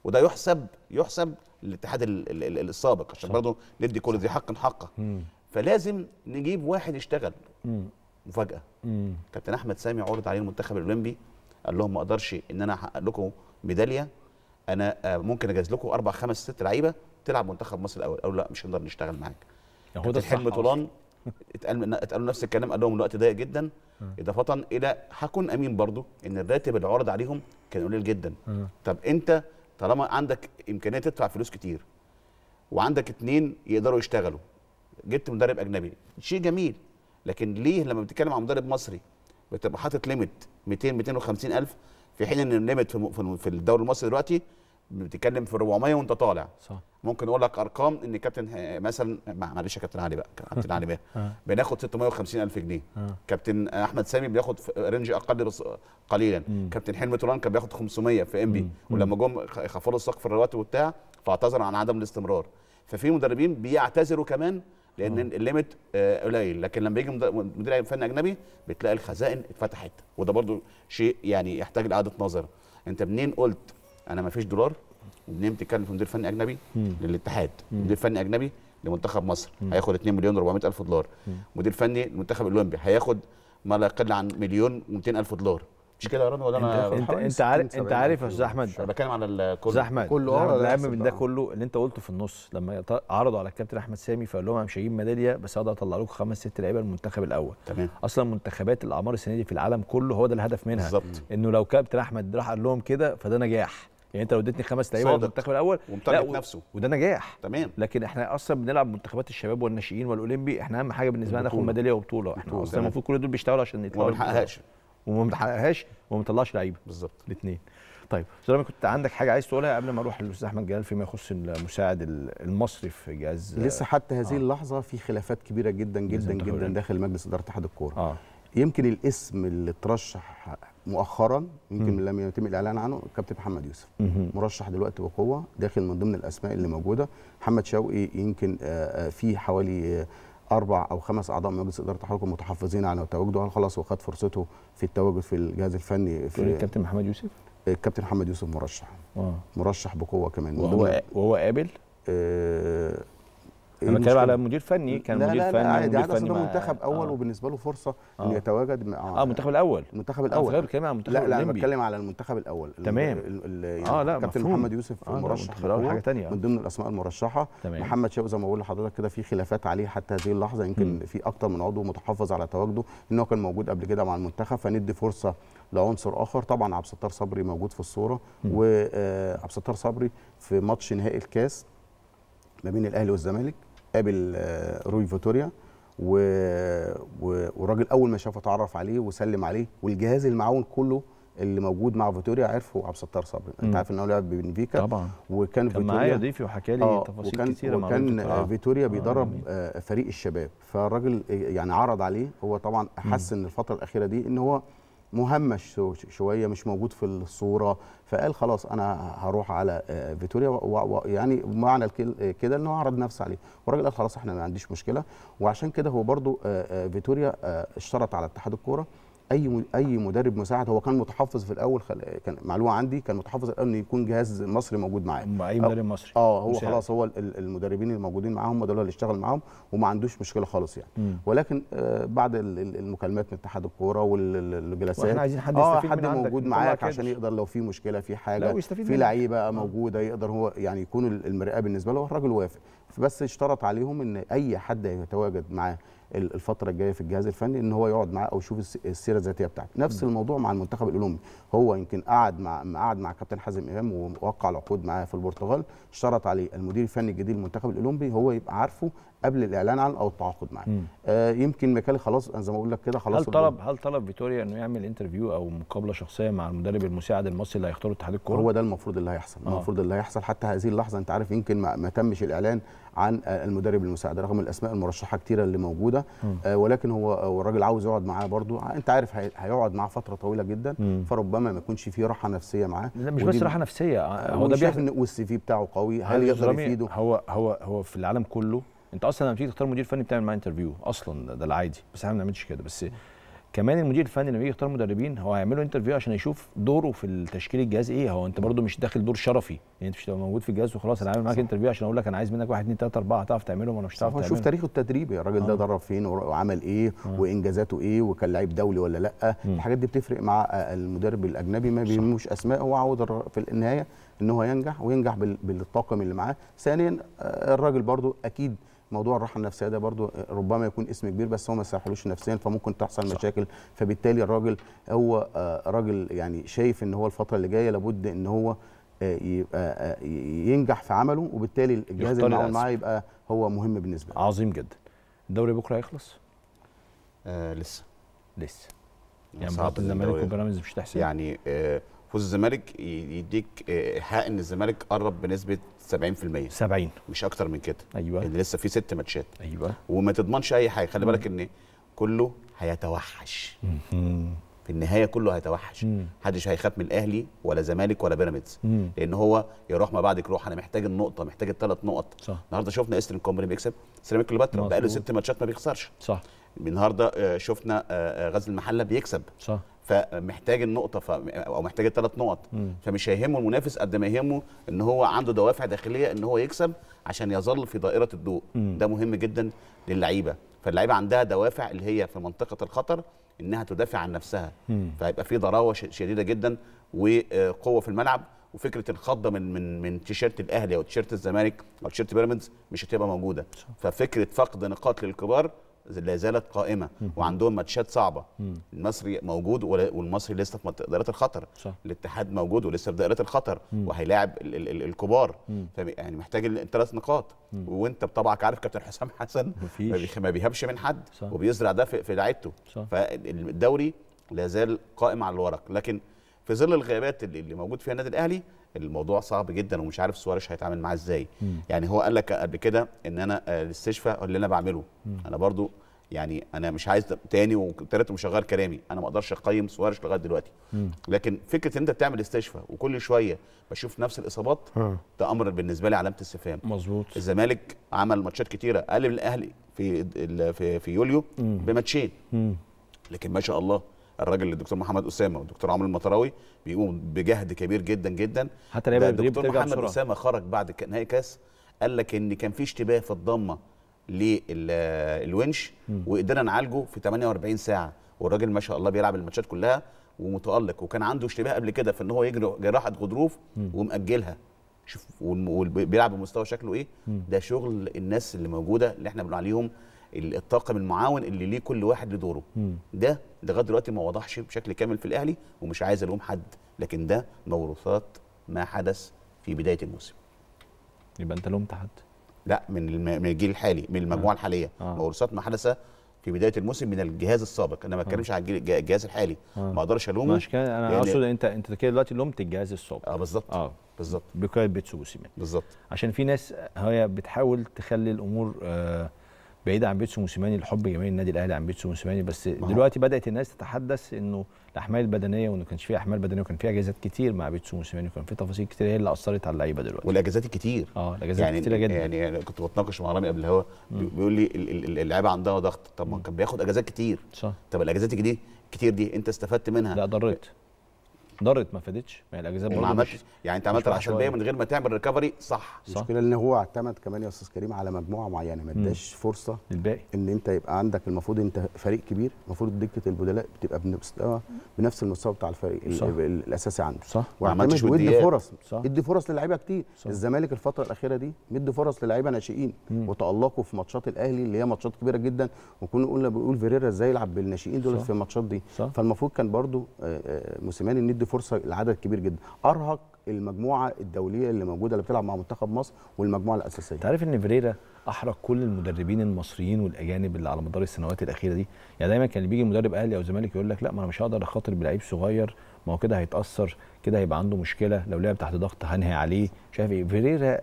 وده يحسب يحسب للاتحاد السابق عشان برضه ندي كل ذي حق حقه فلازم نجيب واحد يشتغل مفاجاه كابتن احمد سامي عرض عليه المنتخب الاولمبي قال لهم ما اقدرش ان انا احقق لكم ميداليه انا آه، ممكن اجهز لكم اربع خمس ست لعيبه تلعب منتخب مصر الاول او لا مش هنقدر نشتغل معاك هو ده الحلم طولان اتقال اتقالوا نفس الكلام قال لهم الوقت ضيق جدا اضافه الى هكون امين برضو ان الراتب اللي عرض عليهم كان قليل جدا طب انت طالما عندك امكانيه تدفع فلوس كتير وعندك اتنين يقدروا يشتغلوا جبت مدرب اجنبي شيء جميل لكن ليه لما بتتكلم عن مدرب مصري بتبقى حاطط ليميت 200 250 الف في حين ان الليميت في الدوري المصري دلوقتي بتتكلم في 400 وانت طالع صح ممكن اقول لك ارقام ان كابتن مثلا معلش يا كابتن علي بقى كابتن علي بقى آه. بناخد 650 الف جنيه آه. كابتن احمد سامي بياخد رينج اقل قليلا كابتن حلمي طولان كان بياخد 500 في ام بي ولما جم خفضوا السقف الرواتب وبتاع فاعتذر عن عدم الاستمرار ففي مدربين بيعتذروا كمان لان آه. الليمت قليل لكن لما يجي مدير فني اجنبي بتلاقي الخزائن اتفتحت وده برضو شيء يعني يحتاج لاعاده نظر انت منين قلت انا ما فيش دولار ونمت كان في مدير فني اجنبي مم. للاتحاد مم. مدير فني اجنبي لمنتخب مصر مم. هياخد 2 مليون و400 الف دولار مم. مدير فني للمنتخب الاولمبي هياخد ما لا يقل عن مليون و200 الف دولار مش كده يا رامي ولا انا انت انت عارف انت عارف يا استاذ احمد انا بتكلم على الكل احمد كله اه الاهم من ده كله اللي انت قلته في النص لما عرضوا على الكابتن احمد سامي فقال لهم انا مش هجيب ميداليه بس هقدر اطلع لكم خمس ست لعيبه المنتخب الاول تمام اصلا منتخبات الاعمار السنه دي في العالم كله هو ده الهدف منها بالظبط انه لو كابتن احمد راح قال لهم كده فده نجاح يعني انت لو اديتني خمس لعيبه المنتخب الاول و... نفسه وده نجاح تمام لكن احنا اصلا بنلعب منتخبات الشباب والناشئين والاولمبي احنا اهم حاجه بالنسبه لنا ناخد ميداليه وبطوله احنا اصلا المفروض كل دول بيشتغلوا عشان يطلعوا وما بنحققهاش وما بنحققهاش وما بنطلعش لعيبه بالظبط الاثنين طيب سلام كنت عندك حاجه عايز تقولها قبل ما اروح للاستاذ احمد جلال فيما يخص المساعد المصري في جهاز لسه حتى هذه آه. اللحظه في خلافات كبيره جدا جدا جدا يعني. داخل مجلس اداره اتحاد الكوره آه. يمكن الاسم اللي ترشح مؤخرا يمكن لم يتم الاعلان عنه كابتن محمد يوسف مرشح دلوقتي بقوه داخل من ضمن الاسماء اللي موجوده محمد شوقي يمكن آه، آه، في حوالي آه، اربع او خمس اعضاء مجلس اداره التحكم متحفظين على تواجده هل خلاص وخد فرصته في التواجد في الجهاز الفني في الكابتن محمد يوسف الكابتن محمد يوسف مرشح آه. مرشح بقوه كمان وهو وهو قابل آه إيه انا بتكلم على مدير فني كان لا مدير لا لا فني عادي عادي اصل ده منتخب اول آه. وبالنسبه له فرصه آه. انه يتواجد مع اه المنتخب الاول المنتخب آه، الاول انا بتكلم على المنتخب لا لا انا بتكلم على المنتخب الاول تمام ال آه، يعني اه لا كابتن محمد يوسف آه مرشح حاجه ثانيه من ضمن الاسماء المرشحه تمام. محمد شوقي زي ما بقول لحضرتك كده في خلافات عليه حتى هذه اللحظه يمكن في اكتر من عضو متحفظ على تواجده ان هو كان موجود قبل كده مع المنتخب فندي فرصه لعنصر اخر طبعا عبد الستار صبري موجود في الصوره وعبد الستار صبري في ماتش نهائي الكاس ما بين الاهلي والزمالك قابل آه، روي فيتوريا و... و... والراجل اول ما شافه اتعرف عليه وسلم عليه والجهاز المعاون كله اللي موجود مع فيتوريا عرفه عبد الستار صبري انت عارف ان هو لعب بنفيكا طبعا وكان كان معايا ضيفي وحكى لي آه تفاصيل وكان كتيره وكان آه فيتوريا بيدرب آه فريق الشباب فالراجل آه، يعني عرض عليه هو طبعا حس ان الفتره الاخيره دي ان هو مهمش شويه مش موجود في الصوره فقال خلاص انا هروح على آه، فيتوريا ويعني يعني معنى كده ان هو عرض نفسه عليه والراجل قال خلاص احنا ما عنديش مشكله وعشان كده هو برضو آه، آه، فيتوريا اشترط على اتحاد الكوره اي اي مدرب مساعد هو كان متحفظ في الاول خل... كان معلومه عندي كان متحفظ الاول ان يكون جهاز مصري موجود معاه اي مدرب مصري اه هو مساعد. خلاص هو المدربين الموجودين معاه هم دول اللي اشتغل معاهم وما عندوش مشكله خالص يعني مم. ولكن آه بعد المكالمات من اتحاد الكوره والجلسات احنا عايزين حد يستفيد آه حد من موجود معاك عشان يقدر لو في مشكله في حاجه في لعيبه آه. موجوده يقدر هو يعني يكون المرآه بالنسبه له الراجل وافق بس اشترط عليهم ان اي حد هيتواجد معاه الفتره الجايه في الجهاز الفني ان هو يقعد معاه او يشوف السيره الذاتيه بتاعته نفس م. الموضوع مع المنتخب الاولمبي هو يمكن قعد مع قعد مع كابتن حازم امام ووقع العقود معاه في البرتغال اشترط عليه المدير الفني الجديد للمنتخب الاولمبي هو يبقى عارفه قبل الاعلان عنه او التعاقد معاه آه يمكن مكالي خلاص انا زي ما اقول لك كده خلاص هل طلب هل طلب فيتوريا انه يعمل انترفيو او مقابله شخصيه مع المدرب المساعد المصري اللي هيختاره اتحاد الكوره هو ده المفروض اللي هيحصل آه. المفروض اللي هيحصل حتى هذه اللحظه انت عارف يمكن ما, ما تمش الاعلان عن آه، المدرب المساعد رغم الاسماء المرشحه كتيره اللي موجوده آه ولكن هو آه، والراجل عاوز يقعد معاه برضو آه، انت عارف هيقعد معاه فتره طويله جدا م. فربما ما يكونش في راحه نفسيه معاه لا مش بس راحه نفسيه هو ده ان والسي في بتاعه قوي هل يقدر يفيده هو هو هو في العالم كله انت اصلا لما تيجي تختار مدير فني بتعمل معاه انترفيو اصلا ده العادي بس احنا ما بنعملش كده بس كمان المدير الفني لما يجي يختار مدربين هو له انترفيو عشان يشوف دوره في التشكيل الجهاز ايه هو انت برده مش داخل دور شرفي يعني انت مش تبقى موجود في الجهاز وخلاص انا عامل معاك انترفيو عشان اقول لك انا عايز منك واحد اثنين ثلاثه اربعه هتعرف تعملهم ولا مش هتعرف تعملهم هو شوف تاريخه التدريبي الراجل ده آه. درب فين وعمل ايه آه. وانجازاته ايه وكان لعيب دولي ولا لا الحاجات دي بتفرق مع آه، المدرب الاجنبي ما بيهموش اسماء هو عاوز في النهايه ان هو ينجح وينجح بالطاقم اللي معاه ثانيا آه، الراجل برده اكيد موضوع الراحه النفسيه ده برضو آه، ربما يكون اسم كبير بس هو ما ساحلوش نفسيا فممكن تحصل صح. مشاكل فبالتالي الراجل هو آه، راجل يعني شايف ان هو الفتره اللي جايه لابد ان هو آه، يبقى ينجح في عمله وبالتالي الجهاز المعاون معاه يبقى هو مهم بالنسبه له عظيم جدا الدوري بكره هيخلص آه لسه لسه يعني, يعني مباراه الزمالك وبيراميدز مش هتحسب يعني آه فوز الزمالك يديك آه، حق ان الزمالك قرب بنسبه 70% 70 مش اكتر من كده ايوه ان لسه في ست ماتشات ايوه وما تضمنش اي حاجه خلي بالك ان كله هيتوحش في النهايه كله هيتوحش محدش هيخاف من الاهلي ولا زمالك ولا بيراميدز لان هو يروح ما بعدك روح انا محتاج النقطه محتاج الثلاث نقط صح. النهارده شفنا استر كومباني بيكسب سيراميك كليوباترا بقاله ست ماتشات ما بيخسرش صح النهارده آه، شفنا آه، غزل المحله بيكسب صح فمحتاج النقطه ف... او محتاج الثلاث نقط فمش هيهمه المنافس قد ما يهمه ان هو عنده دوافع داخليه ان هو يكسب عشان يظل في دائره الضوء ده مهم جدا للعيبه فاللعيبه عندها دوافع اللي هي في منطقه الخطر انها تدافع عن نفسها فهيبقى في ضراوه شديده جدا وقوه في الملعب وفكره الخضه من من من تيشيرت الاهلي او تيشيرت الزمالك او تيشيرت بيراميدز مش هتبقى موجوده ففكره فقد نقاط للكبار لا زالت قائمه وعندهم ماتشات صعبه المصري موجود والمصري لسه في دائره الخطر صح. الاتحاد موجود ولسه في دائره الخطر وهيلاعب الكبار يعني محتاج الثلاث نقاط وانت بطبعك عارف كابتن حسام حسن مفيش. ما بيهبش من حد صح. وبيزرع ده في لعيبته فالدوري لا زال قائم على الورق لكن في ظل الغيابات اللي موجود فيها النادي الاهلي الموضوع صعب جدا ومش عارف سوارش هيتعامل معاه ازاي يعني هو قال لك قبل كده ان انا آه، الاستشفاء اللي انا بعمله مم. انا برضو يعني انا مش عايز تاني وتالت ومشغل كلامي انا ما اقدرش اقيم سوارش لغايه دلوقتي مم. لكن فكره ان انت بتعمل استشفاء وكل شويه بشوف نفس الاصابات ده امر بالنسبه لي علامه استفهام مظبوط الزمالك عمل ماتشات كتيره اقل من الاهلي في في في يوليو بماتشين لكن ما شاء الله الراجل الدكتور محمد اسامه والدكتور عمرو المطراوي بيقوموا بجهد كبير جدا جدا حتى لعيبه الدكتور محمد اسامه خرج بعد نهائي كاس قال لك ان كان في اشتباه في الضمه للونش وقدرنا نعالجه في 48 ساعه والراجل ما شاء الله بيلعب الماتشات كلها ومتالق وكان عنده اشتباه قبل كده في ان هو يجري جراحه غضروف ومأجلها شوف وبيلعب بمستوى شكله ايه ده شغل الناس اللي موجوده اللي احنا بنقول عليهم الطاقم المعاون اللي ليه كل واحد لدوره ده لغايه دلوقتي ما وضحش بشكل كامل في الاهلي ومش عايز الوم حد لكن ده موروثات ما حدث في بدايه الموسم يبقى انت لومت حد لا من من الجيل الحالي من المجموعه آه. الحاليه آه. موروثات ما حدث في بدايه الموسم من الجهاز السابق انا ما بتكلمش آه. على الجهاز الحالي آه. ما اقدرش الومه مش كده انا اقصد انت انت كده دلوقتي لومت الجهاز السابق اه بالظبط اه بالظبط بقياده بيتسو بالظبط عشان في ناس هي بتحاول تخلي الامور آه بعيد عن بيتسو موسيماني الحب جميل النادي الاهلي عن بيتسو موسيماني بس دلوقتي بدات الناس تتحدث انه الاحمال البدنيه وانه كانش في احمال بدنيه وكان في اجازات كتير مع بيتسو موسيماني وكان في تفاصيل كتير هي اللي اثرت على اللعيبه دلوقتي والاجازات الكتير اه الاجازات يعني كتيره جدا يعني انا كنت بتناقش مع رامي قبل هو بيقول لي اللعيبه عندها ضغط طب ما كان بياخد اجازات كتير صح طب الاجازات الكتير دي انت استفدت منها لا ضريت ضرت ما فادتش ما هي الاجهزه ما يعني عملتش يعني انت عملت ال دقايق من غير ما تعمل ريكفري صح المشكله ان هو اعتمد كمان يا استاذ كريم على مجموعه معينه ما اداش فرصه للباقي ان انت يبقى عندك المفروض انت فريق كبير المفروض دكه البدلاء بتبقى بنفس بنفس المستوى بتاع الفريق صح. الاساسي عنده صح واعتمدش ودي فرص صح. ادي فرص للعيبه كتير صح. الزمالك الفتره الاخيره دي مدي فرص للعيبه ناشئين وتالقوا في ماتشات الاهلي اللي هي ماتشات كبيره جدا وكنا قلنا بنقول فيريرا ازاي يلعب بالناشئين دول في الماتشات دي صح. فالمفروض كان برده آه، آه، موسيماني ندي فرصه لعدد كبير جدا ارهق المجموعه الدوليه اللي موجوده اللي بتلعب مع منتخب مصر والمجموعه الاساسيه انت عارف ان فيريرا احرق كل المدربين المصريين والاجانب اللي على مدار السنوات الاخيره دي يعني دايما كان بيجي مدرب اهلي او زمالك يقول لك لا ما انا مش هقدر اخاطر بلعيب صغير ما هو كده هيتاثر كده هيبقى عنده مشكله لو لعب تحت ضغط هنهي عليه مش عارف ايه فيريرا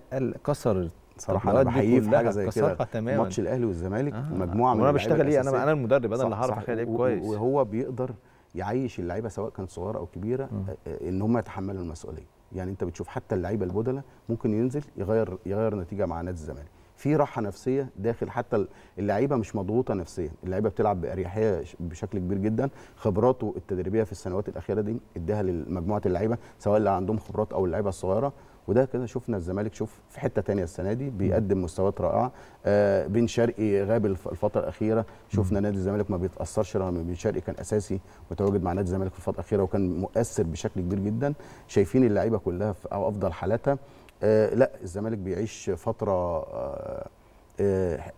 كسر صراحه انا بحييه في حاجه زي كده ماتش الاهلي والزمالك آه. مجموعه من انا بشتغل ايه انا انا المدرب انا اللي هعرف اخلي لعيب كويس وهو بيقدر يعيش اللعيبه سواء كانت صغيره او كبيره م. آه، آه، ان هم يتحملوا المسؤوليه يعني انت بتشوف حتى اللعيبه البدله ممكن ينزل يغير يغير نتيجه مع نادي الزمالك في راحه نفسيه داخل حتى اللعيبه مش مضغوطه نفسيا اللعيبه بتلعب باريحيه بشكل كبير جدا خبراته التدريبيه في السنوات الاخيره دي اداها لمجموعه اللعيبه سواء اللي عندهم خبرات او اللعيبه الصغيره وده كده شفنا الزمالك شوف في حته تانية السنه دي بيقدم مستويات رائعه آه، بن شرقي غاب الفتره الاخيره شفنا نادي الزمالك ما بيتاثرش رغم بن شرقي كان اساسي متواجد مع نادي الزمالك في الفتره الاخيره وكان مؤثر بشكل كبير جدا شايفين اللعيبه كلها في افضل حالاتها آه، لا الزمالك بيعيش فتره آه،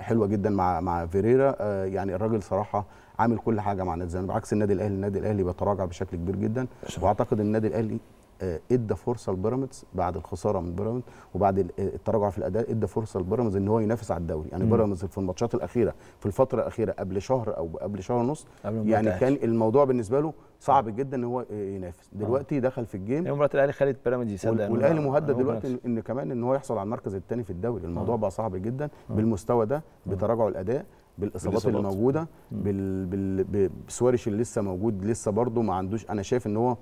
حلوه جدا مع مع فيريرا يعني الراجل صراحه عامل كل حاجه مع نادي الزمالك بعكس النادي الاهلي النادي الاهلي بيتراجع بشكل كبير جدا واعتقد النادي الاهلي آه، ادى فرصه لبيراميدز بعد الخساره من بيراميدز وبعد آه، التراجع في الاداء ادى فرصه لبيراميدز ان هو ينافس على الدوري يعني بيراميدز في الماتشات الاخيره في الفتره الاخيره قبل شهر او قبل شهر ونص يعني كان الموضوع بالنسبه له صعب جدا ان هو ينافس آه. دلوقتي آه. دخل في الجيم يعني مباراه الاهلي خلت بيراميدز يصدق والاهلي مهدد دلوقتي ان كمان ان هو يحصل على المركز الثاني في الدوري الموضوع آه. بقى صعب جدا آه. بالمستوى ده بتراجع الاداء بالاصابات اللي موجوده بال... بال... اللي لسه موجود لسه برده ما عندوش انا شايف ان هو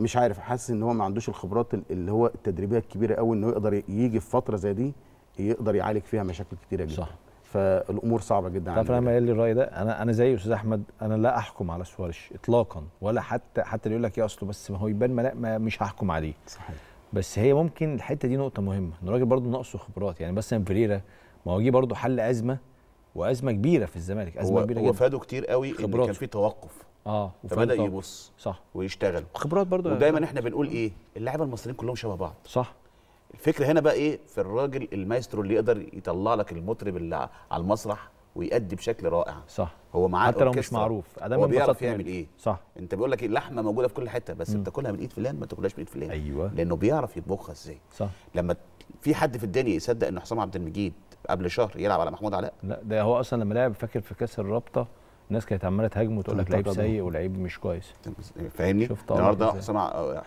مش عارف حاسس ان هو ما عندوش الخبرات اللي هو التدريبيه الكبيره قوي انه يقدر يجي في فتره زي دي يقدر يعالج فيها مشاكل كتيره جدا صح فالامور صعبه جدا طب انا قال لي الراي ده انا انا زي استاذ احمد انا لا احكم على سوارش اطلاقا ولا حتى حتى اللي يقول لك يا اصله بس ما هو يبان ما, لا ما مش هحكم عليه صحيح بس هي ممكن الحته دي نقطه مهمه ان الراجل برضه ناقصه خبرات يعني مثلا فيريرا ما هو جه برضه حل ازمه وازمه كبيره في الزمالك ازمه هو كبيره هو فاده كتير قوي خبراته. ان كان في توقف اه فبدا يبص صح ويشتغل خبرات برضه يعني. ودايما احنا بنقول ايه اللعيبه المصريين كلهم شبه بعض صح الفكره هنا بقى ايه في الراجل المايسترو اللي يقدر يطلع لك المطرب اللي على المسرح ويأدي بشكل رائع صح هو معاه حتى لو مش معروف ادام هو بيعرف يعمل يعني. ايه صح انت بيقول لك إيه؟ اللحمه موجوده في كل حته بس انت بتاكلها من ايد فلان ما تاكلهاش من ايد فلان ايوه لانه بيعرف يطبخها ازاي صح لما في حد في الدنيا يصدق ان حسام عبد المجيد قبل شهر يلعب على محمود علاء لا ده هو اصلا لما لعب فاكر في كاس الرابطه الناس كانت عماله تهاجمه وتقول لك لعيب سيء ولعيب مش كويس فاهمني النهارده حسام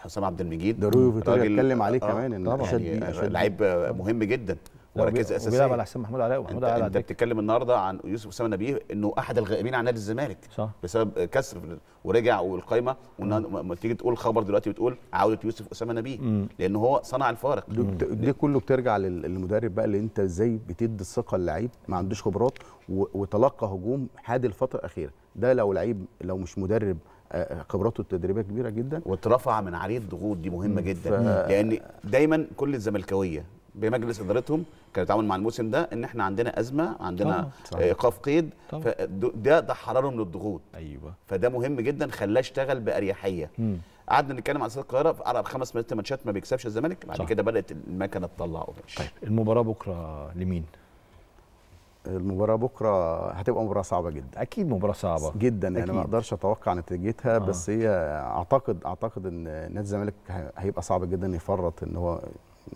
حسام عبد المجيد ضروري بيتكلم عليه آه، كمان ان يعني لعيب مهم جدا مركز اساسي وبيلعب على حسين محمود علاء ومحمود علاء انت بتتكلم النهارده عن يوسف اسامه نبيه انه احد الغائبين عن نادي الزمالك صح. بسبب كسر ورجع والقايمه ولما تيجي تقول خبر دلوقتي بتقول عوده يوسف اسامه نبيه لان هو صنع الفارق دي كله بترجع للمدرب بقى اللي انت ازاي بتدي الثقه للعيب ما عندوش خبرات وتلقى هجوم حاد الفتره الاخيره ده لو لعيب لو مش مدرب آه، آه، خبراته التدريبيه كبيره جدا واترفع من عليه الضغوط دي مهمه جدا ف... لان دايما كل الزملكاويه بمجلس ادارتهم كانوا يتعامل مع الموسم ده ان احنا عندنا ازمه عندنا آه، ايقاف قيد فده ده حررهم للضغوط ايوه فده مهم جدا خلاه اشتغل باريحيه قعدنا نتكلم عن استاد القاهره في اربع خمس ست ماتشات ما بيكسبش الزمالك بعد كده بدات المكنه تطلع قماش طيب المباراه بكره لمين؟ المباراه بكره هتبقى مباراه صعبه جدا اكيد مباراه صعبه جدا أكيد. يعني ما اقدرش اتوقع نتيجتها آه. بس هي اعتقد اعتقد ان نادي الزمالك هيبقى صعب جدا يفرط ان هو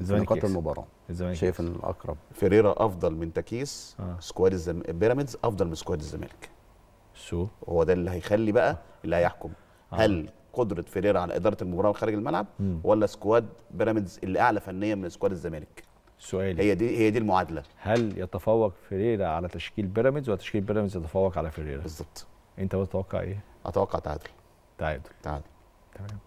نقاط المباراه الزمالك شايف ان الاقرب فيريرا افضل من تكيس آه. سكواد الزم... بيراميدز افضل من سكواد الزمالك شو هو ده اللي هيخلي بقى اللي هيحكم آه. هل قدره فيريرا على اداره المباراه خارج الملعب م. ولا سكواد بيراميدز اللي اعلى فنيا من سكواد الزمالك سؤالي هي دي هي دي المعادله هل يتفوق فيريرا على تشكيل بيراميدز ولا تشكيل بيراميدز يتفوق على فيريرا بالظبط انت بتتوقع ايه اتوقع تعادل تعادل تعادل تمام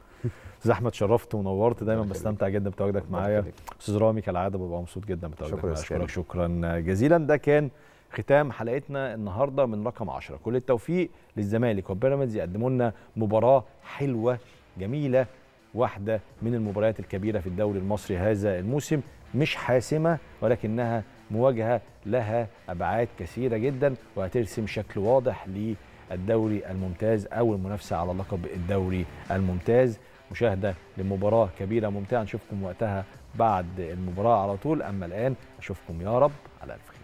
استاذ احمد شرفت ونورت دايما بستمتع جدا بتواجدك معايا استاذ رامي كالعاده ببقى مبسوط جدا بتواجدك معايا اشكرك شكرا جزيلا ده كان ختام حلقتنا النهارده من رقم 10 كل التوفيق للزمالك وبيراميدز يقدموا لنا مباراه حلوه جميله واحده من المباريات الكبيره في الدوري المصري هذا الموسم مش حاسمه ولكنها مواجهه لها ابعاد كثيره جدا وهترسم شكل واضح للدوري الممتاز او المنافسه على لقب الدوري الممتاز مشاهده لمباراه كبيره ممتعه نشوفكم وقتها بعد المباراه على طول اما الان اشوفكم يا رب على الف خير